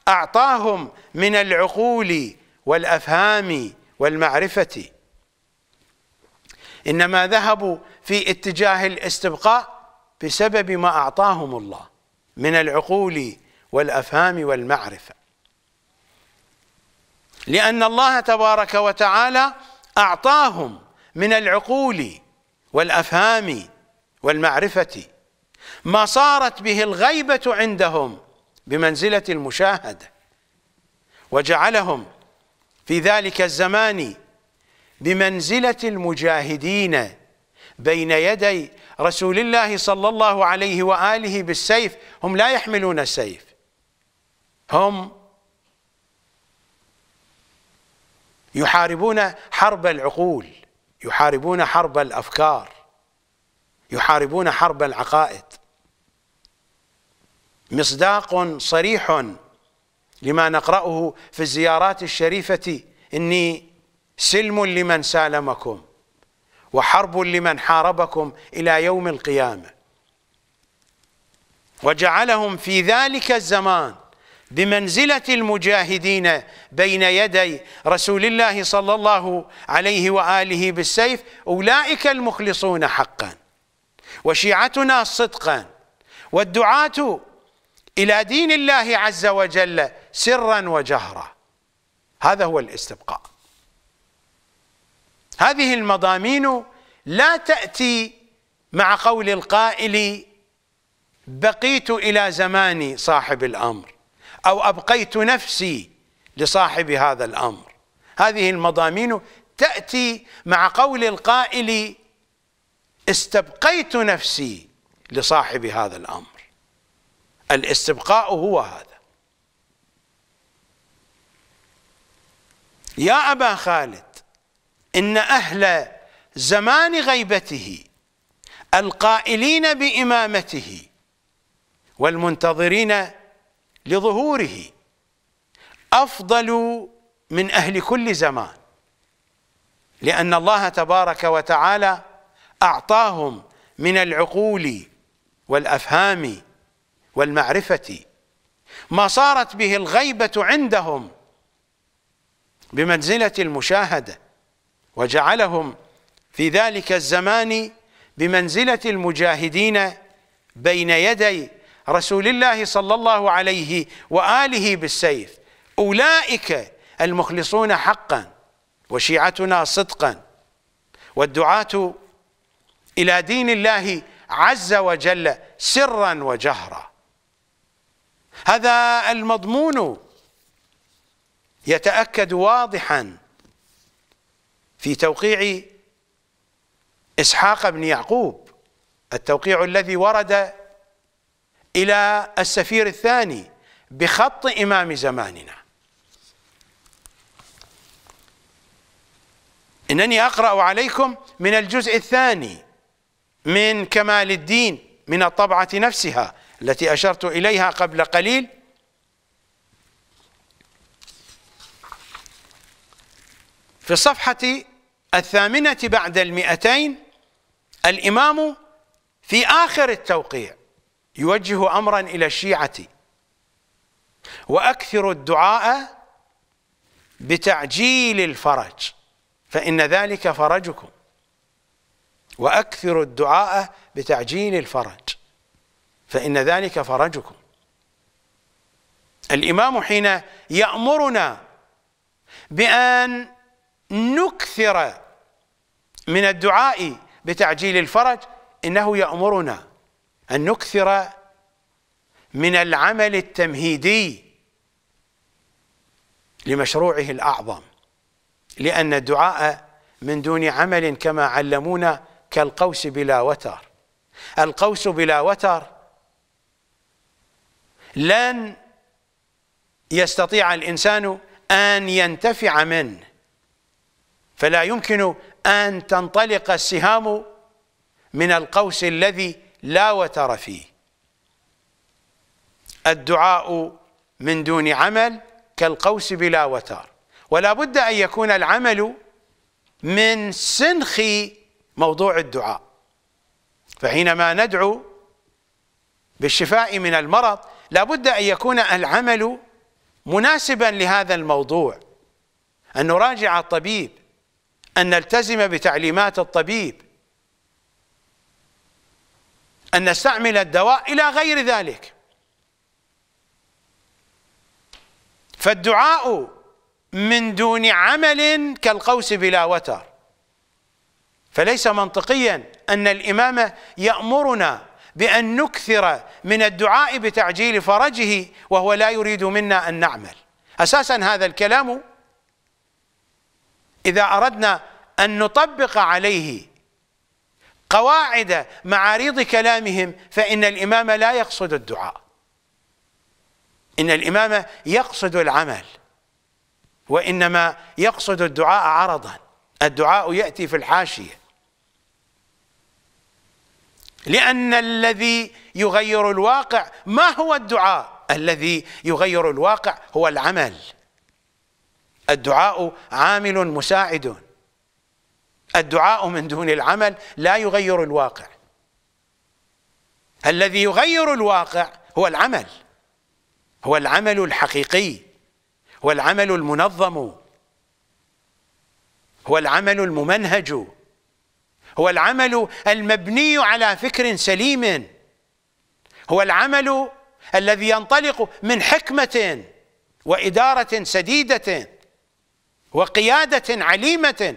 أعطاهم من العقول والأفهام والمعرفة إنما ذهبوا في اتجاه الاستبقاء بسبب ما أعطاهم الله من العقول والأفهام والمعرفة لأن الله تبارك وتعالى أعطاهم من العقول والأفهام والمعرفة ما صارت به الغيبة عندهم بمنزلة المشاهدة وجعلهم في ذلك الزمان بمنزلة المجاهدين بين يدي رسول الله صلى الله عليه وآله بالسيف هم لا يحملون السيف هم يحاربون حرب العقول يحاربون حرب الافكار يحاربون حرب العقائد مصداق صريح لما نقرأه في الزيارات الشريفة إني سلم لمن سالمكم وحرب لمن حاربكم إلى يوم القيامة وجعلهم في ذلك الزمان بمنزلة المجاهدين بين يدي رسول الله صلى الله عليه وآله بالسيف أولئك المخلصون حقا وشيعتنا صدقا والدعاة إلى دين الله عز وجل سرا وجهرا هذا هو الاستبقاء هذه المضامين لا تأتي مع قول القائل بقيت إلى زمان صاحب الأمر أو أبقيت نفسي لصاحب هذا الأمر هذه المضامين تأتي مع قول القائل استبقيت نفسي لصاحب هذا الأمر الاستبقاء هو هذا يا أبا خالد إن أهل زمان غيبته القائلين بإمامته والمنتظرين لظهوره أفضل من أهل كل زمان لأن الله تبارك وتعالى أعطاهم من العقول والأفهام والمعرفة ما صارت به الغيبة عندهم بمنزلة المشاهدة وجعلهم في ذلك الزمان بمنزلة المجاهدين بين يدي رسول الله صلى الله عليه واله بالسيف اولئك المخلصون حقا وشيعتنا صدقا والدعاه الى دين الله عز وجل سرا وجهرا هذا المضمون يتاكد واضحا في توقيع اسحاق بن يعقوب التوقيع الذي ورد إلى السفير الثاني بخط إمام زماننا إنني أقرأ عليكم من الجزء الثاني من كمال الدين من الطبعة نفسها التي أشرت إليها قبل قليل في الصفحة الثامنة بعد المئتين الإمام في آخر التوقيع يوجه امرا الى الشيعه واكثر الدعاء بتعجيل الفرج فان ذلك فرجكم واكثر الدعاء بتعجيل الفرج فان ذلك فرجكم الامام حين يامرنا بان نكثر من الدعاء بتعجيل الفرج انه يامرنا أن نكثر من العمل التمهيدي لمشروعه الأعظم لأن الدعاء من دون عمل كما علمونا كالقوس بلا وتر القوس بلا وتر لن يستطيع الإنسان أن ينتفع منه فلا يمكن أن تنطلق السهام من القوس الذي لا وتر فيه الدعاء من دون عمل كالقوس بلا وتر ولا بد أن يكون العمل من سنخ موضوع الدعاء فحينما ندعو بالشفاء من المرض لا بد أن يكون العمل مناسبا لهذا الموضوع أن نراجع الطبيب أن نلتزم بتعليمات الطبيب أن نستعمل الدواء إلى غير ذلك فالدعاء من دون عمل كالقوس بلا وتر فليس منطقيا أن الإمام يأمرنا بأن نكثر من الدعاء بتعجيل فرجه وهو لا يريد منا أن نعمل أساسا هذا الكلام إذا أردنا أن نطبق عليه قواعد معاريض كلامهم فإن الإمام لا يقصد الدعاء إن الإمام يقصد العمل وإنما يقصد الدعاء عرضا الدعاء يأتي في الحاشية لأن الذي يغير الواقع ما هو الدعاء الذي يغير الواقع هو العمل الدعاء عامل مساعد الدعاء من دون العمل لا يغير الواقع الذي يغير الواقع هو العمل هو العمل الحقيقي هو العمل المنظم هو العمل الممنهج هو العمل المبني على فكر سليم هو العمل الذي ينطلق من حكمة وإدارة سديدة وقيادة عليمة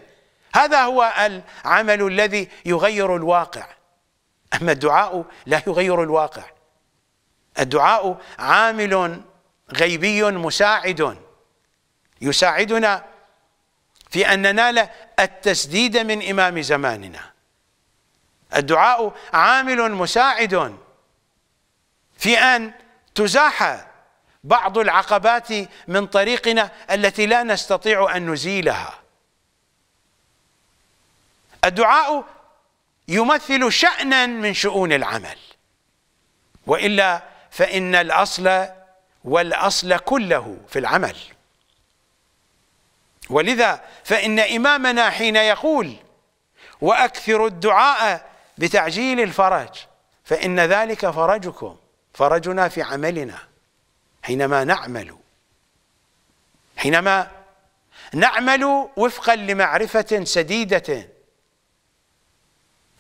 هذا هو العمل الذي يغير الواقع أما الدعاء لا يغير الواقع الدعاء عامل غيبي مساعد يساعدنا في أن ننال التسديد من إمام زماننا الدعاء عامل مساعد في أن تزاح بعض العقبات من طريقنا التي لا نستطيع أن نزيلها الدعاء يمثل شأنا من شؤون العمل وإلا فإن الأصل والأصل كله في العمل ولذا فإن إمامنا حين يقول وأكثر الدعاء بتعجيل الفرج فإن ذلك فرجكم فرجنا في عملنا حينما نعمل حينما نعمل وفقا لمعرفة سديدة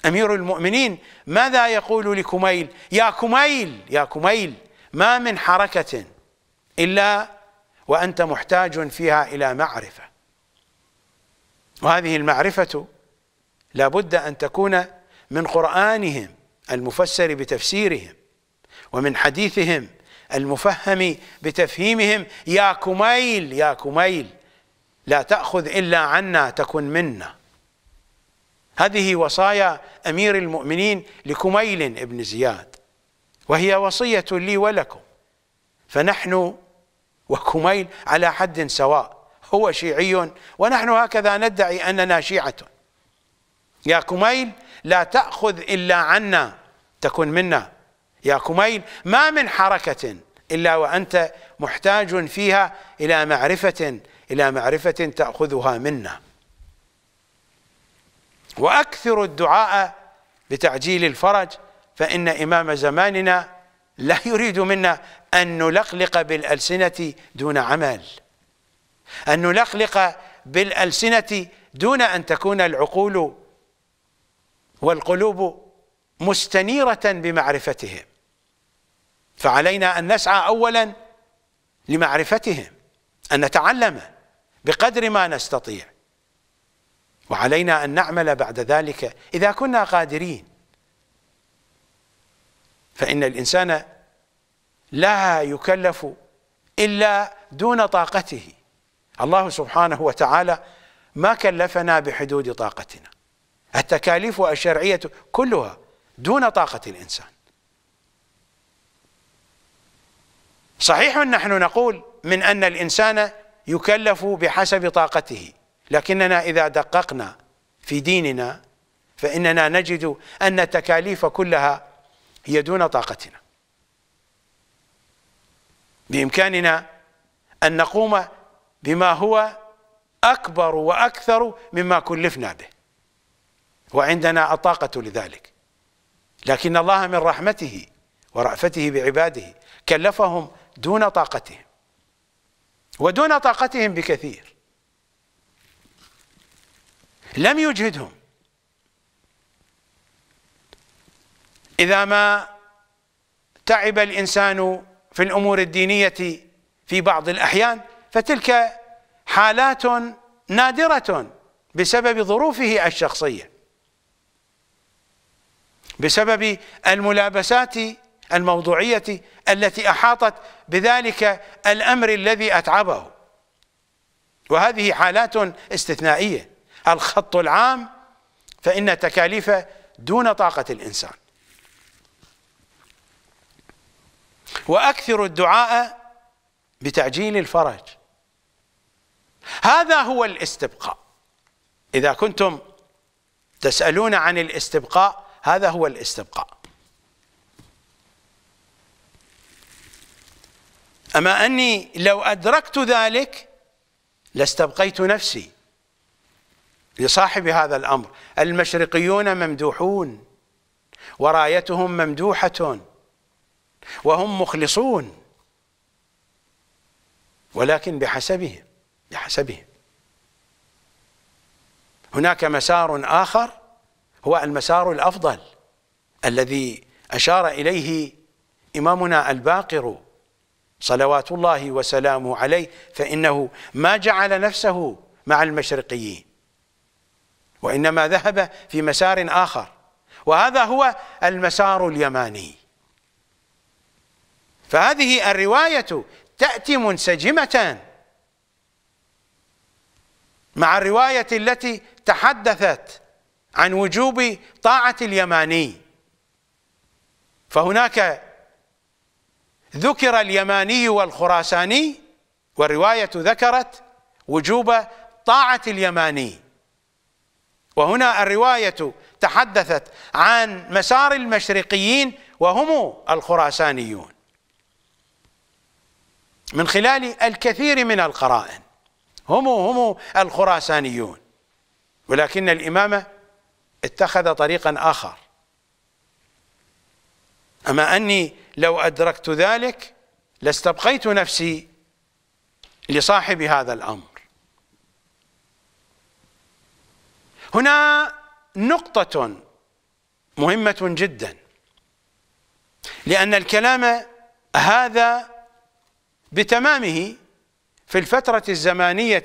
أمير المؤمنين ماذا يقول لكميل يا كميل يا كميل ما من حركة إلا وأنت محتاج فيها إلى معرفة وهذه المعرفة لابد أن تكون من قرآنهم المفسر بتفسيرهم ومن حديثهم المفهم بتفهيمهم يا كميل يا كميل لا تأخذ إلا عنا تكن منا هذه وصايا أمير المؤمنين لكميل بن زياد وهي وصية لي ولكم فنحن وكميل على حد سواء هو شيعي ونحن هكذا ندعي أننا شيعة يا كميل لا تأخذ إلا عنا تكن منا يا كميل ما من حركة إلا وأنت محتاج فيها إلى معرفة إلى معرفة تأخذها منا واكثروا الدعاء بتعجيل الفرج فان امام زماننا لا يريد منا ان نلقلق بالالسنه دون عمل ان نلقلق بالالسنه دون ان تكون العقول والقلوب مستنيره بمعرفتهم فعلينا ان نسعى اولا لمعرفتهم ان نتعلم بقدر ما نستطيع وعلينا أن نعمل بعد ذلك إذا كنا قادرين فإن الإنسان لا يكلف إلا دون طاقته الله سبحانه وتعالى ما كلفنا بحدود طاقتنا التكاليف الشرعية كلها دون طاقة الإنسان صحيح نحن نقول من أن الإنسان يكلف بحسب طاقته لكننا إذا دققنا في ديننا فإننا نجد أن التكاليف كلها هي دون طاقتنا بإمكاننا أن نقوم بما هو أكبر وأكثر مما كلفنا به وعندنا الطاقة لذلك لكن الله من رحمته ورأفته بعباده كلفهم دون طاقتهم ودون طاقتهم بكثير لم يجهدهم إذا ما تعب الإنسان في الأمور الدينية في بعض الأحيان فتلك حالات نادرة بسبب ظروفه الشخصية بسبب الملابسات الموضوعية التي أحاطت بذلك الأمر الذي أتعبه وهذه حالات استثنائية الخط العام فإن تكاليفه دون طاقة الإنسان وأكثر الدعاء بتعجيل الفرج هذا هو الاستبقاء إذا كنتم تسألون عن الاستبقاء هذا هو الاستبقاء أما أني لو أدركت ذلك لاستبقيت نفسي لصاحب هذا الأمر المشرقيون ممدوحون ورايتهم ممدوحة وهم مخلصون ولكن بحسبهم بحسبهم هناك مسار آخر هو المسار الأفضل الذي أشار إليه إمامنا الباقر صلوات الله وسلامه عليه فإنه ما جعل نفسه مع المشرقيين وإنما ذهب في مسار آخر وهذا هو المسار اليماني فهذه الرواية تأتي منسجمة مع الرواية التي تحدثت عن وجوب طاعة اليماني فهناك ذكر اليماني والخراساني والرواية ذكرت وجوب طاعة اليماني وهنا الرواية تحدثت عن مسار المشرقيين وهم الخراسانيون من خلال الكثير من القرائن هم هم الخراسانيون ولكن الإمامة اتخذ طريقا آخر أما أني لو أدركت ذلك لاستبقيت نفسي لصاحب هذا الأمر هنا نقطة مهمة جدا لأن الكلام هذا بتمامه في الفترة الزمانية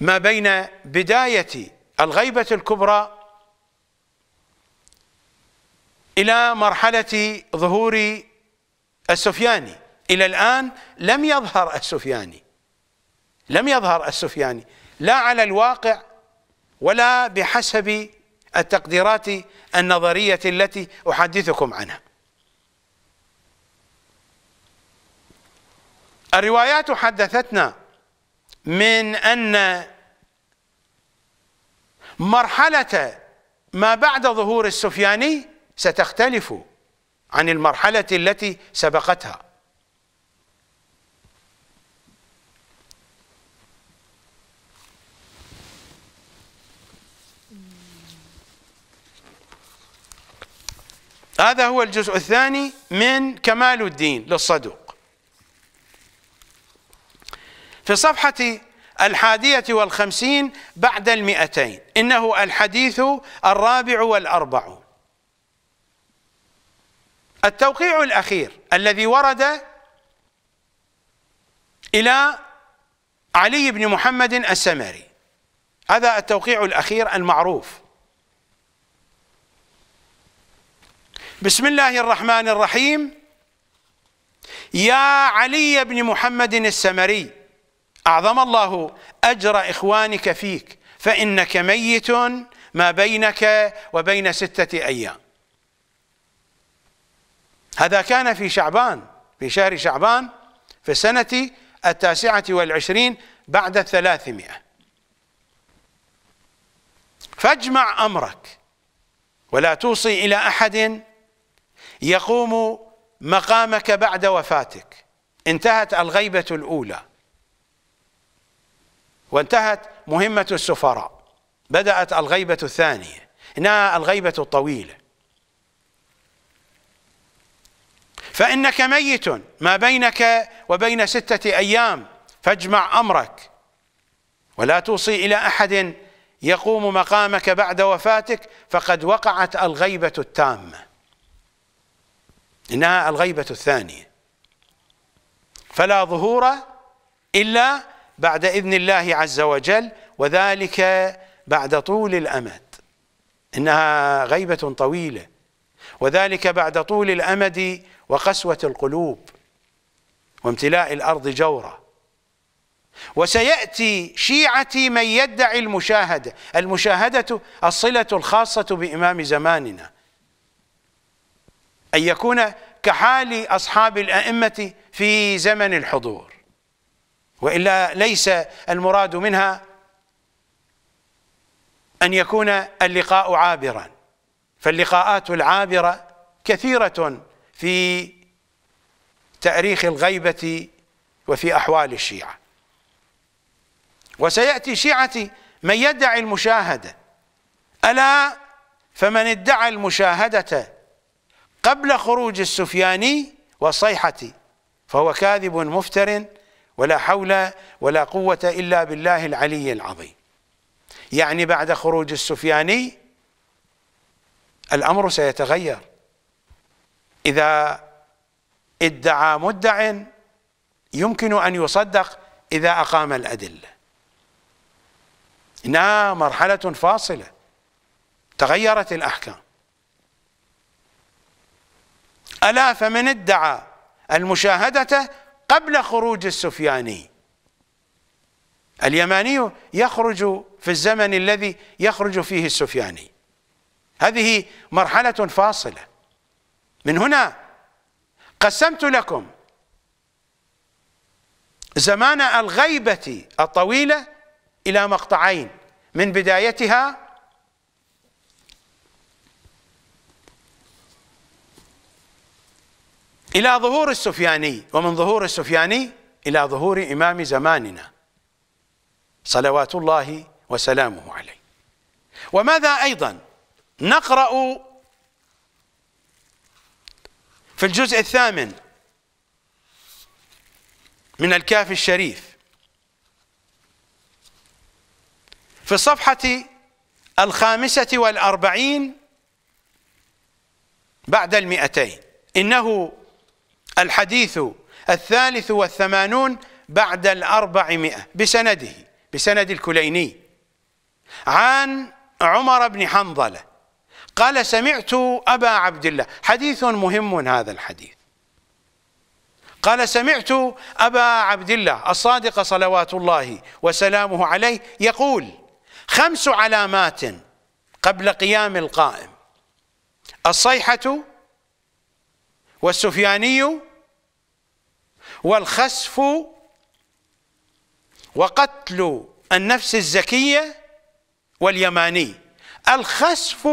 ما بين بداية الغيبة الكبرى إلى مرحلة ظهور السفياني إلى الآن لم يظهر السفياني لم يظهر السفياني لا على الواقع ولا بحسب التقديرات النظرية التي أحدثكم عنها الروايات حدثتنا من أن مرحلة ما بعد ظهور السفياني ستختلف عن المرحلة التي سبقتها هذا هو الجزء الثاني من كمال الدين للصدوق في صفحة الحادية والخمسين بعد المئتين إنه الحديث الرابع والأربع التوقيع الأخير الذي ورد إلى علي بن محمد السمري هذا التوقيع الأخير المعروف بسم الله الرحمن الرحيم يا علي بن محمد السمري أعظم الله أجر إخوانك فيك فإنك ميت ما بينك وبين ستة أيام هذا كان في شعبان في شهر شعبان في السنة التاسعة والعشرين بعد الثلاثمائة فاجمع أمرك ولا توصي إلى أحد يقوم مقامك بعد وفاتك انتهت الغيبة الأولى وانتهت مهمة السفراء بدأت الغيبة الثانية إنها الغيبة الطويلة فإنك ميت ما بينك وبين ستة أيام فاجمع أمرك ولا توصي إلى أحد يقوم مقامك بعد وفاتك فقد وقعت الغيبة التامة إنها الغيبة الثانية فلا ظهور إلا بعد إذن الله عز وجل وذلك بعد طول الأمد إنها غيبة طويلة وذلك بعد طول الأمد وقسوة القلوب وامتلاء الأرض جورا وسيأتي شيعتي من يدعي المشاهدة المشاهدة الصلة الخاصة بإمام زماننا أن يكون كحال أصحاب الأئمة في زمن الحضور وإلا ليس المراد منها أن يكون اللقاء عابرا فاللقاءات العابرة كثيرة في تأريخ الغيبة وفي أحوال الشيعة وسيأتي شيعة من يدعي المشاهدة ألا فمن ادعى المشاهدة قبل خروج السفياني وصيحتي فهو كاذب مفتر ولا حول ولا قوة إلا بالله العلي العظيم يعني بعد خروج السفياني الأمر سيتغير إذا ادعى مدع يمكن أن يصدق إذا أقام الأدلة إنها مرحلة فاصلة تغيرت الأحكام ألا فمن ادعى المشاهدة قبل خروج السفياني اليماني يخرج في الزمن الذي يخرج فيه السفياني هذه مرحلة فاصلة من هنا قسمت لكم زمان الغيبة الطويلة إلى مقطعين من بدايتها إلى ظهور السفياني ومن ظهور السفياني إلى ظهور إمام زماننا صلوات الله وسلامه عليه وماذا أيضا نقرأ في الجزء الثامن من الكاف الشريف في الصفحة الخامسة والأربعين بعد المئتين إنه الحديث الثالث والثمانون بعد الأربعمائة بسنده بسند الكليني عن عمر بن حنظلة قال سمعت أبا عبد الله حديث مهم هذا الحديث قال سمعت أبا عبد الله الصادق صلوات الله وسلامه عليه يقول خمس علامات قبل قيام القائم الصيحة والسفياني والخسف وقتل النفس الزكية واليماني الخسف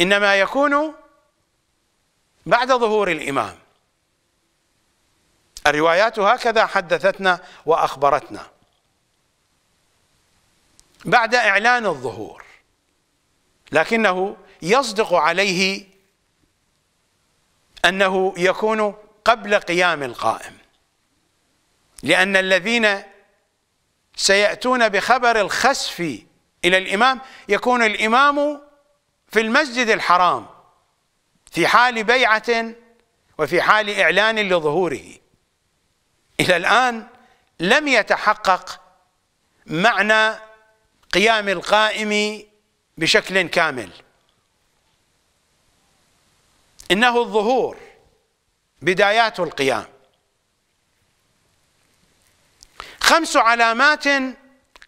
إنما يكون بعد ظهور الإمام الروايات هكذا حدثتنا وأخبرتنا بعد إعلان الظهور لكنه يصدق عليه أنه يكون قبل قيام القائم لأن الذين سيأتون بخبر الخسف إلى الإمام يكون الإمام في المسجد الحرام في حال بيعة وفي حال إعلان لظهوره إلى الآن لم يتحقق معنى قيام القائم بشكل كامل إنه الظهور بدايات القيام خمس علامات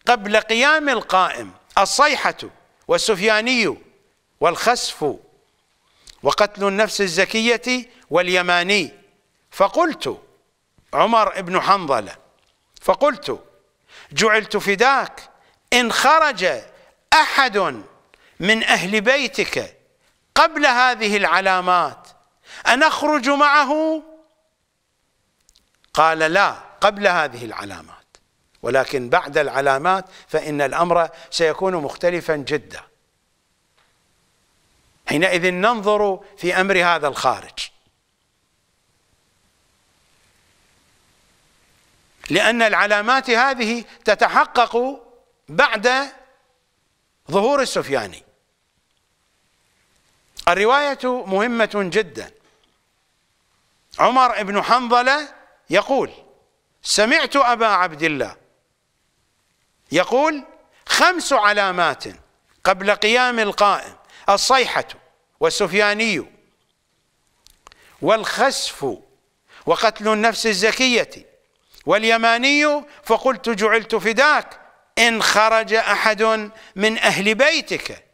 قبل قيام القائم الصيحة والسفياني والخسف وقتل النفس الزكية واليماني فقلت عمر بن حنظلة فقلت جعلت فداك إن خرج أحد من أهل بيتك قبل هذه العلامات أنخرج معه قال لا قبل هذه العلامات ولكن بعد العلامات فإن الأمر سيكون مختلفا جدا حينئذ ننظر في أمر هذا الخارج لأن العلامات هذه تتحقق بعد ظهور السفياني الرواية مهمة جدا عمر بن حنظلة يقول سمعت أبا عبد الله يقول خمس علامات قبل قيام القائم الصيحة والسفياني والخسف وقتل النفس الزكية واليماني فقلت جعلت فداك إن خرج أحد من أهل بيتك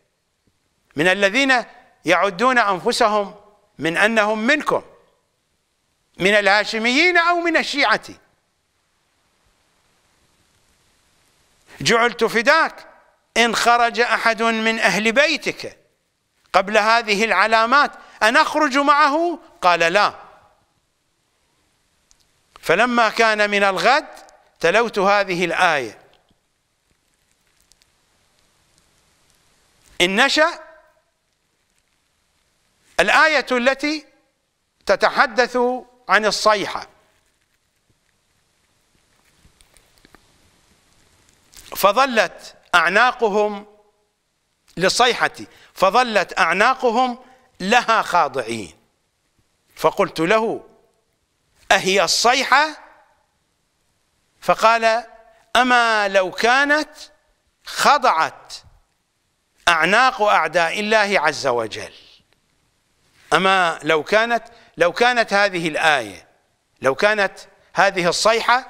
من الذين يعدون أنفسهم من أنهم منكم من الهاشميين أو من الشيعة جعلت فداك إن خرج أحد من أهل بيتك قبل هذه العلامات أن أخرج معه قال لا فلما كان من الغد تلوت هذه الآية إن نشأ الآية التي تتحدث عن الصيحة فظلت أعناقهم للصيحة فظلت أعناقهم لها خاضعين فقلت له أهي الصيحة فقال أما لو كانت خضعت أعناق أعداء الله عز وجل أما لو كانت لو كانت هذه الآية لو كانت هذه الصيحة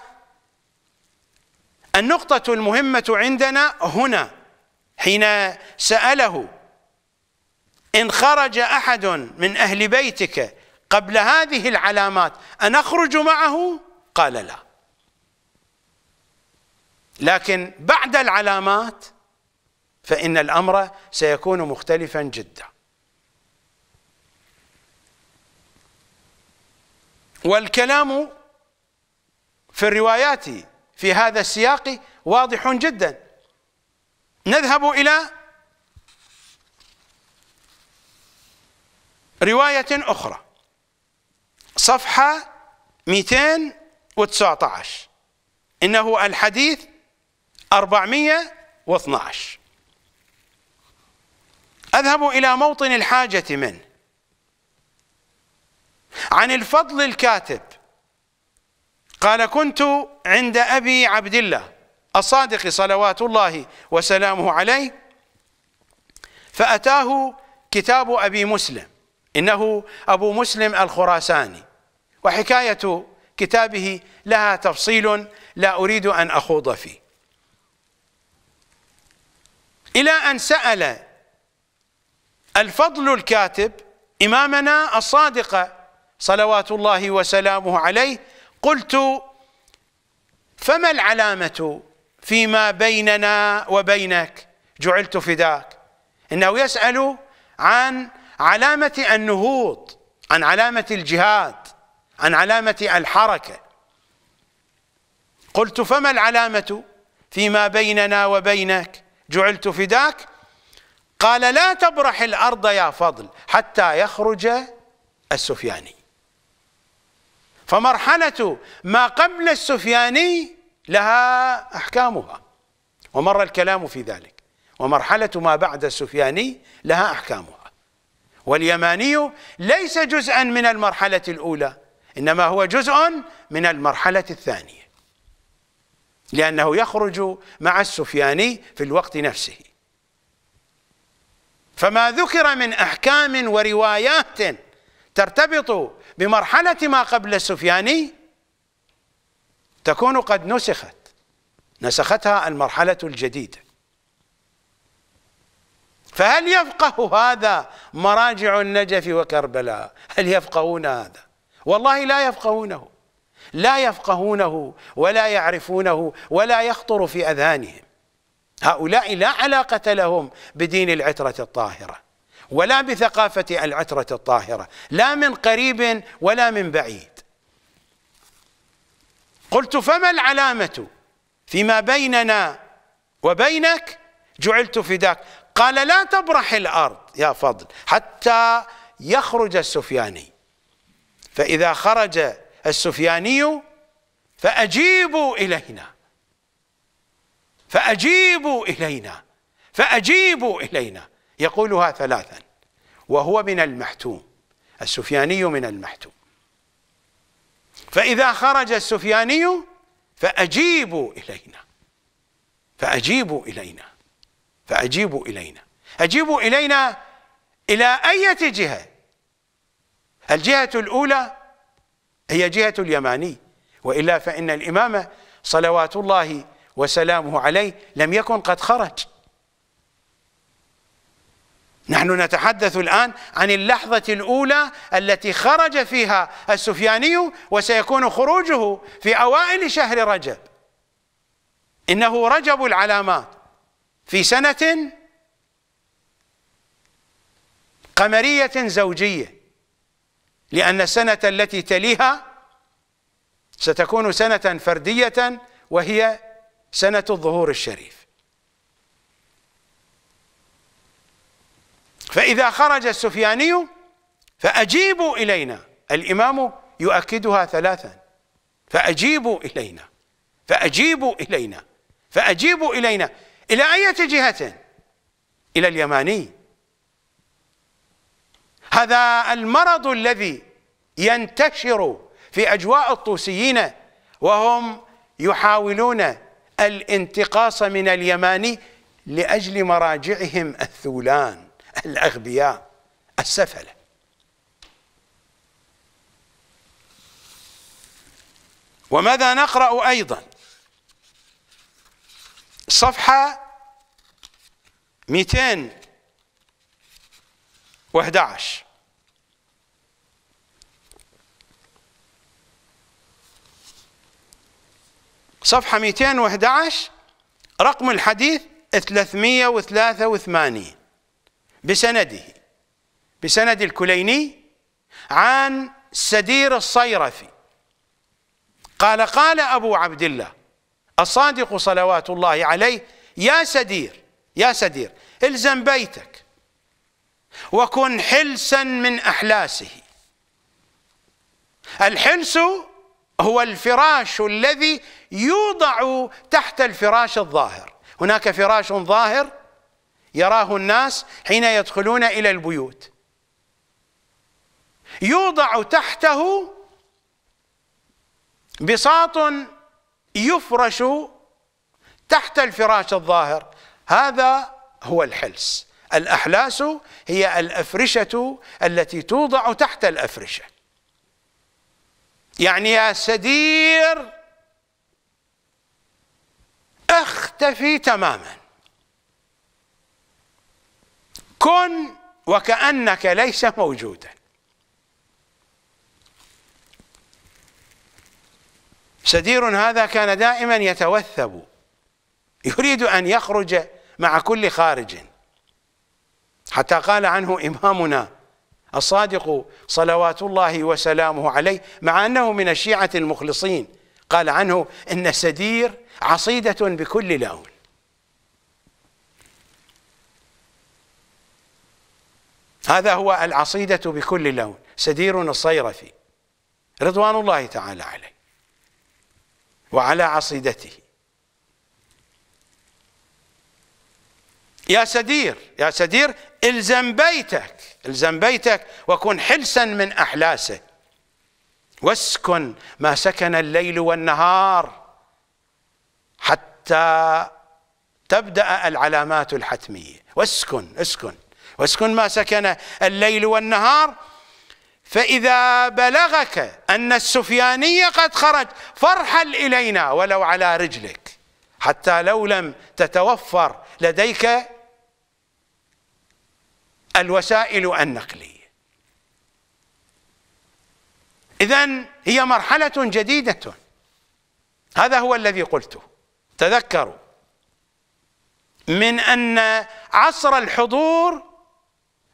النقطة المهمة عندنا هنا حين سأله إن خرج أحد من أهل بيتك قبل هذه العلامات أنخرج معه قال لا لكن بعد العلامات فإن الأمر سيكون مختلفا جدا والكلام في الروايات في هذا السياق واضح جدا نذهب إلى رواية أخرى صفحة 219 إنه الحديث 412 أذهب إلى موطن الحاجة من عن الفضل الكاتب قال كنت عند أبي عبد الله الصادق صلوات الله وسلامه عليه فأتاه كتاب أبي مسلم إنه أبو مسلم الخراساني وحكاية كتابه لها تفصيل لا أريد أن أخوض فيه إلى أن سأل الفضل الكاتب إمامنا الصادق صلوات الله وسلامه عليه قلت فما العلامة فيما بيننا وبينك جعلت فداك إنه يسأل عن علامة النهوض عن علامة الجهاد عن علامة الحركة قلت فما العلامة فيما بيننا وبينك جعلت فداك قال لا تبرح الأرض يا فضل حتى يخرج السفياني فمرحلة ما قبل السفياني لها أحكامها ومر الكلام في ذلك ومرحلة ما بعد السفياني لها أحكامها واليماني ليس جزءا من المرحلة الأولى إنما هو جزء من المرحلة الثانية لأنه يخرج مع السفياني في الوقت نفسه فما ذكر من أحكام وروايات ترتبط بمرحلة ما قبل السفياني تكون قد نسخت نسختها المرحلة الجديدة فهل يفقه هذا مراجع النجف وكربلاء هل يفقهون هذا والله لا يفقهونه لا يفقهونه ولا يعرفونه ولا يخطر في أذهانهم هؤلاء لا علاقة لهم بدين العترة الطاهرة ولا بثقافة العترة الطاهرة لا من قريب ولا من بعيد قلت فما العلامة فيما بيننا وبينك جعلت فداك قال لا تبرح الأرض يا فضل حتى يخرج السفياني فإذا خرج السفياني فأجيبوا إلينا فأجيبوا إلينا فأجيبوا إلينا يقولها ثلاثا وهو من المحتوم السفياني من المحتوم فإذا خرج السفياني فأجيبوا إلينا فأجيبوا إلينا فأجيبوا إلينا أجيبوا إلينا إلى أية جهة الجهة الأولى هي جهة اليماني وإلا فإن الإمام صلوات الله وسلامه عليه لم يكن قد خرج نحن نتحدث الآن عن اللحظة الأولى التي خرج فيها السفياني وسيكون خروجه في أوائل شهر رجب إنه رجب العلامات في سنة قمرية زوجية لأن السنة التي تليها ستكون سنة فردية وهي سنة الظهور الشريف فإذا خرج السفياني فأجيبوا إلينا الإمام يؤكدها ثلاثا فأجيبوا إلينا فأجيبوا إلينا فأجيبوا إلينا إلى أية جهة إلى اليماني هذا المرض الذي ينتشر في أجواء الطوسيين وهم يحاولون الانتقاص من اليماني لأجل مراجعهم الثولان الأغبياء السفلة وماذا نقرأ أيضا صفحة 211 صفحة 211 رقم الحديث 383 بسنده بسند الكليني عن سدير الصيرفي قال قال أبو عبد الله الصادق صلوات الله عليه يا سدير يا سدير الزم بيتك وكن حلسا من أحلاسه الحلس هو الفراش الذي يوضع تحت الفراش الظاهر هناك فراش ظاهر يراه الناس حين يدخلون الى البيوت يوضع تحته بساط يفرش تحت الفراش الظاهر هذا هو الحلس الأحلاس هي الأفرشة التي توضع تحت الأفرشة يعني يا سدير اختفي تماما كن وكأنك ليس موجودا سدير هذا كان دائما يتوثب يريد أن يخرج مع كل خارج حتى قال عنه إمامنا الصادق صلوات الله وسلامه عليه مع أنه من الشيعة المخلصين قال عنه إن سدير عصيدة بكل لون هذا هو العصيدة بكل لون سدير الصيرفي رضوان الله تعالى عليه وعلى عصيدته يا سدير يا سدير الزم بيتك الزم بيتك وكن حلسا من أحلاسه واسكن ما سكن الليل والنهار حتى تبدأ العلامات الحتمية واسكن اسكن واسكن ما سكن الليل والنهار فإذا بلغك أن السفياني قد خرج فارحل إلينا ولو على رجلك حتى لو لم تتوفر لديك الوسائل النقلية إذا هي مرحلة جديدة هذا هو الذي قلته تذكروا من أن عصر الحضور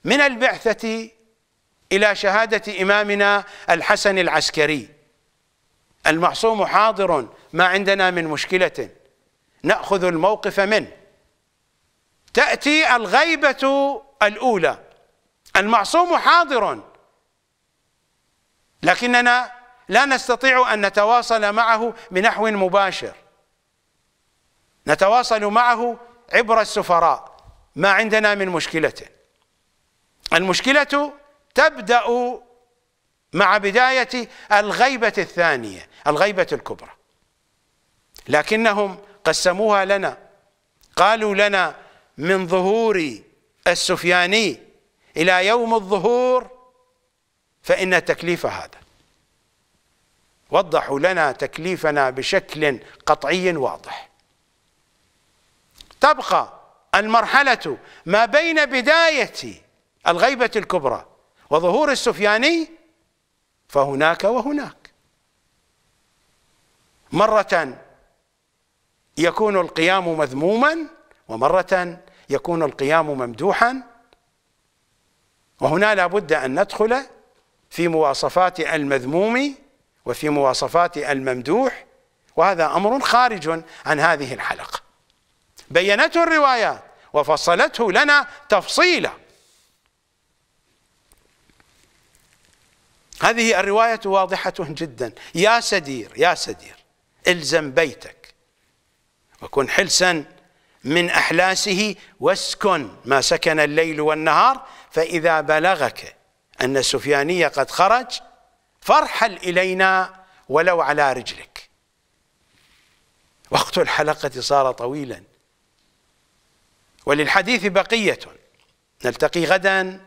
من البعثة إلى شهادة إمامنا الحسن العسكري المعصوم حاضر ما عندنا من مشكلة نأخذ الموقف منه تأتي الغيبة الأولى المعصوم حاضر لكننا لا نستطيع أن نتواصل معه بنحو مباشر نتواصل معه عبر السفراء ما عندنا من مشكله المشكلة تبدأ مع بداية الغيبة الثانية الغيبة الكبرى لكنهم قسموها لنا قالوا لنا من ظهور السفياني إلى يوم الظهور فإن التكليف هذا وضحوا لنا تكليفنا بشكل قطعي واضح تبقى المرحلة ما بين بداية الغيبة الكبرى وظهور السفياني فهناك وهناك مرة يكون القيام مذموما ومرة يكون القيام ممدوحا وهنا لا بد أن ندخل في مواصفات المذموم وفي مواصفات الممدوح وهذا أمر خارج عن هذه الحلقة بينته الروايات وفصلته لنا تفصيلا هذه الرواية واضحة جدا يا سدير يا سدير الزم بيتك وكن حلسا من أحلاسه واسكن ما سكن الليل والنهار فإذا بلغك أن السفياني قد خرج فارحل إلينا ولو على رجلك وقت الحلقة صار طويلا وللحديث بقية نلتقي غدا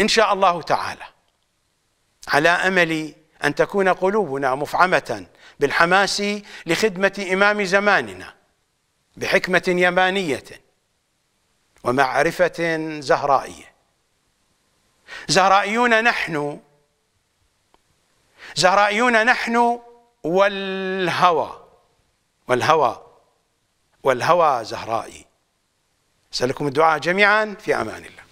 إن شاء الله تعالى على امل ان تكون قلوبنا مفعمه بالحماس لخدمه امام زماننا بحكمه يمانيه ومعرفه زهرائيه زهرائيون نحن زهرائيون نحن والهوى والهوى والهوى زهرائي أسألكم الدعاء جميعا في أمان الله